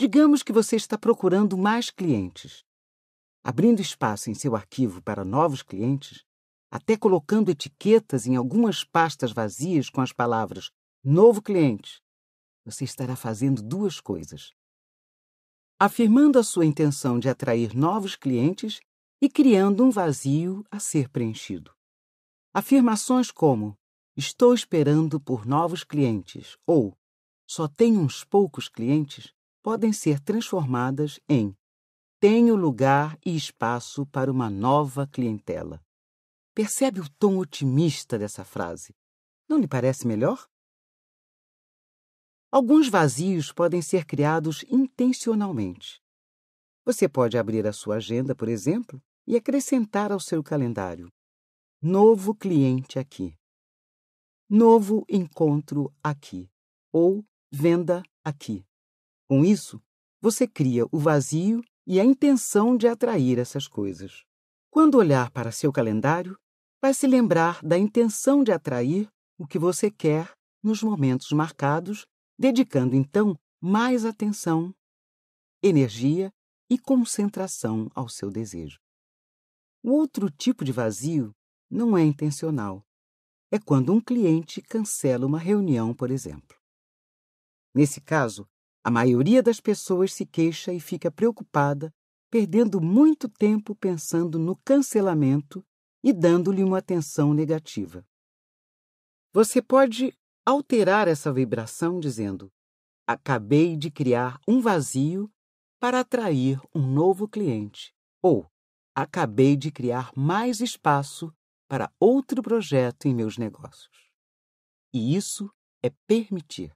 digamos que você está procurando mais clientes. Abrindo espaço em seu arquivo para novos clientes, até colocando etiquetas em algumas pastas vazias com as palavras novo cliente, você estará fazendo duas coisas afirmando a sua intenção de atrair novos clientes e criando um vazio a ser preenchido. Afirmações como Estou esperando por novos clientes ou Só tenho uns poucos clientes podem ser transformadas em Tenho lugar e espaço para uma nova clientela. Percebe o tom otimista dessa frase? Não lhe parece melhor? Alguns vazios podem ser criados intencionalmente. Você pode abrir a sua agenda, por exemplo, e acrescentar ao seu calendário: novo cliente aqui, novo encontro aqui, ou venda aqui. Com isso, você cria o vazio e a intenção de atrair essas coisas. Quando olhar para seu calendário, vai se lembrar da intenção de atrair o que você quer nos momentos marcados dedicando então mais atenção, energia e concentração ao seu desejo. O outro tipo de vazio não é intencional. É quando um cliente cancela uma reunião, por exemplo. Nesse caso, a maioria das pessoas se queixa e fica preocupada, perdendo muito tempo pensando no cancelamento e dando-lhe uma atenção negativa. Você pode alterar essa vibração dizendo: Acabei de criar um vazio para atrair um novo cliente. Ou Acabei de criar mais espaço para outro projeto em meus negócios. E isso é permitir.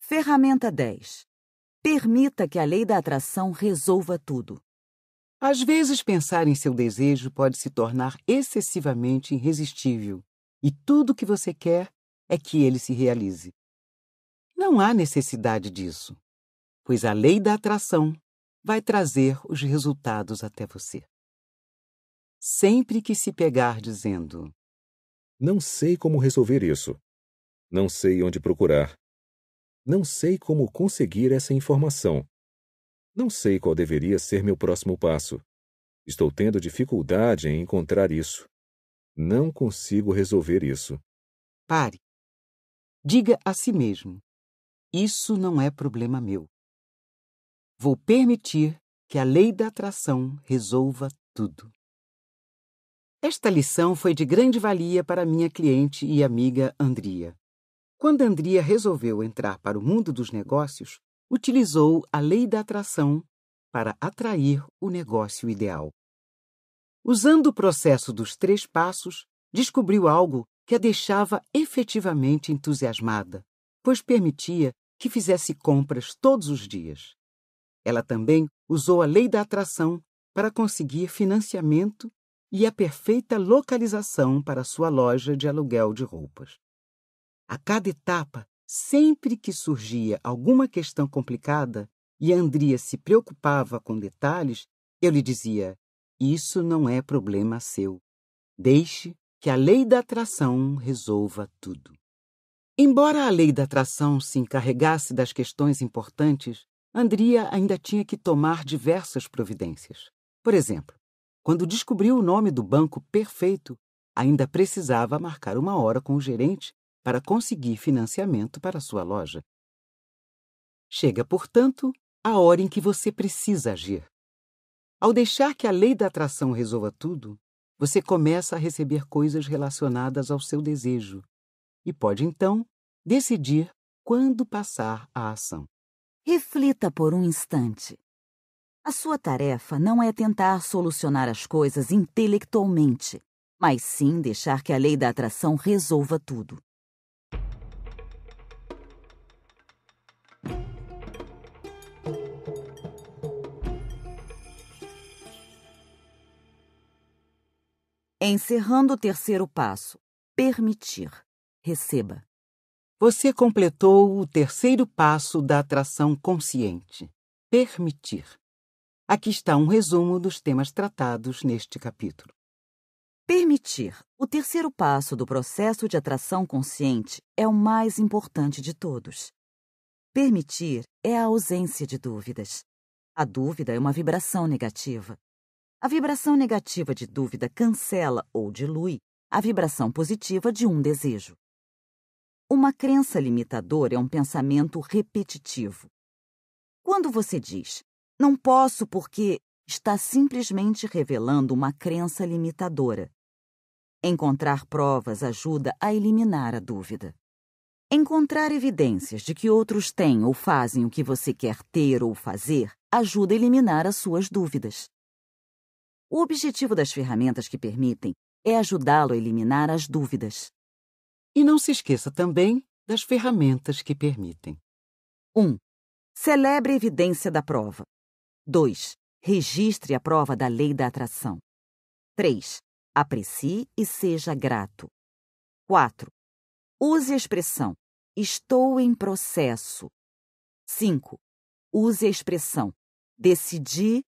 Ferramenta 10. Permita que a lei da atração resolva tudo. Às vezes, pensar em seu desejo pode se tornar excessivamente irresistível, e tudo que você quer é que ele se realize. Não há necessidade disso, pois a lei da atração vai trazer os resultados até você. Sempre que se pegar dizendo: Não sei como resolver isso. Não sei onde procurar. Não sei como conseguir essa informação. Não sei qual deveria ser meu próximo passo. Estou tendo dificuldade em encontrar isso. Não consigo resolver isso. Pare. Diga a si mesmo: Isso não é problema meu. Vou permitir que a lei da atração resolva tudo. Esta lição foi de grande valia para minha cliente e amiga Andria. Quando Andria resolveu entrar para o mundo dos negócios, utilizou a lei da atração para atrair o negócio ideal. Usando o processo dos três passos, descobriu algo que a deixava efetivamente entusiasmada, pois permitia que fizesse compras todos os dias. Ela também usou a lei da atração para conseguir financiamento e a perfeita localização para sua loja de aluguel de roupas. A cada etapa, sempre que surgia alguma questão complicada e Andria se preocupava com detalhes, eu lhe dizia: Isso não é problema seu. Deixe que a lei da atração resolva tudo. Embora a lei da atração se encarregasse das questões importantes, Andria ainda tinha que tomar diversas providências. Por exemplo, quando descobriu o nome do banco perfeito, ainda precisava marcar uma hora com o gerente para conseguir financiamento para sua loja. Chega, portanto, a hora em que você precisa agir. Ao deixar que a lei da atração resolva tudo, você começa a receber coisas relacionadas ao seu desejo e pode então decidir quando passar a ação. Reflita por um instante. A sua tarefa não é tentar solucionar as coisas intelectualmente, mas sim deixar que a lei da atração resolva tudo. Encerrando o terceiro passo, permitir. Receba. Você completou o terceiro passo da atração consciente: permitir. Aqui está um resumo dos temas tratados neste capítulo. Permitir, o terceiro passo do processo de atração consciente, é o mais importante de todos. Permitir é a ausência de dúvidas. A dúvida é uma vibração negativa. A vibração negativa de dúvida cancela ou dilui a vibração positiva de um desejo. Uma crença limitadora é um pensamento repetitivo. Quando você diz, não posso porque está simplesmente revelando uma crença limitadora. Encontrar provas ajuda a eliminar a dúvida. Encontrar evidências de que outros têm ou fazem o que você quer ter ou fazer ajuda a eliminar as suas dúvidas. O objetivo das ferramentas que permitem é ajudá-lo a eliminar as dúvidas. E não se esqueça também das ferramentas que permitem. 1. Um, celebre a evidência da prova. 2. Registre a prova da lei da atração. 3. Aprecie e seja grato. 4. Use a expressão estou em processo. 5. Use a expressão decidi.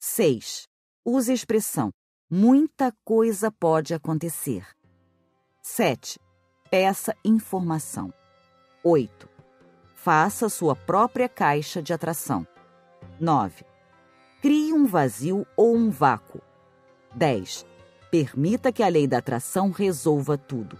6. Use a expressão muita coisa pode acontecer. 7. Peça informação. 8. Faça sua própria caixa de atração. 9. Crie um vazio ou um vácuo. 10. Permita que a lei da atração resolva tudo.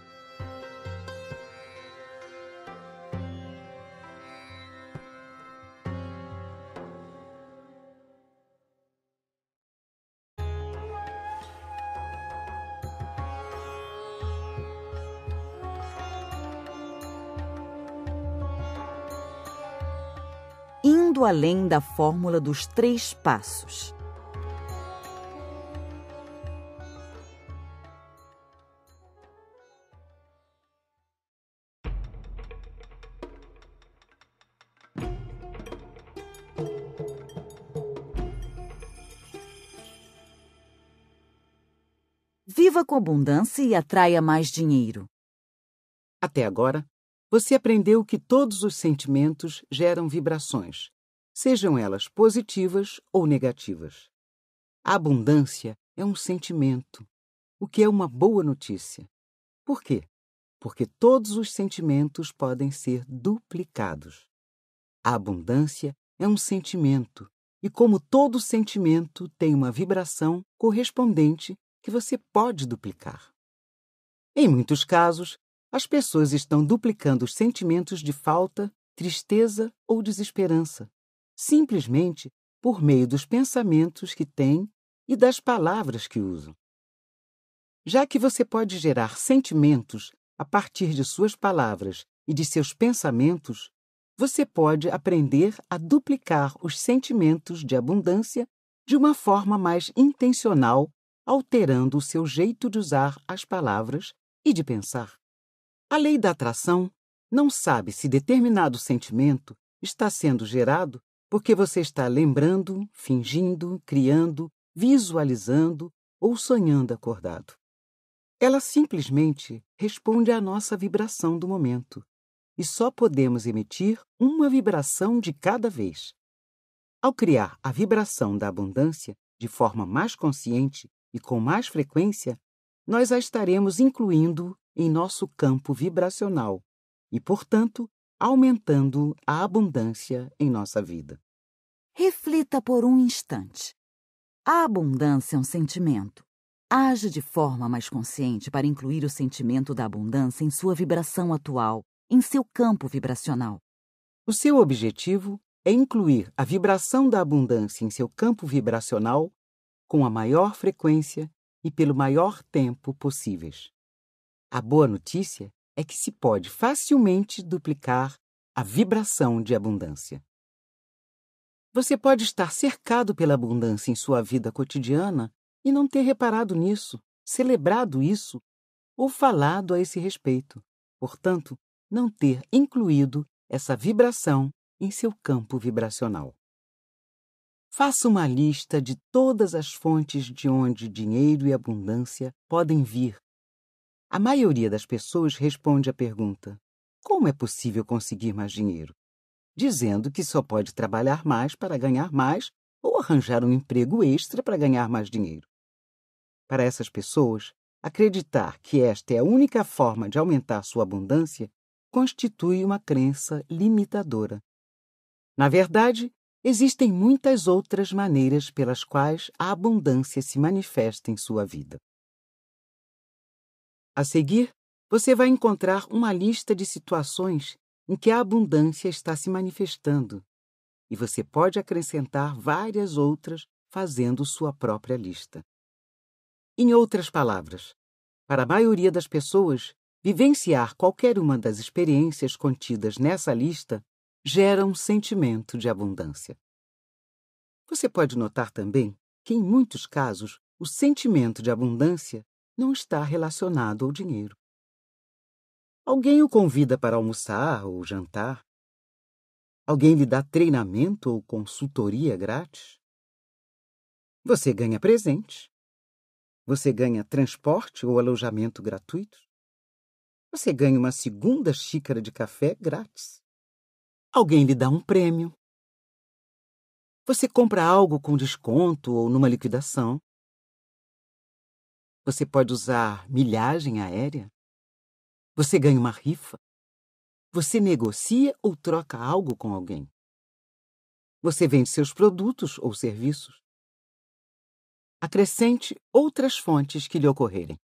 além da fórmula dos três passos. Viva com abundância e atraia mais dinheiro. Até agora, você aprendeu que todos os sentimentos geram vibrações sejam elas positivas ou negativas. A abundância é um sentimento, o que é uma boa notícia. Por quê? Porque todos os sentimentos podem ser duplicados. A abundância é um sentimento, e como todo sentimento tem uma vibração correspondente que você pode duplicar. Em muitos casos, as pessoas estão duplicando os sentimentos de falta, tristeza ou desesperança, simplesmente por meio dos pensamentos que têm e das palavras que usam. Já que você pode gerar sentimentos a partir de suas palavras e de seus pensamentos, você pode aprender a duplicar os sentimentos de abundância de uma forma mais intencional, alterando o seu jeito de usar as palavras e de pensar. A lei da atração não sabe se determinado sentimento está sendo gerado porque você está lembrando, fingindo, criando, visualizando ou sonhando acordado. Ela simplesmente responde à nossa vibração do momento, e só podemos emitir uma vibração de cada vez. Ao criar a vibração da abundância de forma mais consciente e com mais frequência, nós a estaremos incluindo em nosso campo vibracional e, portanto, aumentando a abundância em nossa vida. Reflita por um instante. A abundância é um sentimento. Age de forma mais consciente para incluir o sentimento da abundância em sua vibração atual, em seu campo vibracional. O seu objetivo é incluir a vibração da abundância em seu campo vibracional com a maior frequência e pelo maior tempo possíveis. A boa notícia é que se pode facilmente duplicar a vibração de abundância. Você pode estar cercado pela abundância em sua vida cotidiana e não ter reparado nisso, celebrado isso ou falado a esse respeito. Portanto, não ter incluído essa vibração em seu campo vibracional. Faça uma lista de todas as fontes de onde dinheiro e abundância podem vir. A maioria das pessoas responde à pergunta: como é possível conseguir mais dinheiro? dizendo que só pode trabalhar mais para ganhar mais ou arranjar um emprego extra para ganhar mais dinheiro. Para essas pessoas, acreditar que esta é a única forma de aumentar sua abundância constitui uma crença limitadora. Na verdade, existem muitas outras maneiras pelas quais a abundância se manifesta em sua vida. A seguir, você vai encontrar uma lista de situações em que a abundância está se manifestando, e você pode acrescentar várias outras fazendo sua própria lista. Em outras palavras, para a maioria das pessoas, vivenciar qualquer uma das experiências contidas nessa lista gera um sentimento de abundância. Você pode notar também que, em muitos casos, o sentimento de abundância não está relacionado ao dinheiro. Alguém o convida para almoçar ou jantar? Alguém lhe dá treinamento ou consultoria grátis? Você ganha presente. Você ganha transporte ou alojamento gratuito. Você ganha uma segunda xícara de café grátis. Alguém lhe dá um prêmio. Você compra algo com desconto ou numa liquidação. Você pode usar milhagem aérea. Você ganha uma rifa. Você negocia ou troca algo com alguém. Você vende seus produtos ou serviços. Acrescente outras fontes que lhe ocorrerem.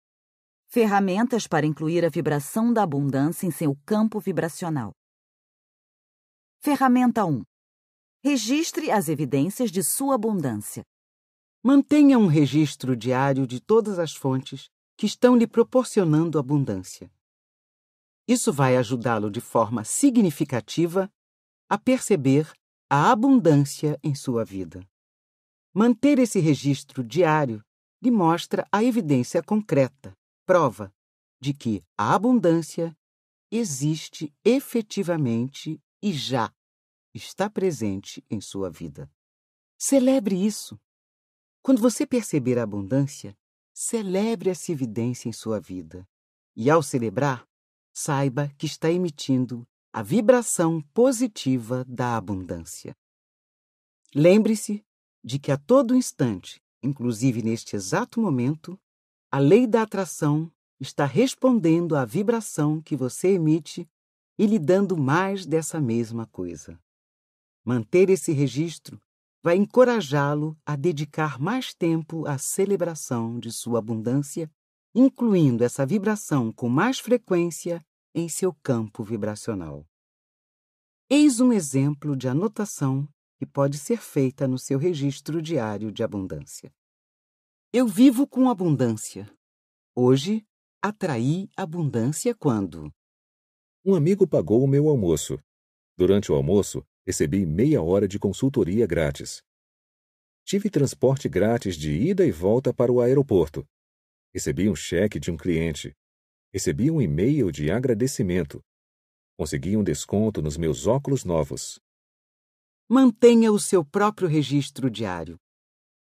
Ferramentas para incluir a vibração da abundância em seu campo vibracional. Ferramenta 1. Registre as evidências de sua abundância. Mantenha um registro diário de todas as fontes que estão lhe proporcionando abundância. Isso vai ajudá-lo de forma significativa a perceber a abundância em sua vida. Manter esse registro diário lhe mostra a evidência concreta, prova de que a abundância existe efetivamente e já está presente em sua vida. Celebre isso. Quando você perceber a abundância, celebre essa evidência em sua vida. E ao celebrar, saiba que está emitindo a vibração positiva da abundância. Lembre-se de que a todo instante, inclusive neste exato momento, a lei da atração está respondendo à vibração que você emite e lhe dando mais dessa mesma coisa. Manter esse registro vai encorajá-lo a dedicar mais tempo à celebração de sua abundância incluindo essa vibração com mais frequência em seu campo vibracional. Eis um exemplo de anotação que pode ser feita no seu registro diário de abundância. Eu vivo com abundância. Hoje, atraí abundância quando. Um amigo pagou o meu almoço. Durante o almoço, recebi meia hora de consultoria grátis. Tive transporte grátis de ida e volta para o aeroporto Recebi um cheque de um cliente. Recebi um e-mail de agradecimento. Consegui um desconto nos meus óculos novos. Mantenha o seu próprio registro diário.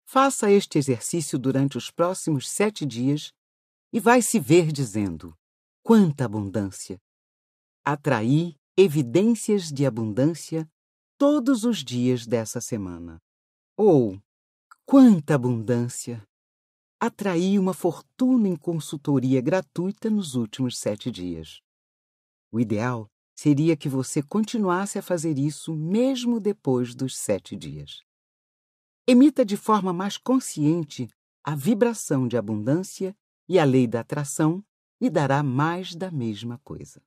Faça este exercício durante os próximos sete dias e vai se ver dizendo: quanta abundância! Atraí evidências de abundância todos os dias dessa semana. Ou, quanta abundância! atraí uma fortuna em consultoria gratuita nos últimos sete dias. O ideal seria que você continuasse a fazer isso mesmo depois dos sete dias. Emita de forma mais consciente a vibração de abundância e a lei da atração e dará mais da mesma coisa.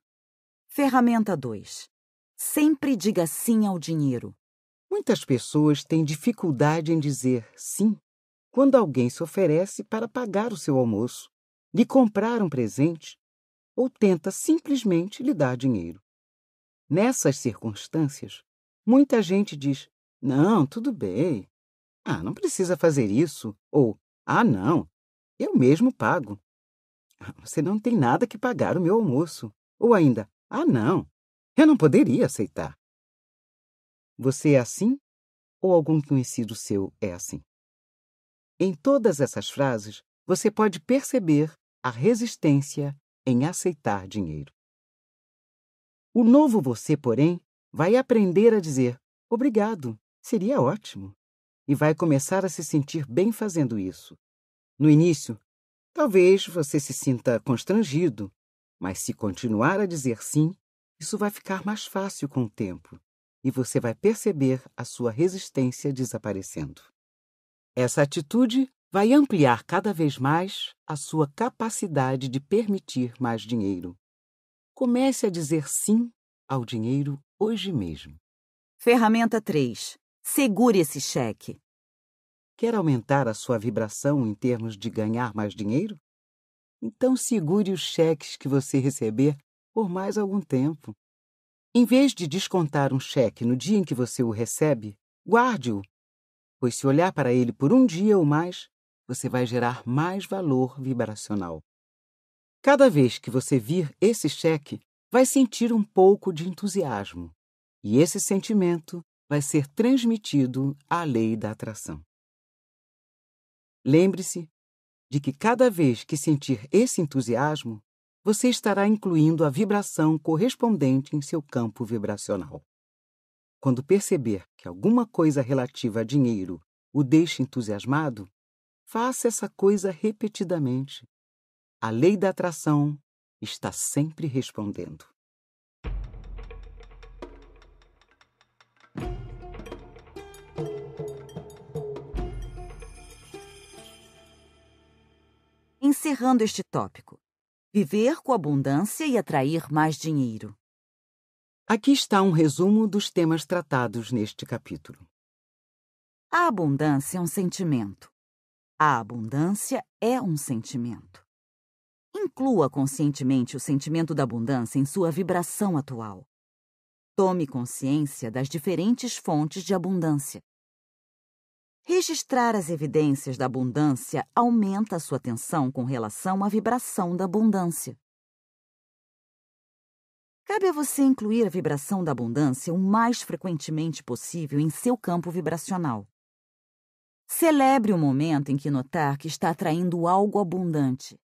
Ferramenta 2. Sempre diga sim ao dinheiro. Muitas pessoas têm dificuldade em dizer sim quando alguém se oferece para pagar o seu almoço, lhe comprar um presente ou tenta simplesmente lhe dar dinheiro. Nessas circunstâncias, muita gente diz: Não, tudo bem. Ah, não precisa fazer isso. Ou Ah, não, eu mesmo pago. Ah, você não tem nada que pagar o meu almoço. Ou ainda Ah, não, eu não poderia aceitar. Você é assim? Ou algum conhecido seu é assim? Em todas essas frases, você pode perceber a resistência em aceitar dinheiro. O novo você, porém, vai aprender a dizer obrigado, seria ótimo, e vai começar a se sentir bem fazendo isso. No início, talvez você se sinta constrangido, mas se continuar a dizer sim, isso vai ficar mais fácil com o tempo e você vai perceber a sua resistência desaparecendo. Essa atitude vai ampliar cada vez mais a sua capacidade de permitir mais dinheiro. Comece a dizer sim ao dinheiro hoje mesmo. Ferramenta 3. Segure esse cheque. Quer aumentar a sua vibração em termos de ganhar mais dinheiro? Então segure os cheques que você receber por mais algum tempo. Em vez de descontar um cheque no dia em que você o recebe, guarde-o pois se olhar para ele por um dia ou mais, você vai gerar mais valor vibracional. Cada vez que você vir esse cheque, vai sentir um pouco de entusiasmo, e esse sentimento vai ser transmitido à lei da atração. Lembre-se de que cada vez que sentir esse entusiasmo, você estará incluindo a vibração correspondente em seu campo vibracional. Quando perceber que alguma coisa relativa a dinheiro o deixa entusiasmado, faça essa coisa repetidamente. A lei da atração está sempre respondendo. Encerrando este tópico, viver com abundância e atrair mais dinheiro. Aqui está um resumo dos temas tratados neste capítulo. A abundância é um sentimento. A abundância é um sentimento. Inclua conscientemente o sentimento da abundância em sua vibração atual. Tome consciência das diferentes fontes de abundância. Registrar as evidências da abundância aumenta a sua atenção com relação à vibração da abundância. Cabe a você incluir a vibração da abundância o mais frequentemente possível em seu campo vibracional. Celebre o momento em que notar que está atraindo algo abundante.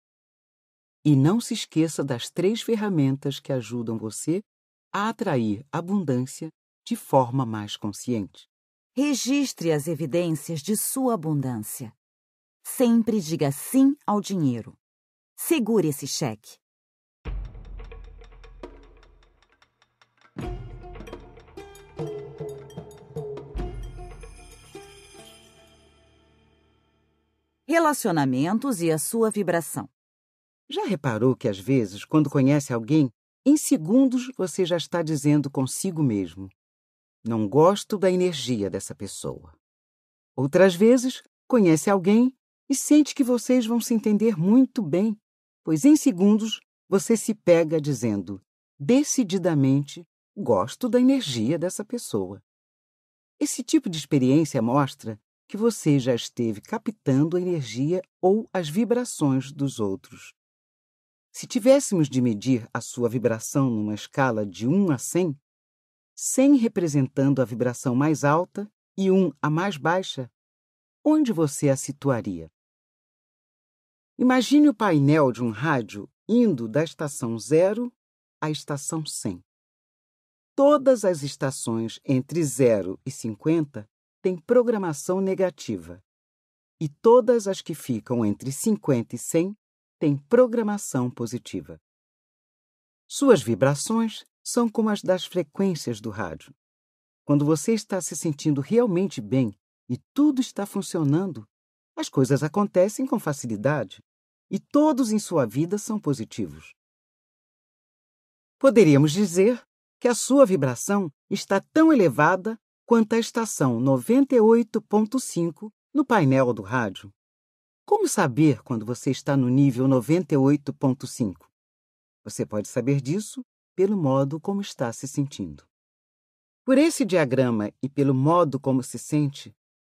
E não se esqueça das três ferramentas que ajudam você a atrair abundância de forma mais consciente. Registre as evidências de sua abundância. Sempre diga sim ao dinheiro. Segure esse cheque. relacionamentos e a sua vibração. Já reparou que às vezes, quando conhece alguém, em segundos você já está dizendo consigo mesmo: Não gosto da energia dessa pessoa. Outras vezes, conhece alguém e sente que vocês vão se entender muito bem, pois em segundos você se pega dizendo decididamente: Gosto da energia dessa pessoa. Esse tipo de experiência mostra que você já esteve captando a energia ou as vibrações dos outros. Se tivéssemos de medir a sua vibração numa escala de 1 a 100, 100 representando a vibração mais alta e 1 a mais baixa, onde você a situaria? Imagine o painel de um rádio indo da estação 0 à estação 100. Todas as estações entre 0 e 50 tem programação negativa. E todas as que ficam entre 50 e 100 têm programação positiva. Suas vibrações são como as das frequências do rádio. Quando você está se sentindo realmente bem e tudo está funcionando, as coisas acontecem com facilidade e todos em sua vida são positivos. Poderíamos dizer que a sua vibração está tão elevada quanto à estação 98.5 no painel do rádio. Como saber quando você está no nível 98.5? Você pode saber disso pelo modo como está se sentindo. Por esse diagrama e pelo modo como se sente,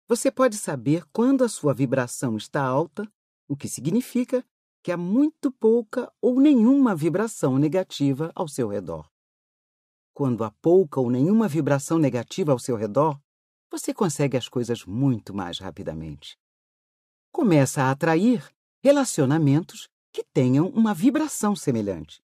você pode saber quando a sua vibração está alta, o que significa que há muito pouca ou nenhuma vibração negativa ao seu redor quando há pouca ou nenhuma vibração negativa ao seu redor, você consegue as coisas muito mais rapidamente. Começa a atrair relacionamentos que tenham uma vibração semelhante.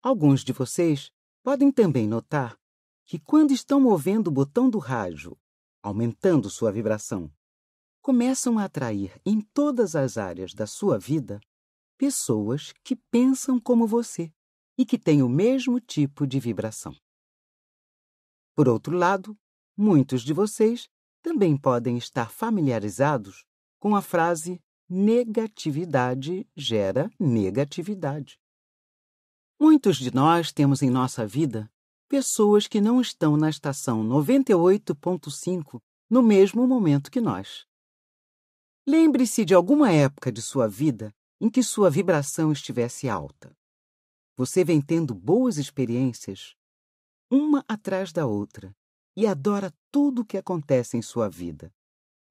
Alguns de vocês podem também notar que, quando estão movendo o botão do rádio, aumentando sua vibração, começam a atrair em todas as áreas da sua vida pessoas que pensam como você e que tem o mesmo tipo de vibração. Por outro lado, muitos de vocês também podem estar familiarizados com a frase negatividade gera negatividade. Muitos de nós temos em nossa vida pessoas que não estão na estação 98.5 no mesmo momento que nós. Lembre-se de alguma época de sua vida em que sua vibração estivesse alta. Você vem tendo boas experiências, uma atrás da outra, e adora tudo o que acontece em sua vida.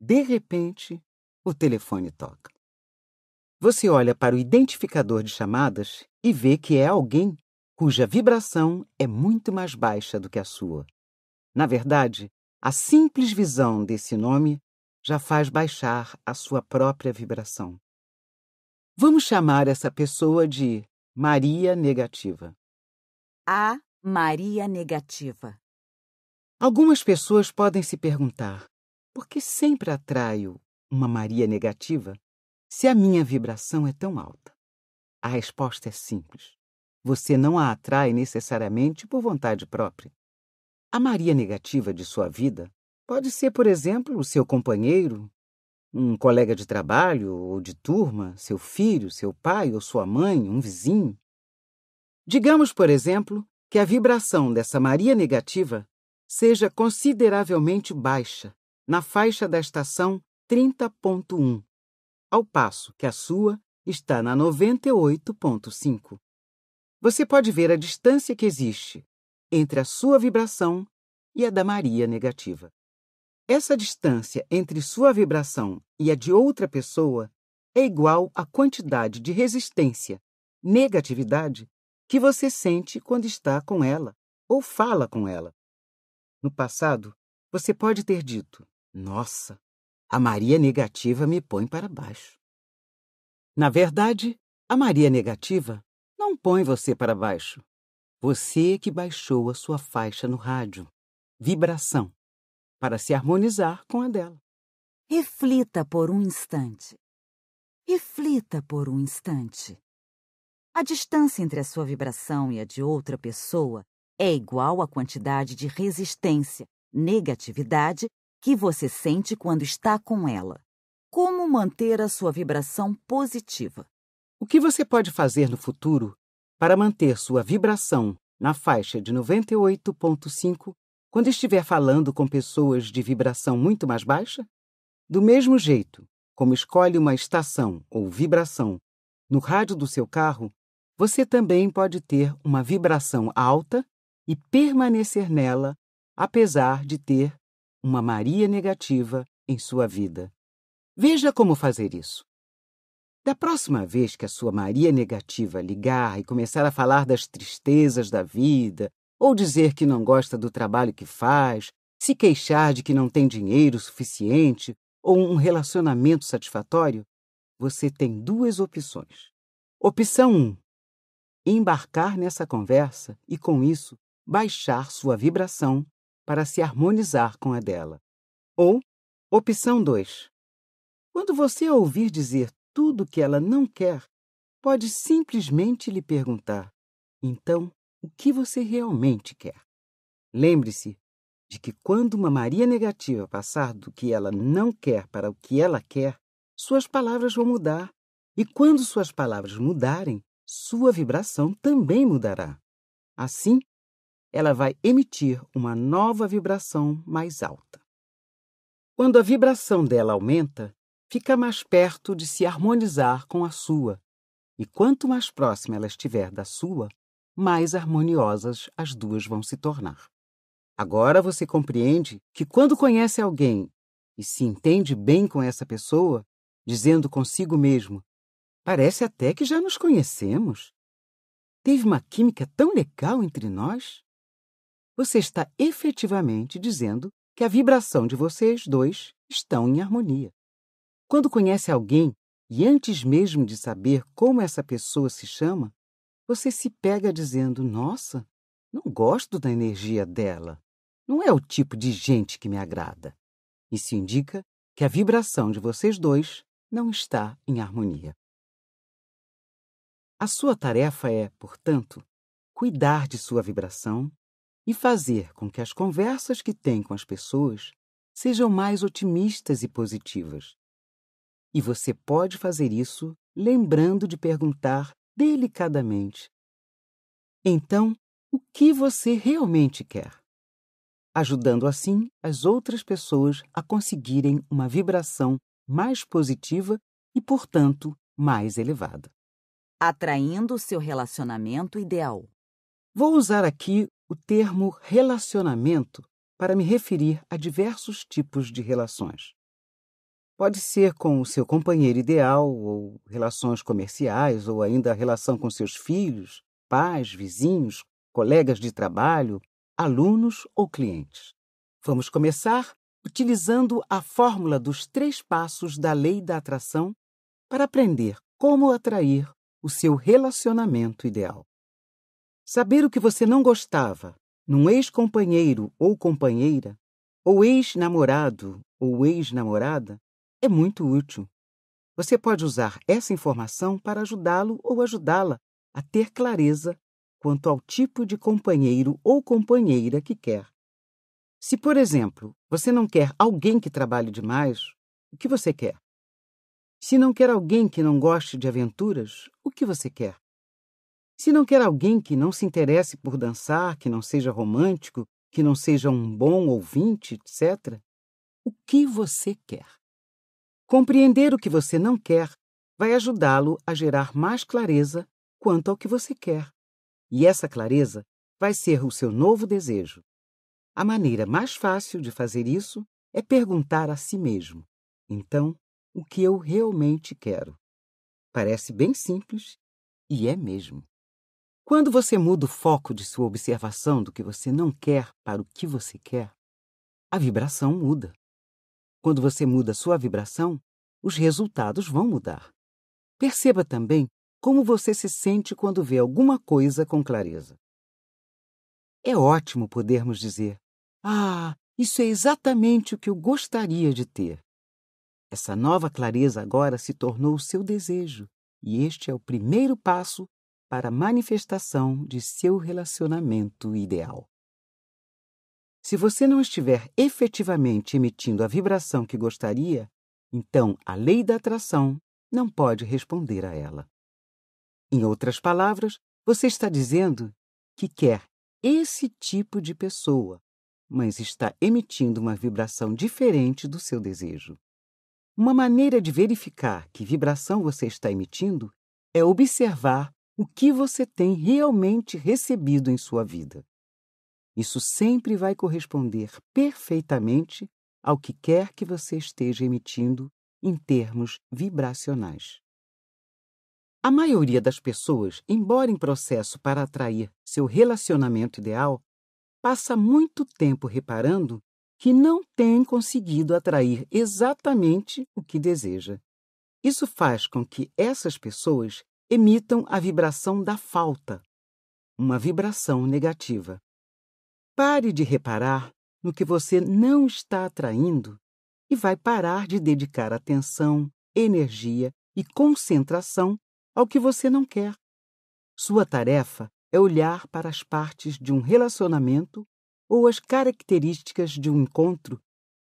De repente, o telefone toca. Você olha para o identificador de chamadas e vê que é alguém cuja vibração é muito mais baixa do que a sua. Na verdade, a simples visão desse nome já faz baixar a sua própria vibração. Vamos chamar essa pessoa de Maria negativa. A Maria negativa. Algumas pessoas podem se perguntar: por que sempre atraio uma Maria negativa se a minha vibração é tão alta? A resposta é simples. Você não a atrai necessariamente por vontade própria. A Maria negativa de sua vida pode ser, por exemplo, o seu companheiro, um colega de trabalho ou de turma, seu filho, seu pai ou sua mãe, um vizinho. Digamos, por exemplo, que a vibração dessa Maria negativa seja consideravelmente baixa, na faixa da estação 30.1, ao passo que a sua está na 98.5. Você pode ver a distância que existe entre a sua vibração e a da Maria negativa. Essa distância entre sua vibração e a de outra pessoa é igual à quantidade de resistência, negatividade, que você sente quando está com ela ou fala com ela. No passado, você pode ter dito: Nossa, a Maria negativa me põe para baixo. Na verdade, a Maria negativa não põe você para baixo. Você que baixou a sua faixa no rádio. Vibração para se harmonizar com a dela. Reflita por um instante. Reflita por um instante. A distância entre a sua vibração e a de outra pessoa é igual à quantidade de resistência, negatividade, que você sente quando está com ela. Como manter a sua vibração positiva? O que você pode fazer no futuro para manter sua vibração na faixa de 98,5 quando estiver falando com pessoas de vibração muito mais baixa? Do mesmo jeito como escolhe uma estação ou vibração no rádio do seu carro, você também pode ter uma vibração alta e permanecer nela, apesar de ter uma Maria negativa em sua vida. Veja como fazer isso. Da próxima vez que a sua Maria negativa ligar e começar a falar das tristezas da vida, ou dizer que não gosta do trabalho que faz, se queixar de que não tem dinheiro suficiente ou um relacionamento satisfatório, você tem duas opções. Opção 1: um, embarcar nessa conversa e, com isso, baixar sua vibração para se harmonizar com a dela. Ou opção 2: quando você a ouvir dizer tudo que ela não quer, pode simplesmente lhe perguntar: Então, o que você realmente quer. Lembre-se de que quando uma Maria negativa passar do que ela não quer para o que ela quer, suas palavras vão mudar. E quando suas palavras mudarem, sua vibração também mudará. Assim, ela vai emitir uma nova vibração mais alta. Quando a vibração dela aumenta, fica mais perto de se harmonizar com a sua. E quanto mais próxima ela estiver da sua, mais harmoniosas as duas vão se tornar. Agora você compreende que quando conhece alguém e se entende bem com essa pessoa, dizendo consigo mesmo: Parece até que já nos conhecemos. Teve uma química tão legal entre nós. Você está efetivamente dizendo que a vibração de vocês dois estão em harmonia. Quando conhece alguém e antes mesmo de saber como essa pessoa se chama, você se pega dizendo: Nossa, não gosto da energia dela. Não é o tipo de gente que me agrada. Isso indica que a vibração de vocês dois não está em harmonia. A sua tarefa é, portanto, cuidar de sua vibração e fazer com que as conversas que tem com as pessoas sejam mais otimistas e positivas. E você pode fazer isso lembrando de perguntar delicadamente. Então, o que você realmente quer? Ajudando assim as outras pessoas a conseguirem uma vibração mais positiva e, portanto, mais elevada. Atraindo o seu relacionamento ideal. Vou usar aqui o termo relacionamento para me referir a diversos tipos de relações. Pode ser com o seu companheiro ideal, ou relações comerciais, ou ainda a relação com seus filhos, pais, vizinhos, colegas de trabalho, alunos ou clientes. Vamos começar utilizando a fórmula dos três passos da lei da atração para aprender como atrair o seu relacionamento ideal. Saber o que você não gostava num ex-companheiro ou companheira, ou ex-namorado ou ex-namorada, é muito útil. Você pode usar essa informação para ajudá-lo ou ajudá-la a ter clareza quanto ao tipo de companheiro ou companheira que quer. Se, por exemplo, você não quer alguém que trabalhe demais, o que você quer? Se não quer alguém que não goste de aventuras, o que você quer? Se não quer alguém que não se interesse por dançar, que não seja romântico, que não seja um bom ouvinte, etc., o que você quer? Compreender o que você não quer vai ajudá-lo a gerar mais clareza quanto ao que você quer. E essa clareza vai ser o seu novo desejo. A maneira mais fácil de fazer isso é perguntar a si mesmo: então, o que eu realmente quero? Parece bem simples e é mesmo. Quando você muda o foco de sua observação do que você não quer para o que você quer, a vibração muda. Quando você muda sua vibração, os resultados vão mudar. Perceba também como você se sente quando vê alguma coisa com clareza. É ótimo podermos dizer: Ah, isso é exatamente o que eu gostaria de ter. Essa nova clareza agora se tornou o seu desejo, e este é o primeiro passo para a manifestação de seu relacionamento ideal. Se você não estiver efetivamente emitindo a vibração que gostaria, então a lei da atração não pode responder a ela. Em outras palavras, você está dizendo que quer esse tipo de pessoa, mas está emitindo uma vibração diferente do seu desejo. Uma maneira de verificar que vibração você está emitindo é observar o que você tem realmente recebido em sua vida. Isso sempre vai corresponder perfeitamente ao que quer que você esteja emitindo em termos vibracionais. A maioria das pessoas, embora em processo para atrair seu relacionamento ideal, passa muito tempo reparando que não tem conseguido atrair exatamente o que deseja. Isso faz com que essas pessoas emitam a vibração da falta, uma vibração negativa. Pare de reparar no que você não está atraindo e vai parar de dedicar atenção, energia e concentração ao que você não quer. Sua tarefa é olhar para as partes de um relacionamento ou as características de um encontro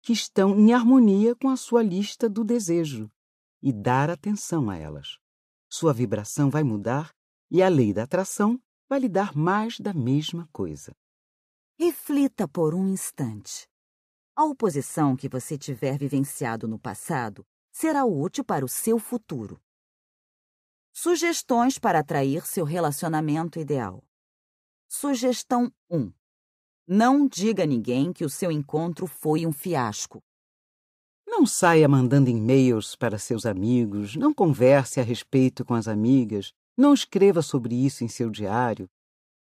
que estão em harmonia com a sua lista do desejo e dar atenção a elas. Sua vibração vai mudar e a lei da atração vai lhe dar mais da mesma coisa. Reflita por um instante. A oposição que você tiver vivenciado no passado será útil para o seu futuro. Sugestões para atrair seu relacionamento ideal. Sugestão 1. Não diga a ninguém que o seu encontro foi um fiasco. Não saia mandando e-mails para seus amigos, não converse a respeito com as amigas, não escreva sobre isso em seu diário.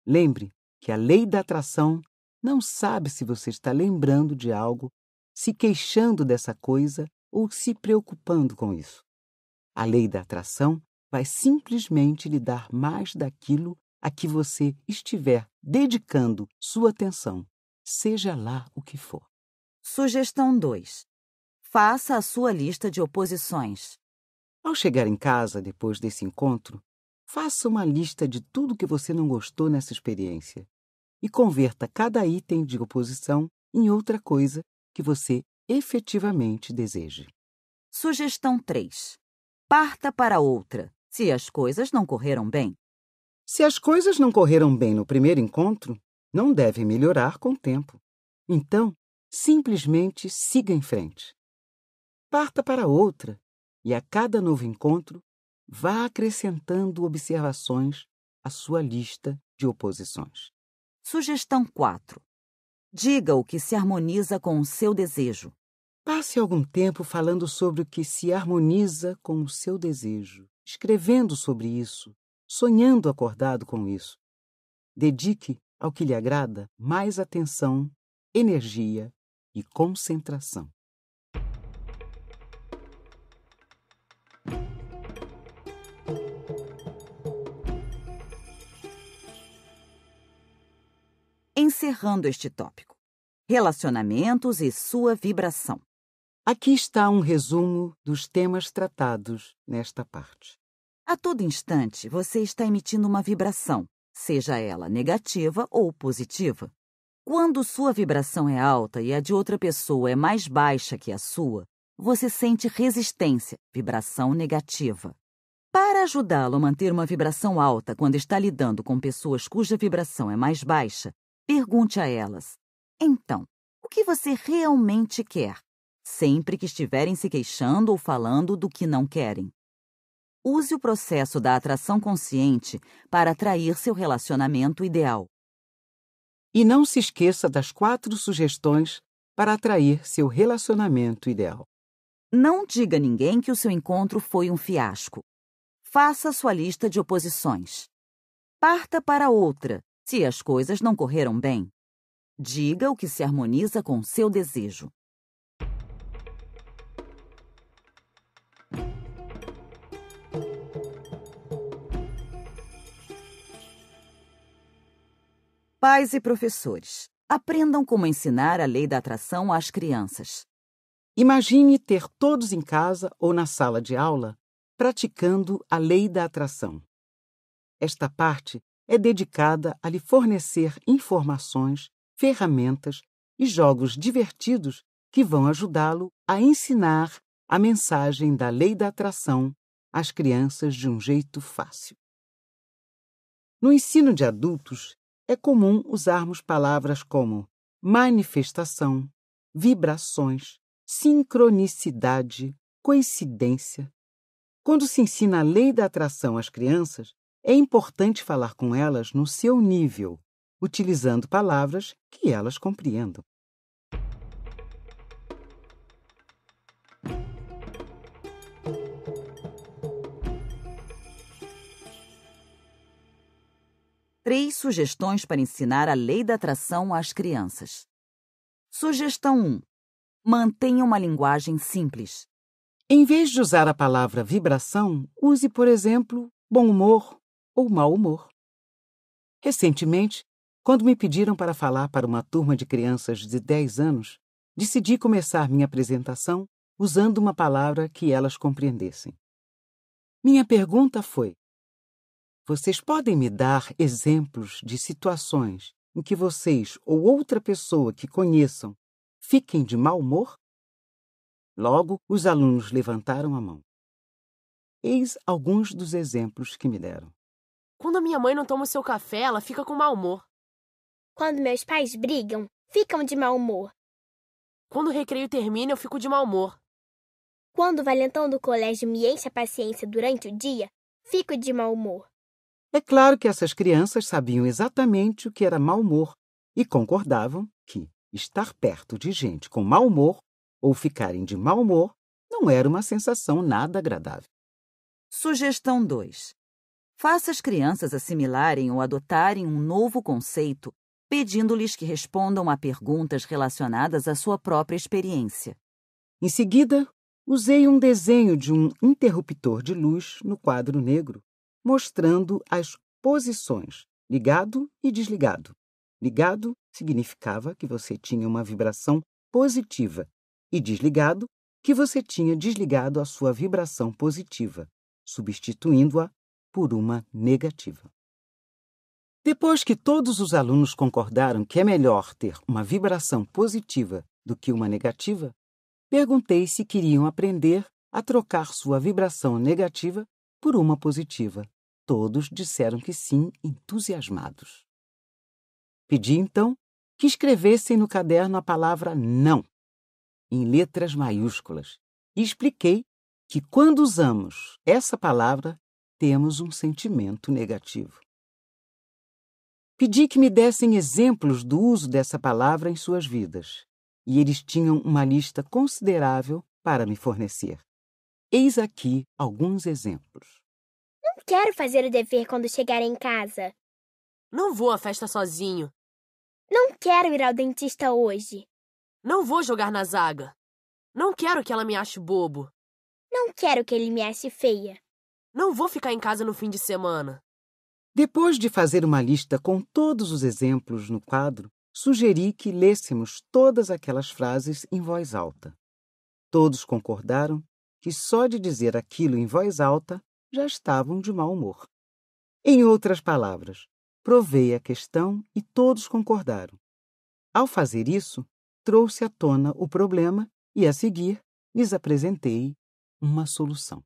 Lembre que a lei da atração não sabe se você está lembrando de algo, se queixando dessa coisa ou se preocupando com isso. A lei da atração vai simplesmente lhe dar mais daquilo a que você estiver dedicando sua atenção, seja lá o que for. Sugestão 2. Faça a sua lista de oposições. Ao chegar em casa depois desse encontro, faça uma lista de tudo que você não gostou nessa experiência e converta cada item de oposição em outra coisa que você efetivamente deseje. Sugestão 3. Parta para outra, se as coisas não correram bem. Se as coisas não correram bem no primeiro encontro, não deve melhorar com o tempo. Então, simplesmente siga em frente. Parta para outra e a cada novo encontro, vá acrescentando observações à sua lista de oposições. Sugestão 4. Diga o que se harmoniza com o seu desejo. Passe algum tempo falando sobre o que se harmoniza com o seu desejo, escrevendo sobre isso, sonhando acordado com isso. Dedique ao que lhe agrada mais atenção, energia e concentração. encerrando este tópico: relacionamentos e sua vibração. Aqui está um resumo dos temas tratados nesta parte. A todo instante, você está emitindo uma vibração, seja ela negativa ou positiva. Quando sua vibração é alta e a de outra pessoa é mais baixa que a sua, você sente resistência, vibração negativa. Para ajudá-lo a manter uma vibração alta quando está lidando com pessoas cuja vibração é mais baixa, Pergunte a elas: então, o que você realmente quer? Sempre que estiverem se queixando ou falando do que não querem. Use o processo da atração consciente para atrair seu relacionamento ideal. E não se esqueça das quatro sugestões para atrair seu relacionamento ideal. Não diga a ninguém que o seu encontro foi um fiasco. Faça sua lista de oposições. Parta para outra, se as coisas não correram bem, diga o que se harmoniza com seu desejo. Pais e professores, aprendam como ensinar a lei da atração às crianças. Imagine ter todos em casa ou na sala de aula praticando a lei da atração. Esta parte é dedicada a lhe fornecer informações, ferramentas e jogos divertidos que vão ajudá-lo a ensinar a mensagem da lei da atração às crianças de um jeito fácil. No ensino de adultos, é comum usarmos palavras como manifestação, vibrações, sincronicidade, coincidência. Quando se ensina a lei da atração às crianças, é importante falar com elas no seu nível, utilizando palavras que elas compreendam. Três sugestões para ensinar a lei da atração às crianças. Sugestão 1. Mantenha uma linguagem simples. Em vez de usar a palavra vibração, use, por exemplo, bom humor, ou mau humor. Recentemente, quando me pediram para falar para uma turma de crianças de 10 anos, decidi começar minha apresentação usando uma palavra que elas compreendessem. Minha pergunta foi: Vocês podem me dar exemplos de situações em que vocês ou outra pessoa que conheçam fiquem de mau humor? Logo, os alunos levantaram a mão. Eis alguns dos exemplos que me deram. Quando a minha mãe não toma o seu café, ela fica com mau humor. Quando meus pais brigam, ficam de mau humor. Quando o recreio termina, eu fico de mau humor. Quando o valentão do colégio me enche a paciência durante o dia, fico de mau humor. É claro que essas crianças sabiam exatamente o que era mau humor e concordavam que estar perto de gente com mau humor ou ficarem de mau humor não era uma sensação nada agradável. Sugestão 2. Faça as crianças assimilarem ou adotarem um novo conceito, pedindo-lhes que respondam a perguntas relacionadas à sua própria experiência. Em seguida, usei um desenho de um interruptor de luz no quadro negro, mostrando as posições ligado e desligado. Ligado significava que você tinha uma vibração positiva e desligado que você tinha desligado a sua vibração positiva, substituindo-a por uma negativa. Depois que todos os alunos concordaram que é melhor ter uma vibração positiva do que uma negativa, perguntei se queriam aprender a trocar sua vibração negativa por uma positiva. Todos disseram que sim, entusiasmados. Pedi então que escrevessem no caderno a palavra não, em letras maiúsculas, e expliquei que quando usamos essa palavra, temos um sentimento negativo. Pedi que me dessem exemplos do uso dessa palavra em suas vidas, e eles tinham uma lista considerável para me fornecer. Eis aqui alguns exemplos. Não quero fazer o dever quando chegar em casa. Não vou à festa sozinho. Não quero ir ao dentista hoje. Não vou jogar na zaga. Não quero que ela me ache bobo. Não quero que ele me ache feia. Não vou ficar em casa no fim de semana. Depois de fazer uma lista com todos os exemplos no quadro, sugeri que lêssemos todas aquelas frases em voz alta. Todos concordaram que só de dizer aquilo em voz alta já estavam de mau humor. Em outras palavras, provei a questão e todos concordaram. Ao fazer isso, trouxe à tona o problema e, a seguir, lhes apresentei uma solução.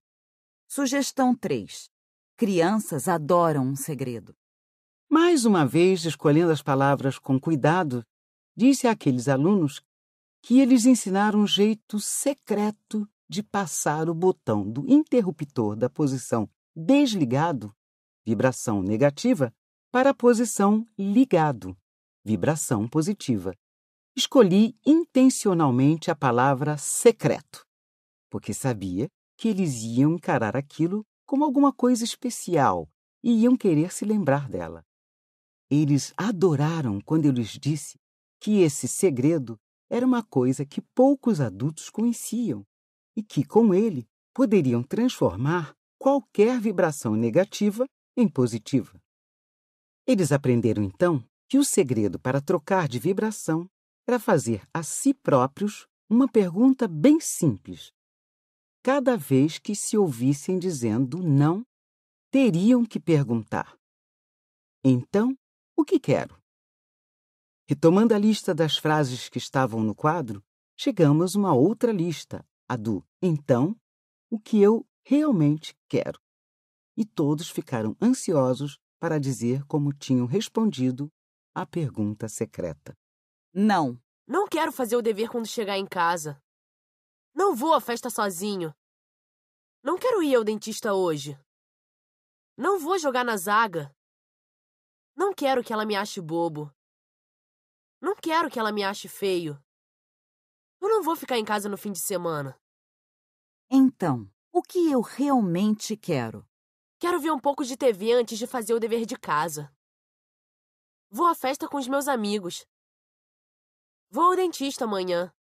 Sugestão 3. Crianças adoram um segredo. Mais uma vez, escolhendo as palavras com cuidado, disse àqueles alunos que eles ensinaram um jeito secreto de passar o botão do interruptor da posição desligado, vibração negativa, para a posição ligado, vibração positiva. Escolhi intencionalmente a palavra secreto, porque sabia que eles iam encarar aquilo como alguma coisa especial e iam querer se lembrar dela. Eles adoraram quando eu lhes disse que esse segredo era uma coisa que poucos adultos conheciam e que, com ele, poderiam transformar qualquer vibração negativa em positiva. Eles aprenderam então que o segredo para trocar de vibração era fazer a si próprios uma pergunta bem simples cada vez que se ouvissem dizendo não, teriam que perguntar: Então, o que quero? Retomando a lista das frases que estavam no quadro, chegamos a uma outra lista, a do então, o que eu realmente quero. E todos ficaram ansiosos para dizer como tinham respondido à pergunta secreta. Não, não quero fazer o dever quando chegar em casa. Não vou à festa sozinho. Não quero ir ao dentista hoje. Não vou jogar na zaga. Não quero que ela me ache bobo. Não quero que ela me ache feio. Eu não vou ficar em casa no fim de semana. Então, o que eu realmente quero? Quero ver um pouco de TV antes de fazer o dever de casa. Vou à festa com os meus amigos. Vou ao dentista amanhã.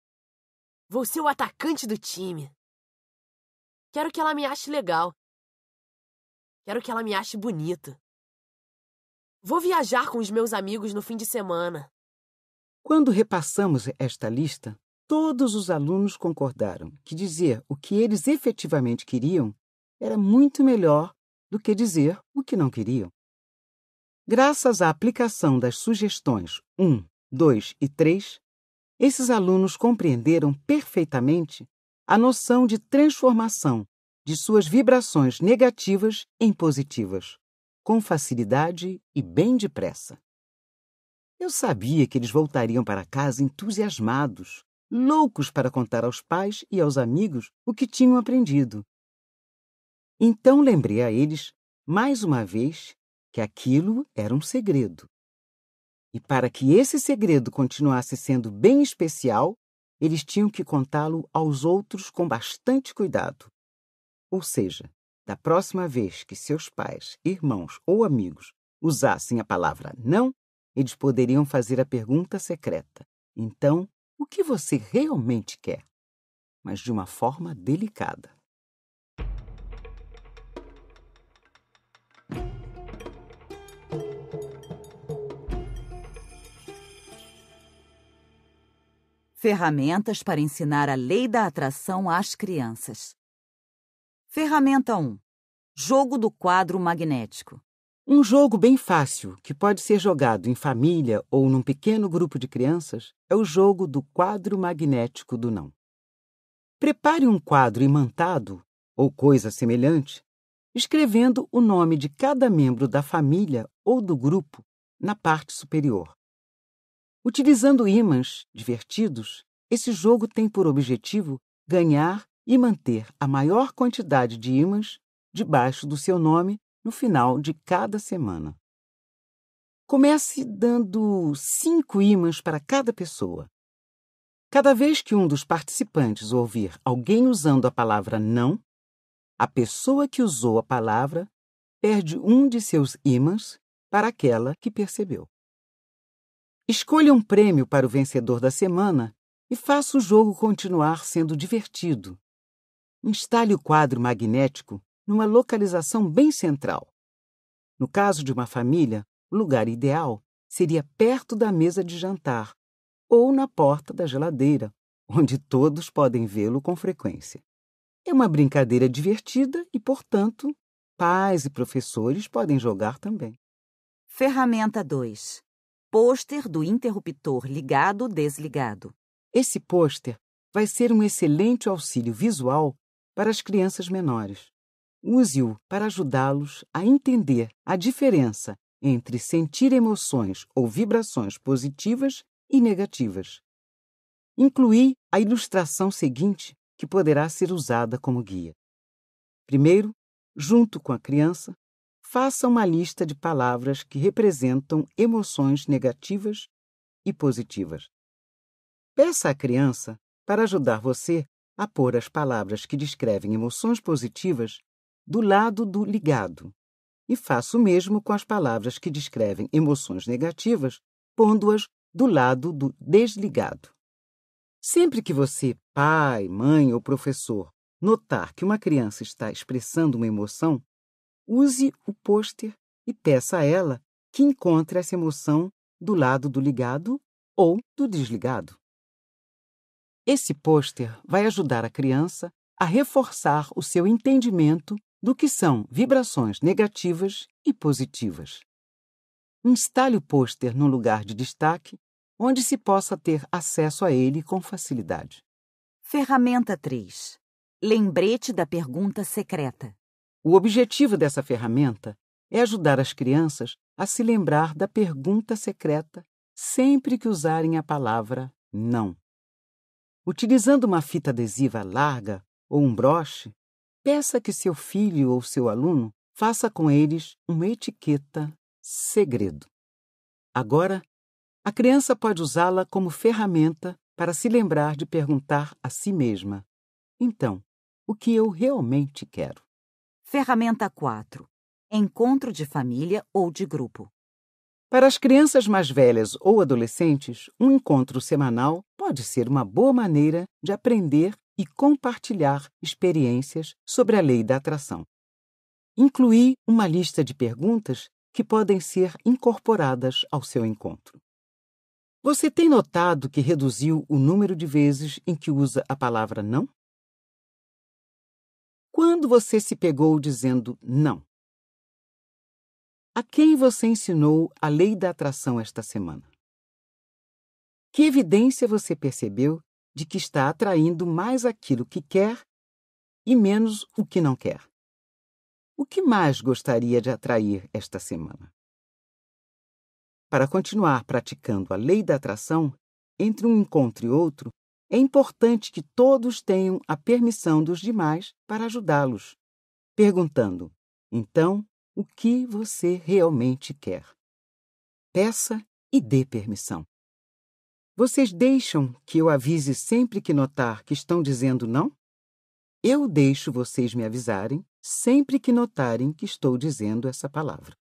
Vou ser o atacante do time. Quero que ela me ache legal. Quero que ela me ache bonito. Vou viajar com os meus amigos no fim de semana. Quando repassamos esta lista, todos os alunos concordaram que dizer o que eles efetivamente queriam era muito melhor do que dizer o que não queriam. Graças à aplicação das sugestões 1, 2 e 3, esses alunos compreenderam perfeitamente a noção de transformação de suas vibrações negativas em positivas, com facilidade e bem depressa. Eu sabia que eles voltariam para casa entusiasmados, loucos para contar aos pais e aos amigos o que tinham aprendido. Então lembrei a eles, mais uma vez, que aquilo era um segredo e para que esse segredo continuasse sendo bem especial, eles tinham que contá-lo aos outros com bastante cuidado. Ou seja, da próxima vez que seus pais, irmãos ou amigos usassem a palavra não, eles poderiam fazer a pergunta secreta: então, o que você realmente quer? Mas de uma forma delicada. Ferramentas para ensinar a lei da atração às crianças. Ferramenta 1. Jogo do quadro magnético. Um jogo bem fácil, que pode ser jogado em família ou num pequeno grupo de crianças, é o jogo do quadro magnético do não. Prepare um quadro imantado, ou coisa semelhante, escrevendo o nome de cada membro da família ou do grupo na parte superior. Utilizando ímãs divertidos, esse jogo tem por objetivo ganhar e manter a maior quantidade de ímãs debaixo do seu nome no final de cada semana. Comece dando cinco ímãs para cada pessoa. Cada vez que um dos participantes ouvir alguém usando a palavra não, a pessoa que usou a palavra perde um de seus ímãs para aquela que percebeu. Escolha um prêmio para o vencedor da semana e faça o jogo continuar sendo divertido. Instale o quadro magnético numa localização bem central. No caso de uma família, o lugar ideal seria perto da mesa de jantar ou na porta da geladeira, onde todos podem vê-lo com frequência. É uma brincadeira divertida e, portanto, pais e professores podem jogar também. Ferramenta 2 pôster do interruptor ligado-desligado. Esse pôster vai ser um excelente auxílio visual para as crianças menores. Use-o para ajudá-los a entender a diferença entre sentir emoções ou vibrações positivas e negativas. Inclui a ilustração seguinte, que poderá ser usada como guia. Primeiro, junto com a criança, faça uma lista de palavras que representam emoções negativas e positivas. Peça à criança para ajudar você a pôr as palavras que descrevem emoções positivas do lado do ligado. E faça o mesmo com as palavras que descrevem emoções negativas, pondo-as do lado do desligado. Sempre que você, pai, mãe ou professor, notar que uma criança está expressando uma emoção, use o pôster e peça a ela que encontre essa emoção do lado do ligado ou do desligado. Esse pôster vai ajudar a criança a reforçar o seu entendimento do que são vibrações negativas e positivas. Instale o pôster num lugar de destaque onde se possa ter acesso a ele com facilidade. Ferramenta 3 Lembrete da pergunta secreta. O objetivo dessa ferramenta é ajudar as crianças a se lembrar da pergunta secreta sempre que usarem a palavra não. Utilizando uma fita adesiva larga ou um broche, peça que seu filho ou seu aluno faça com eles uma etiqueta segredo. Agora, a criança pode usá-la como ferramenta para se lembrar de perguntar a si mesma: então, o que eu realmente quero? Ferramenta 4. Encontro de família ou de grupo. Para as crianças mais velhas ou adolescentes, um encontro semanal pode ser uma boa maneira de aprender e compartilhar experiências sobre a lei da atração. Inclui uma lista de perguntas que podem ser incorporadas ao seu encontro. Você tem notado que reduziu o número de vezes em que usa a palavra não? Quando você se pegou dizendo não? A quem você ensinou a lei da atração esta semana? Que evidência você percebeu de que está atraindo mais aquilo que quer e menos o que não quer? O que mais gostaria de atrair esta semana? Para continuar praticando a lei da atração, entre um encontro e outro, é importante que todos tenham a permissão dos demais para ajudá-los, perguntando: então, o que você realmente quer? Peça e dê permissão. Vocês deixam que eu avise sempre que notar que estão dizendo não? Eu deixo vocês me avisarem sempre que notarem que estou dizendo essa palavra.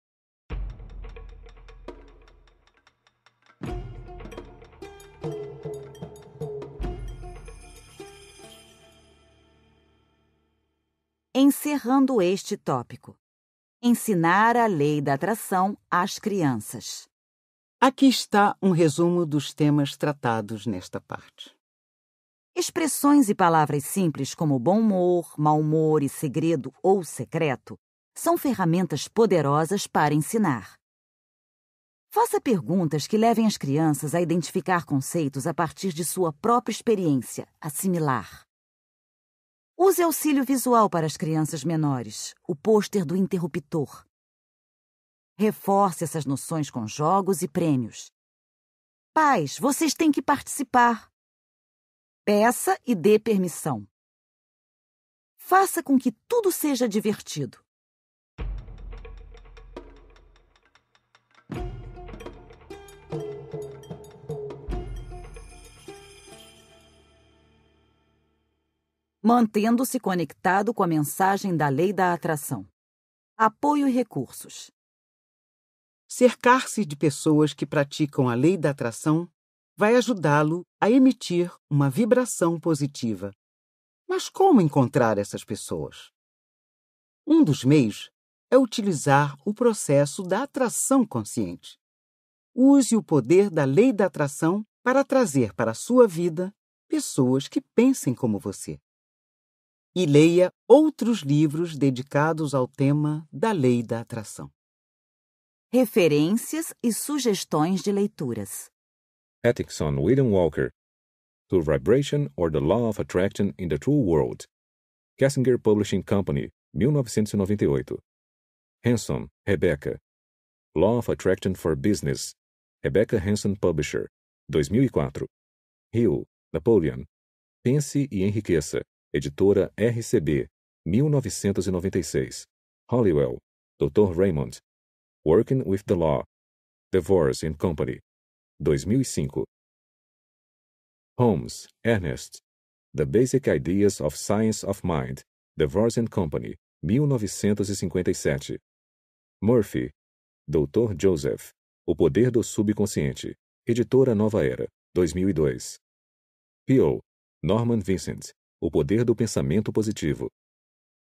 encerrando este tópico. Ensinar a lei da atração às crianças. Aqui está um resumo dos temas tratados nesta parte. Expressões e palavras simples como bom humor, mau humor e segredo ou secreto são ferramentas poderosas para ensinar. Faça perguntas que levem as crianças a identificar conceitos a partir de sua própria experiência, assimilar. Use auxílio visual para as crianças menores, o pôster do interruptor. Reforce essas noções com jogos e prêmios. Pais, vocês têm que participar. Peça e dê permissão. Faça com que tudo seja divertido. mantendo-se conectado com a mensagem da lei da atração. Apoio e recursos. Cercar-se de pessoas que praticam a lei da atração vai ajudá-lo a emitir uma vibração positiva. Mas como encontrar essas pessoas? Um dos meios é utilizar o processo da atração consciente. Use o poder da lei da atração para trazer para a sua vida pessoas que pensem como você e leia outros livros dedicados ao tema da lei da atração. Referências e sugestões de leituras. Ethics on William Walker. To Vibration or the Law of Attraction in the True World. Kessinger Publishing Company, 1998. Hanson, Rebecca. Law of Attraction for Business. Rebecca Hanson Publisher, 2004. Hill, Napoleon. Pense e enriqueça. Editora RCB, 1996. Hollywell, Dr. Raymond. Working with the Law. Divorce and Company, 2005. Holmes, Ernest. The Basic Ideas of Science of Mind, Divorce and Company, 1957. Murphy, Dr. Joseph. O Poder do Subconsciente, Editora Nova Era, 2002. Pio, Norman Vincent. O Poder do Pensamento Positivo.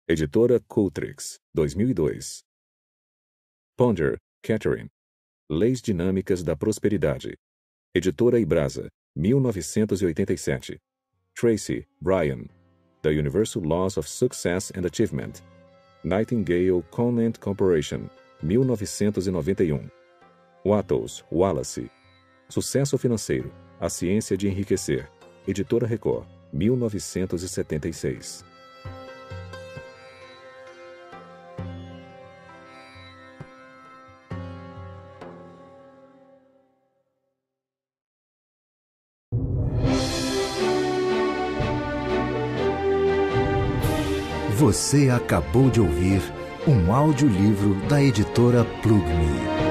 Editora Cultrix, 2002. Ponder, Catherine. Leis Dinâmicas da Prosperidade. Editora Ibrasa, 1987. Tracy, Brian. The Universal Laws of Success and Achievement. Nightingale Conant Corporation, 1991. Wattles, Wallace. Sucesso Financeiro, A Ciência de Enriquecer. Editora Record. 1976. Você acabou de ouvir um audiolivro da editora Plugme.